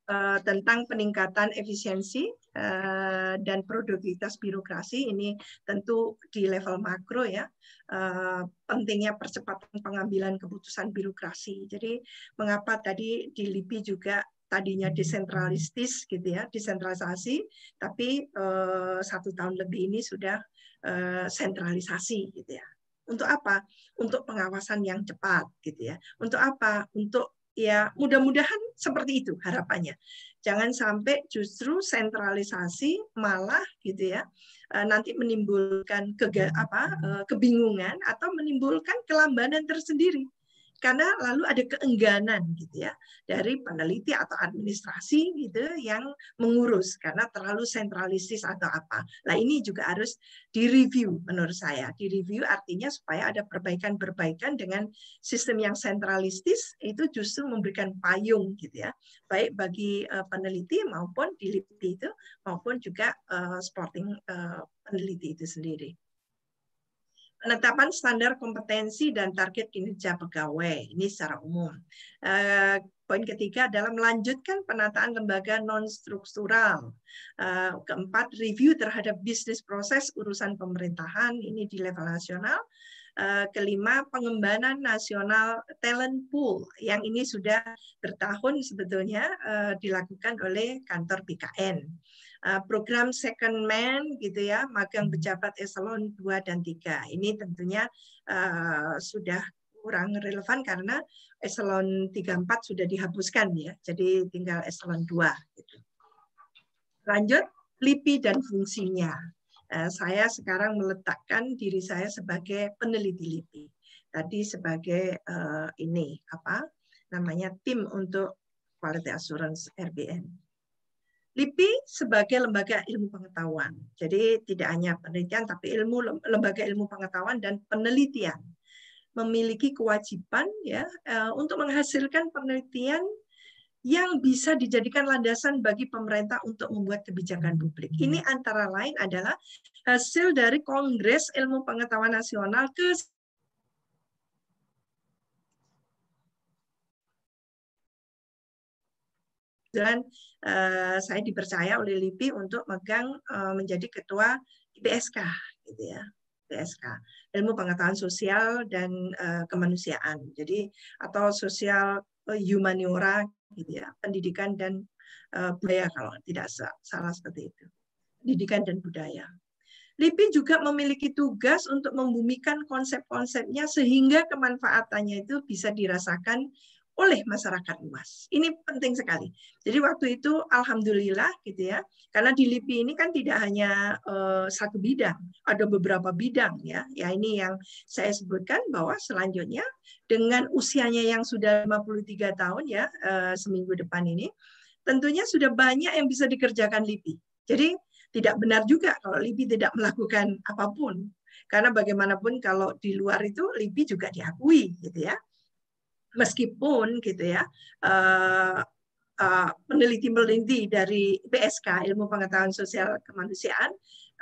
Speaker 1: Eh, tentang peningkatan efisiensi eh, dan produktivitas birokrasi ini tentu di level makro ya eh, pentingnya percepatan pengambilan keputusan birokrasi. Jadi mengapa tadi di LIPI juga tadinya desentralistis gitu ya, desentralisasi, tapi satu tahun lebih ini sudah sentralisasi gitu ya. Untuk apa? Untuk pengawasan yang cepat gitu ya. Untuk apa? Untuk ya mudah-mudahan seperti itu harapannya. Jangan sampai justru sentralisasi malah gitu ya eh, nanti menimbulkan kega, apa, eh, kebingungan atau menimbulkan kelambanan tersendiri karena lalu ada keengganan gitu ya dari peneliti atau administrasi gitu yang mengurus karena terlalu sentralistis atau apa. Nah ini juga harus direview menurut saya. Direview artinya supaya ada perbaikan-perbaikan dengan sistem yang sentralistis itu justru memberikan payung gitu ya, baik bagi eh, peneliti maupun diliti itu maupun juga eh, sporting eh, peneliti itu sendiri penetapan standar kompetensi dan target kinerja pegawai ini secara umum. Eh, poin ketiga adalah melanjutkan penataan lembaga non struktural. Eh, keempat, review terhadap bisnis proses urusan pemerintahan ini di level nasional. Eh, kelima, pengembangan nasional talent pool yang ini sudah bertahun sebetulnya dilakukan oleh kantor BKN. Eh, program second man gitu ya, magang hmm. pejabat eselon 2 dan 3. Ini tentunya uh, sudah kurang relevan karena eselon 4 sudah dihapuskan ya. Jadi tinggal eselon 2 gitu. Lanjut LIPI dan fungsinya. Uh, saya sekarang meletakkan diri saya sebagai peneliti LIPI. Tadi sebagai uh, ini apa namanya tim untuk quality assurance RBN. LIPI sebagai lembaga ilmu pengetahuan. Jadi tidak hanya penelitian, tapi ilmu lembaga ilmu pengetahuan dan penelitian memiliki kewajiban ya eh, untuk menghasilkan penelitian yang bisa dijadikan landasan bagi pemerintah untuk membuat kebijakan publik. Ini hmm. antara lain adalah hasil dari Kongres Ilmu Pengetahuan Nasional ke dan uh, saya dipercaya oleh LIPI untuk megang uh, menjadi ketua IPSK gitu ya. IPSK, ilmu pengetahuan sosial dan uh, kemanusiaan. Jadi atau sosial uh, humaniora gitu ya, pendidikan dan uh, budaya kalau tidak salah seperti itu. Pendidikan dan budaya. LIPI juga memiliki tugas untuk membumikan konsep-konsepnya sehingga kemanfaatannya itu bisa dirasakan oleh masyarakat luas. Ini penting sekali. Jadi waktu itu alhamdulillah gitu ya, karena di LIPI ini kan tidak hanya uh, satu bidang, ada beberapa bidang ya. Ya ini yang saya sebutkan bahwa selanjutnya dengan usianya yang sudah 53 tahun ya uh, seminggu depan ini, tentunya sudah banyak yang bisa dikerjakan LIPI. Jadi tidak benar juga kalau LIPI tidak melakukan apapun karena bagaimanapun kalau di luar itu LIPI juga diakui gitu ya meskipun gitu ya uh, eh, uh, eh, peneliti-peneliti dari PSK ilmu pengetahuan sosial kemanusiaan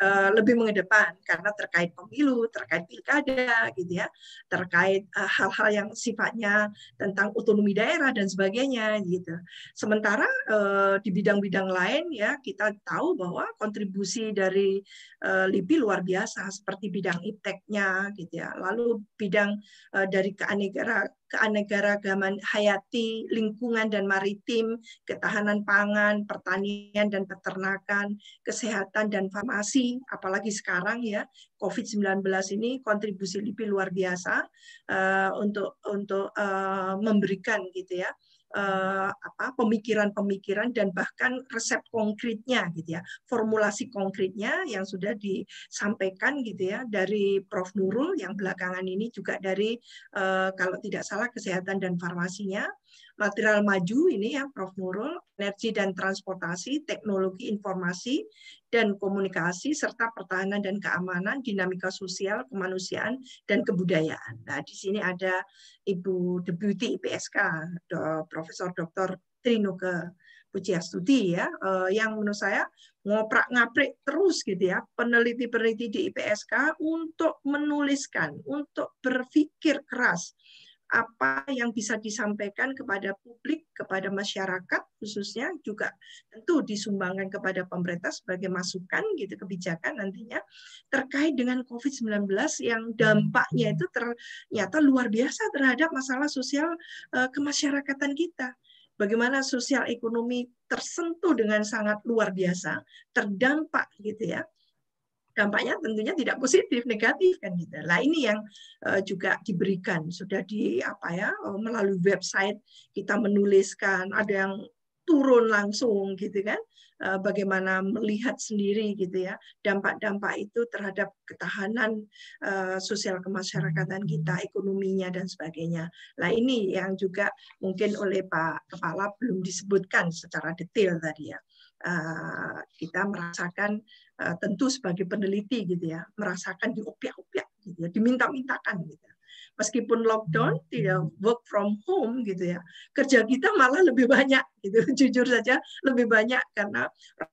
Speaker 1: uh, lebih mengedepan karena terkait pemilu, terkait pilkada, gitu ya, terkait hal-hal uh, yang sifatnya tentang otonomi daerah dan sebagainya, gitu. Sementara uh, di bidang-bidang lain ya kita tahu bahwa kontribusi dari uh, LIPI luar biasa seperti bidang iteknya gitu ya, lalu bidang uh, dari keanekaragaman keanegaragaman hayati, lingkungan dan maritim, ketahanan pangan, pertanian dan peternakan, kesehatan dan farmasi, apalagi sekarang ya COVID-19 ini kontribusi LIPI luar biasa uh, untuk untuk uh, memberikan gitu ya Eh, apa pemikiran-pemikiran dan bahkan resep konkretnya gitu ya formulasi konkretnya yang sudah disampaikan gitu ya dari Prof Nurul yang belakangan ini juga dari eh, kalau tidak salah kesehatan dan farmasinya material maju ini ya Prof Nurul, energi dan transportasi, teknologi informasi dan komunikasi serta pertahanan dan keamanan, dinamika sosial, kemanusiaan dan kebudayaan. Nah, di sini ada Ibu Deputi IPSK, Profesor Dr. Trinuke Pujiastuti ya, eh, yang menurut saya ngoprak ngaprik terus gitu ya peneliti peneliti di IPSK untuk menuliskan, untuk berpikir keras apa yang bisa disampaikan kepada publik, kepada masyarakat khususnya juga tentu disumbangkan kepada pemerintah sebagai masukan gitu kebijakan nantinya terkait dengan COVID-19 yang dampaknya itu ternyata luar biasa terhadap masalah sosial eh, kemasyarakatan kita. Bagaimana sosial ekonomi tersentuh dengan sangat luar biasa, terdampak gitu ya dampaknya tentunya tidak positif, negatif kan gitu. Nah ini yang eh, juga diberikan sudah di apa ya eh, melalui website kita menuliskan ada yang turun langsung gitu kan eh, bagaimana melihat sendiri gitu ya dampak-dampak itu terhadap ketahanan sosial kemasyarakatan kita, ekonominya dan sebagainya. Nah ini yang juga mungkin oleh Pak Kepala belum disebutkan secara detail tadi ya. Eh, kita merasakan eh, tentu sebagai peneliti gitu ya merasakan diupiah-upiah gitu ya diminta-mintakan gitu meskipun lockdown hmm. tidak work from home gitu ya kerja kita malah lebih banyak <laughs> gitu jujur saja lebih banyak karena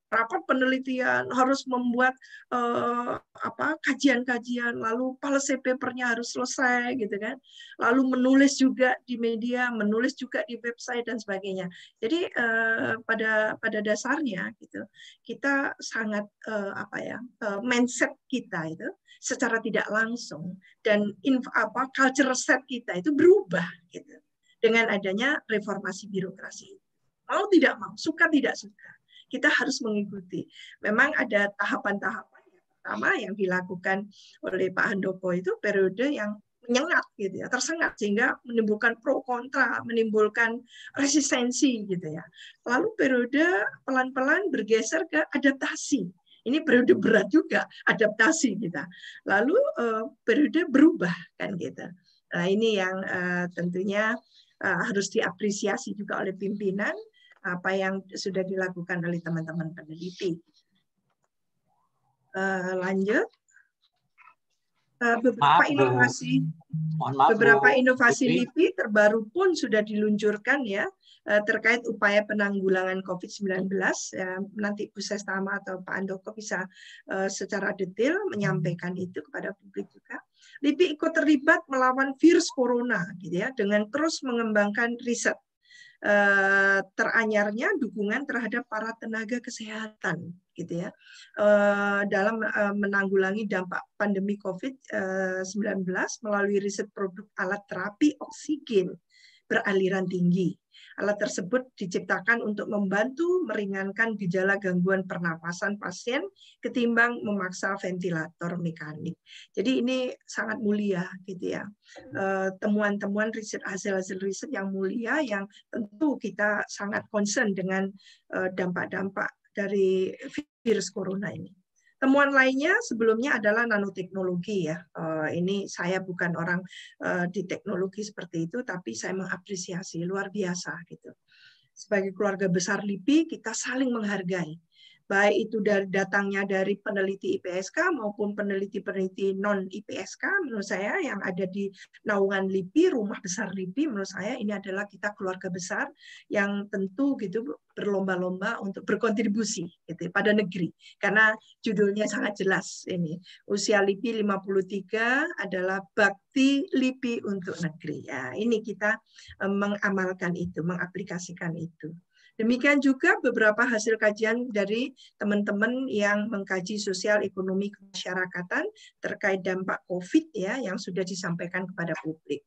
Speaker 1: rapat penelitian harus membuat uh, apa kajian-kajian lalu policy papernya harus selesai gitu kan lalu menulis juga di media menulis juga di website dan sebagainya jadi eh, pada pada dasarnya gitu kita sangat eh, apa ya eh, mindset kita itu secara tidak langsung dan info, apa culture set kita itu berubah gitu dengan adanya reformasi birokrasi mau tidak mau suka tidak suka kita harus mengikuti memang ada tahapan-tahapan yang pertama yang dilakukan oleh Pak Handoko itu periode yang menyengat gitu ya tersengat sehingga menimbulkan pro kontra menimbulkan resistensi gitu ya lalu periode pelan-pelan bergeser ke adaptasi ini periode berat juga adaptasi kita. Lalu eh, periode berubah kan gitu. Nah, ini yang eh, tentunya eh, harus diapresiasi juga oleh pimpinan apa yang sudah dilakukan oleh teman-teman peneliti. lanjut beberapa maaf, inovasi
Speaker 2: maaf, beberapa inovasi
Speaker 1: LIPI terbaru pun sudah diluncurkan ya Eh, terkait upaya penanggulangan COVID-19. Ya, Nanti Bu Sestama atau Pak Andoko bisa eh, secara detail hmm. menyampaikan itu kepada publik juga. LIPI ikut terlibat melawan virus corona gitu ya dengan terus mengembangkan riset eh, teranyarnya dukungan terhadap para tenaga kesehatan gitu ya dalam menanggulangi dampak pandemi COVID-19 melalui riset produk alat terapi oksigen beraliran tinggi. Alat tersebut diciptakan untuk membantu meringankan gejala gangguan pernapasan pasien ketimbang memaksa ventilator mekanik. Jadi ini sangat mulia gitu ya. Eh, temuan-temuan riset hasil-hasil riset yang mulia yang tentu kita sangat concern dengan eh, dampak-dampak dari virus corona ini. Temuan lainnya sebelumnya adalah nanoteknologi ya. Eh, ini saya bukan orang eh, di teknologi seperti itu, tapi saya mengapresiasi luar biasa gitu. Sebagai keluarga besar LIPI, kita saling menghargai baik itu dari datangnya dari peneliti IPSK maupun peneliti-peneliti non IPSK menurut saya yang ada di naungan LIPI rumah besar LIPI menurut saya ini adalah kita keluarga besar yang tentu gitu berlomba-lomba untuk berkontribusi gitu ya pada negeri karena judulnya sangat jelas ini usia LIPI 53 adalah bakti LIPI untuk negeri ya ini kita eh, mengamalkan itu mengaplikasikan itu Demikian juga beberapa hasil kajian dari teman-teman yang mengkaji sosial ekonomi kemasyarakatan terkait dampak COVID ya yang sudah disampaikan kepada publik.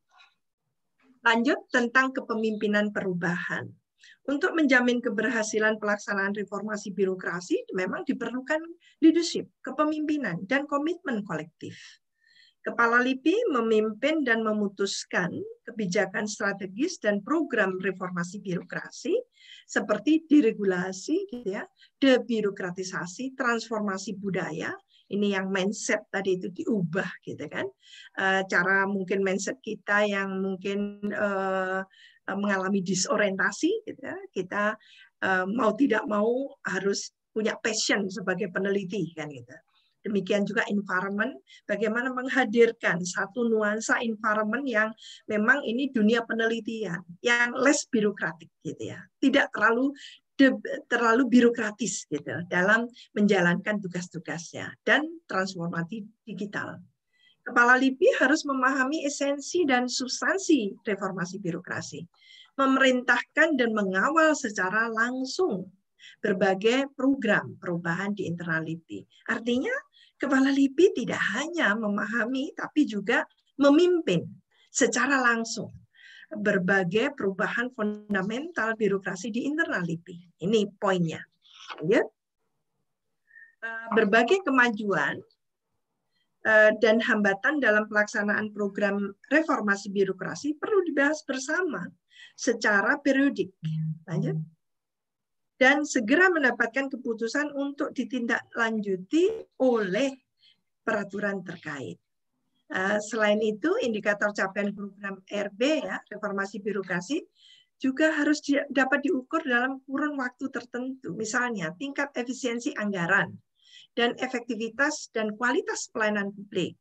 Speaker 1: Lanjut tentang kepemimpinan perubahan. Untuk menjamin keberhasilan pelaksanaan reformasi birokrasi memang diperlukan leadership, kepemimpinan, dan komitmen kolektif. Kepala LIPI memimpin dan memutuskan kebijakan strategis dan program reformasi birokrasi seperti diregulasi, gitu ya, debirokratisasi, transformasi budaya, ini yang mindset tadi itu diubah gitu kan eh, cara mungkin mindset kita yang mungkin eh, mengalami disorientasi gitu ya. kita eh, mau tidak mau harus punya passion sebagai peneliti kan gitu Demikian juga environment, bagaimana menghadirkan satu nuansa environment yang memang ini dunia penelitian, yang less birokratik gitu ya. Tidak terlalu terlalu birokratis gitu dalam menjalankan tugas-tugasnya dan transformasi digital. Kepala LIPI harus memahami esensi dan substansi reformasi birokrasi, memerintahkan dan mengawal secara langsung berbagai program perubahan di internal LIPI. Artinya kepala LIPI tidak hanya memahami tapi juga memimpin secara langsung berbagai perubahan fundamental birokrasi di internal LIPI. Ini poinnya. Ya. Eh, berbagai kemajuan eh, dan hambatan dalam pelaksanaan program reformasi birokrasi perlu dibahas bersama secara periodik dan segera mendapatkan keputusan untuk ditindaklanjuti oleh peraturan terkait. Eh, selain itu, indikator capaian program RB, ya, reformasi birokrasi, juga harus dapat diukur dalam kurun waktu tertentu. Misalnya, tingkat efisiensi anggaran dan efektivitas dan kualitas pelayanan publik.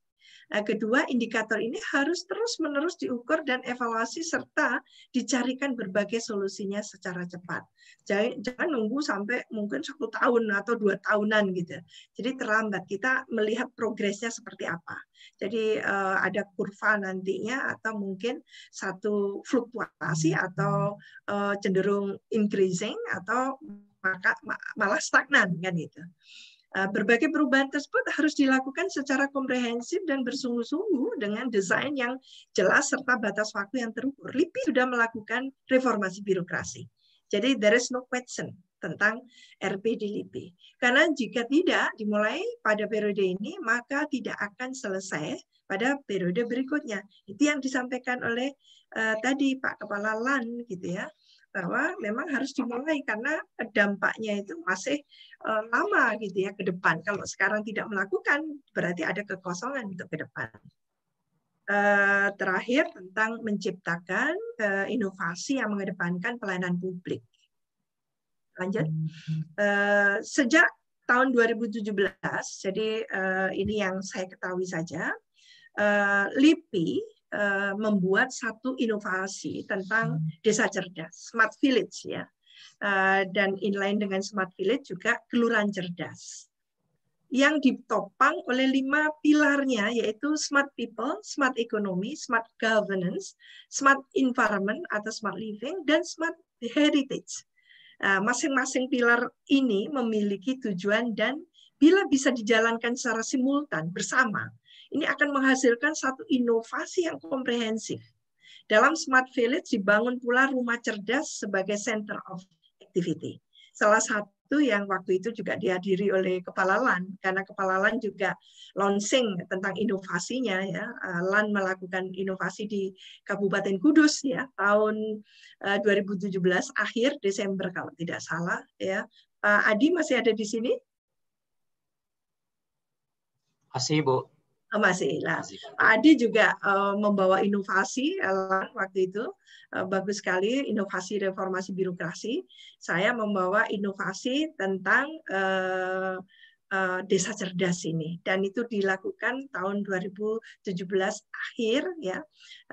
Speaker 1: Nah, kedua, indikator ini harus terus-menerus diukur dan evaluasi serta dicarikan berbagai solusinya secara cepat. Jangan, jangan nunggu sampai mungkin satu tahun atau dua tahunan gitu. Jadi terlambat kita melihat progresnya seperti apa. Jadi uh, ada kurva nantinya atau mungkin satu fluktuasi atau uh, cenderung increasing atau maka malah stagnan kan gitu. Eh, berbagai perubahan tersebut harus dilakukan secara komprehensif dan bersungguh-sungguh dengan desain yang jelas serta batas waktu yang terukur. LIPI sudah melakukan reformasi birokrasi. Jadi there is no question tentang RPD LIPI. Karena jika tidak dimulai pada periode ini, maka tidak akan selesai pada periode berikutnya. Itu yang disampaikan oleh uh, tadi Pak Kepala LAN gitu ya bahwa memang harus dimulai karena dampaknya itu masih eh, lama gitu ya ke depan. Kalau sekarang tidak melakukan berarti ada kekosongan untuk ke depan. Eh, terakhir tentang menciptakan eh, inovasi yang mengedepankan pelayanan publik. Lanjut. sejak tahun 2017, jadi ini yang saya ketahui saja, LIPI Eh, membuat satu inovasi tentang hmm. desa cerdas, smart village ya. Eh, dan inline dengan smart village juga kelurahan cerdas. Yang ditopang oleh lima pilarnya yaitu smart people, smart economy, smart governance, smart environment atau smart living, dan smart heritage. Eh, masing-masing pilar ini memiliki tujuan dan bila bisa dijalankan secara simultan bersama, ini akan menghasilkan satu inovasi yang komprehensif. Dalam Smart Village dibangun pula rumah cerdas sebagai center of activity. Salah satu yang waktu itu juga dihadiri oleh Kepala LAN, karena Kepala LAN juga launching tentang inovasinya. ya eh, LAN melakukan inovasi di Kabupaten Kudus ya tahun 2017 eh, akhir Desember kalau tidak salah ya. Pak eh, Adi masih ada di sini? Masih Bu. Oh, masih lah. Pak Adi juga uh, membawa inovasi uh, waktu itu uh, bagus sekali inovasi reformasi birokrasi. Saya membawa inovasi tentang uh, uh, desa cerdas ini dan itu dilakukan tahun 2017 akhir ya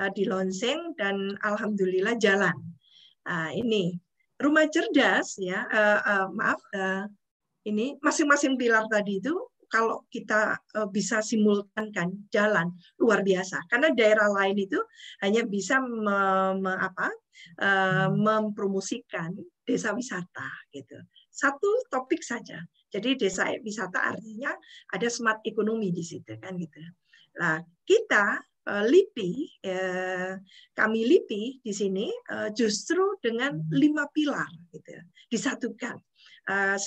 Speaker 1: uh, di launching dan alhamdulillah jalan. uh, ini rumah cerdas ya uh, uh, maaf uh, ini masing-masing pilar tadi itu kalau kita eh, bisa simultankan kan jalan luar biasa karena daerah lain itu hanya bisa mem, apa, eh, hmm. mempromosikan desa wisata gitu satu topik saja jadi desa wisata artinya ada smart ekonomi di situ kan gitu lah kita eh, LIPI, kami LIPI di sini justru dengan hmm. lima pilar gitu, disatukan.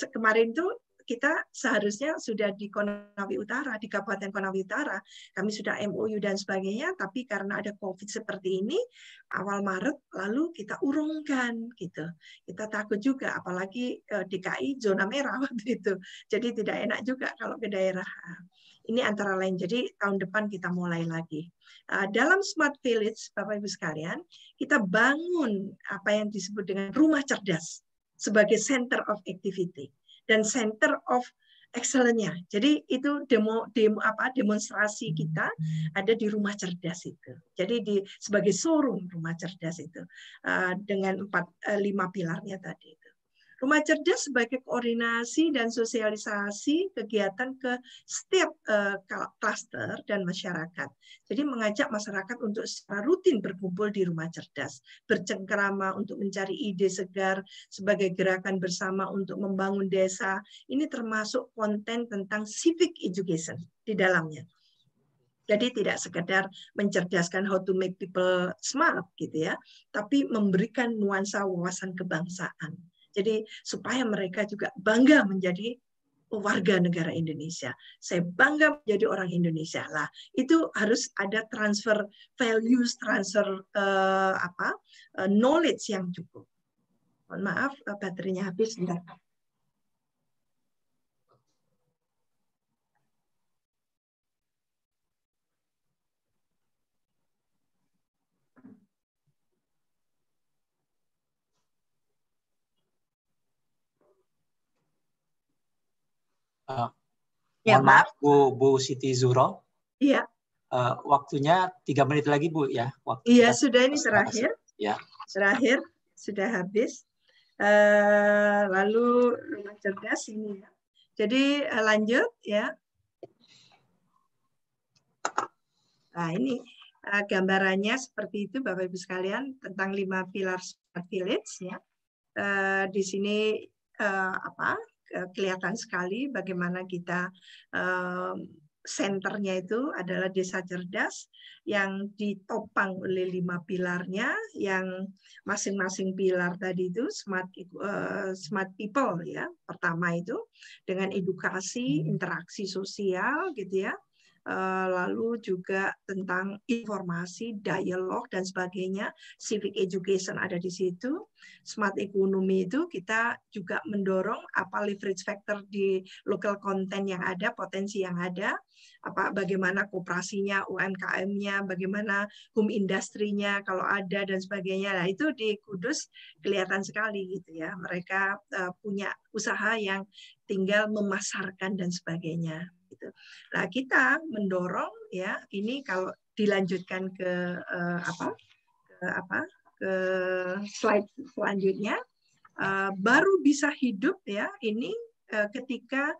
Speaker 1: Kemarin tuh kita seharusnya sudah di Konawe Utara, di Kabupaten Konawe Utara, kami sudah MOU dan sebagainya, tapi karena ada COVID seperti ini, awal Maret lalu kita urungkan gitu. Kita takut juga, apalagi eh, DKI zona merah <laughs> waktu itu, jadi tidak enak juga kalau ke daerah. Ini antara lain. Jadi tahun depan kita mulai lagi. Eh, dalam Smart Village, Bapak Ibu sekalian, kita bangun apa yang disebut dengan rumah cerdas sebagai center of activity dan center of excellence-nya. Jadi itu demo demo apa demonstrasi kita ada di rumah cerdas itu. Jadi di sebagai showroom rumah cerdas itu uh, dengan empat uh, lima pilarnya tadi. Rumah cerdas sebagai koordinasi dan sosialisasi kegiatan ke setiap eh, klaster dan masyarakat. Jadi mengajak masyarakat untuk secara rutin berkumpul di rumah cerdas, bercengkerama untuk mencari ide segar sebagai gerakan bersama untuk membangun desa. Ini termasuk konten tentang civic education di dalamnya. Jadi tidak sekedar mencerdaskan how to make people smart gitu ya, tapi memberikan nuansa wawasan kebangsaan. Jadi supaya mereka juga bangga menjadi warga negara Indonesia. Saya bangga menjadi orang Indonesia. Lah, itu harus ada transfer values, transfer uh, apa? Uh, knowledge yang cukup. Mohon maaf, eh, baterainya habis. Bentar. ya, maaf. maaf
Speaker 4: Bu Bu Siti Zuro. Iya. Uh, waktunya tiga menit lagi Bu ya. Waktu
Speaker 1: iya sudah ini terakhir. Ya. Terakhir sudah habis. Uh, lalu rumah cerdas ini ya. Jadi uh, lanjut ya. Nah ini uh, gambarannya seperti itu Bapak Ibu sekalian tentang lima pilar smart village ya. Uh, di sini uh, apa Eh, kelihatan sekali bagaimana kita eh, senternya itu adalah desa cerdas yang ditopang oleh lima pilarnya yang masing-masing pilar tadi itu smart eh, smart people ya pertama itu dengan edukasi hmm. interaksi sosial gitu ya Eh, lalu juga tentang informasi, dialog dan sebagainya. Civic education ada di situ. Smart economy itu kita juga mendorong apa leverage factor di local content yang ada, potensi yang ada, apa bagaimana kooperasinya, UMKM-nya, bagaimana home industry-nya kalau ada dan sebagainya. Nah, itu di Kudus kelihatan sekali gitu ya. Mereka eh, punya usaha yang tinggal memasarkan dan sebagainya gitu. Nah, kita mendorong ya ini kalau dilanjutkan ke uh, apa? ke apa? ke slide selanjutnya uh, baru bisa hidup ya ini uh, ketika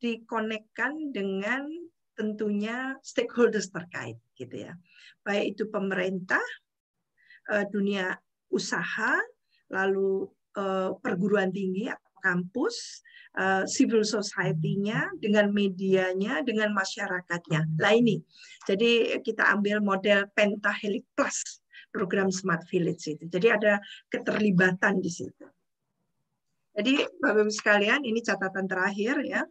Speaker 1: dikonekkan dengan tentunya stakeholders terkait gitu ya. Baik itu pemerintah, dunia usaha, lalu perguruan tinggi kampus, uh, civil society-nya, dengan medianya, dengan masyarakatnya. Lah ini, jadi kita ambil model Pentahelix Plus, program Smart Village itu. Jadi ada keterlibatan di situ. Jadi Bapak-Ibu sekalian, ini catatan terakhir ya.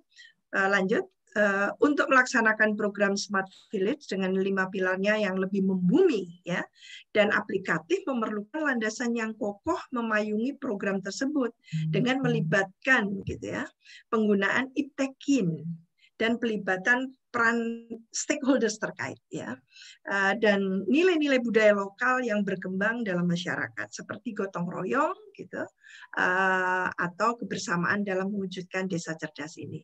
Speaker 1: Uh, lanjut. Eh, untuk melaksanakan program Smart Village dengan lima pilarnya yang lebih membumi ya dan aplikatif memerlukan landasan yang kokoh memayungi program tersebut hmm. dengan melibatkan gitu ya penggunaan iptekin dan pelibatan peran stakeholders terkait ya eh, dan nilai-nilai budaya lokal yang berkembang dalam masyarakat seperti gotong royong gitu eh, atau kebersamaan dalam mewujudkan desa cerdas ini.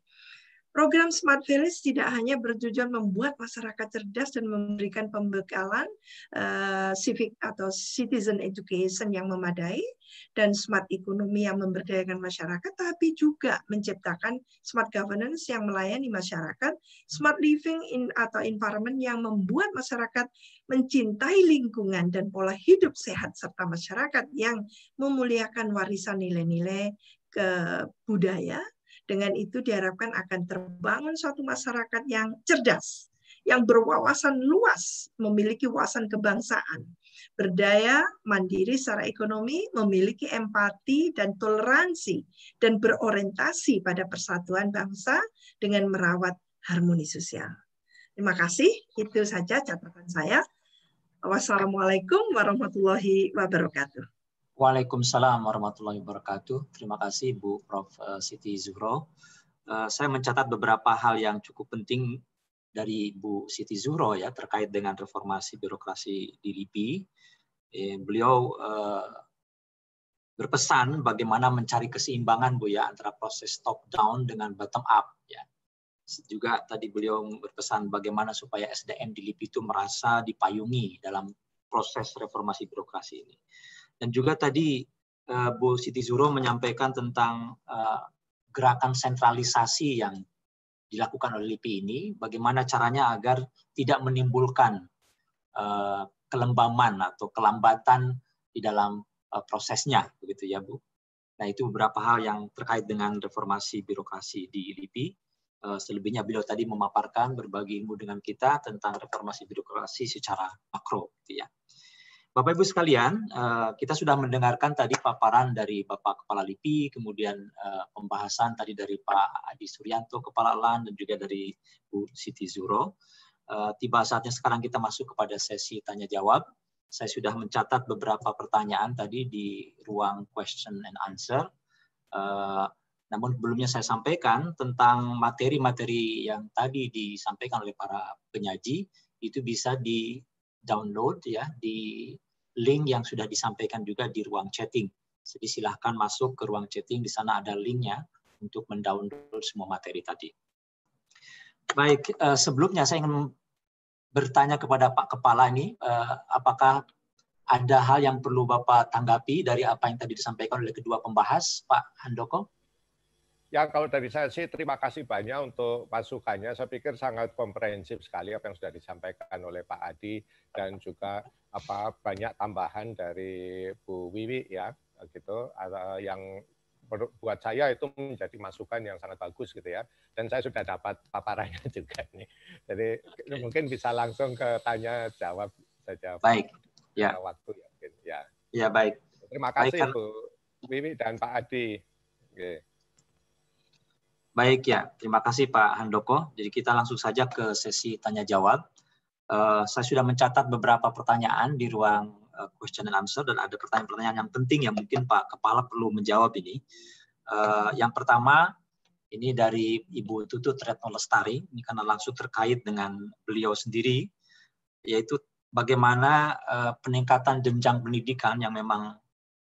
Speaker 1: Program Smart Village tidak hanya bertujuan membuat masyarakat cerdas dan memberikan pembekalan uh, civic atau citizen education yang memadai dan smart ekonomi yang memberdayakan masyarakat, tapi juga menciptakan smart governance yang melayani masyarakat, smart living in, atau environment yang membuat masyarakat mencintai lingkungan dan pola hidup sehat serta masyarakat yang memuliakan warisan nilai-nilai ke budaya dengan itu diharapkan akan terbangun suatu masyarakat yang cerdas, yang berwawasan luas, memiliki wawasan kebangsaan, berdaya, mandiri secara ekonomi, memiliki empati dan toleransi, dan berorientasi pada persatuan bangsa dengan merawat harmoni sosial. Terima kasih, itu saja catatan saya. Wassalamualaikum warahmatullahi wabarakatuh.
Speaker 4: Waalaikumsalam warahmatullahi wabarakatuh. Terima kasih Bu Prof. Eh, Siti Zuhro. Eh, saya mencatat beberapa hal yang cukup penting dari Bu Siti Zuhro ya terkait dengan reformasi birokrasi di LIPI. Eh, beliau berpesan bagaimana mencari keseimbangan Bu ya antara proses top down dengan bottom up ya. Juga tadi beliau berpesan bagaimana supaya SDM di LIPI itu merasa dipayungi dalam proses reformasi birokrasi ini dan juga tadi uh, Bu Siti Zuro menyampaikan tentang uh, gerakan sentralisasi yang dilakukan oleh LIPI ini, bagaimana caranya agar tidak menimbulkan uh, kelembaman atau kelambatan di dalam uh, prosesnya, begitu ya Bu. Nah itu beberapa hal yang terkait dengan reformasi birokrasi di LIPI. selebihnya beliau tadi memaparkan berbagi ilmu dengan kita tentang reformasi birokrasi secara makro, gitu ya. Bapak Ibu sekalian, eh, kita sudah mendengarkan tadi paparan dari Bapak Kepala LIPI, kemudian eh, pembahasan tadi dari Pak Adi Suryanto Kepala LAN dan juga dari Bu Siti Zuro. Eh, tiba saatnya sekarang kita masuk kepada sesi tanya jawab. Saya sudah mencatat beberapa pertanyaan tadi di ruang question and answer. Namun sebelumnya saya sampaikan tentang materi-materi yang tadi disampaikan oleh para penyaji itu bisa di download ya di link yang sudah disampaikan juga di ruang chatting. Jadi silahkan masuk ke ruang chatting, di sana ada linknya untuk mendownload semua materi tadi. Baik, eh, sebelumnya saya ingin bertanya kepada Pak Kepala ini, eh, apakah ada hal yang perlu Bapak tanggapi dari apa yang tadi disampaikan oleh kedua pembahas, Pak Handoko?
Speaker 7: Ya kalau dari saya sih terima kasih banyak untuk pasukannya. Saya pikir sangat komprehensif sekali apa yang sudah disampaikan oleh Pak Adi dan juga apa banyak tambahan dari Bu Wiwi ya gitu yang buat saya itu menjadi masukan yang sangat bagus gitu ya. Dan saya sudah dapat paparannya <laughs> juga nih. Jadi mungkin bisa langsung ke tanya jawab saja. Baik. Ya. Waktu ya ya. Ya baik. Terima kasih baik. Bu Wiwi dan Pak Adi. Okay.
Speaker 4: Baik ya, terima kasih Pak Handoko. Jadi kita langsung saja ke sesi tanya jawab. Uh, saya sudah mencatat beberapa pertanyaan di ruang uh, question and answer dan ada pertanyaan-pertanyaan yang penting yang mungkin Pak Kepala perlu menjawab ini. Uh, yang pertama ini dari Ibu Tutut Retno Lestari, ini karena langsung terkait dengan beliau sendiri, yaitu bagaimana uh, peningkatan jenjang pendidikan yang memang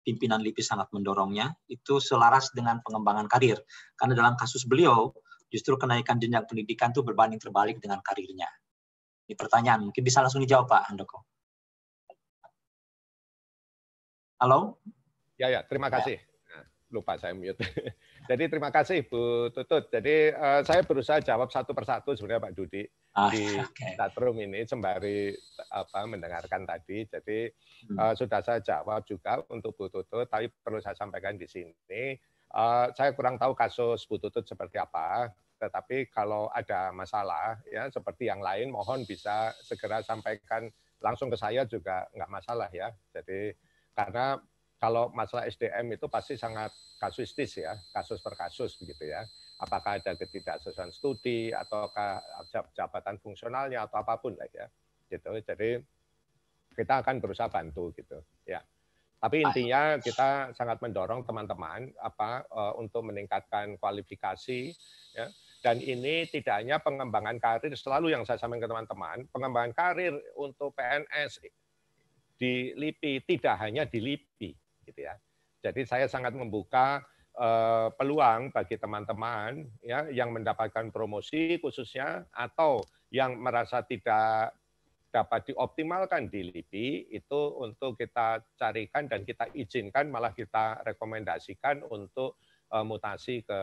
Speaker 4: pimpinan LIPI sangat mendorongnya, itu selaras dengan pengembangan karir. Karena dalam kasus beliau, justru kenaikan jenjang pendidikan itu berbanding terbalik dengan karirnya. Ini pertanyaan, mungkin bisa langsung dijawab Pak Handoko.
Speaker 7: Halo? Ya, ya, terima ya. kasih. Ya. Lupa saya mute. <laughs> Jadi terima kasih Bu Tutut. Jadi uh, saya berusaha jawab satu persatu sebenarnya Pak Dudi ah, di okay. ini sembari apa mendengarkan tadi. Jadi hmm. Eh, sudah saya jawab juga untuk Bu Tutut, tapi perlu saya sampaikan di sini. Uh, saya kurang tahu kasus Bu Tutut seperti apa, tetapi kalau ada masalah ya seperti yang lain mohon bisa segera sampaikan langsung ke saya juga nggak masalah ya. Jadi karena kalau masalah SDM itu pasti sangat kasuistis ya, kasus per kasus begitu ya. Apakah ada ketidaksesuaian studi ataukah jabatan fungsionalnya atau apapun lah ya. Gitu. Jadi kita akan berusaha bantu gitu ya. Tapi intinya kita sangat mendorong teman-teman apa eh, untuk meningkatkan kualifikasi ya. Dan ini tidak hanya pengembangan karir selalu yang saya sampaikan ke teman-teman, pengembangan karir untuk PNS di LIPI tidak hanya di LIPI gitu ya. Jadi saya sangat membuka uh, peluang bagi teman-teman ya yang mendapatkan promosi khususnya atau yang merasa tidak dapat dioptimalkan di LIPI itu untuk kita carikan dan kita izinkan malah kita rekomendasikan untuk uh, mutasi ke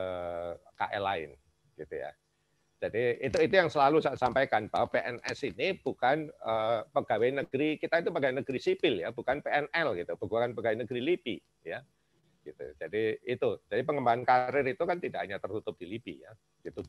Speaker 7: KL lain gitu ya. Jadi itu itu yang selalu saya sampaikan bahwa PNS ini bukan uh, pegawai negeri kita itu pegawai negeri sipil ya, bukan PNL gitu, bukan pegawai negeri LIPI ya. Gitu. Jadi itu, jadi pengembangan karir itu kan tidak hanya tertutup di LIPI ya.
Speaker 2: Gitu.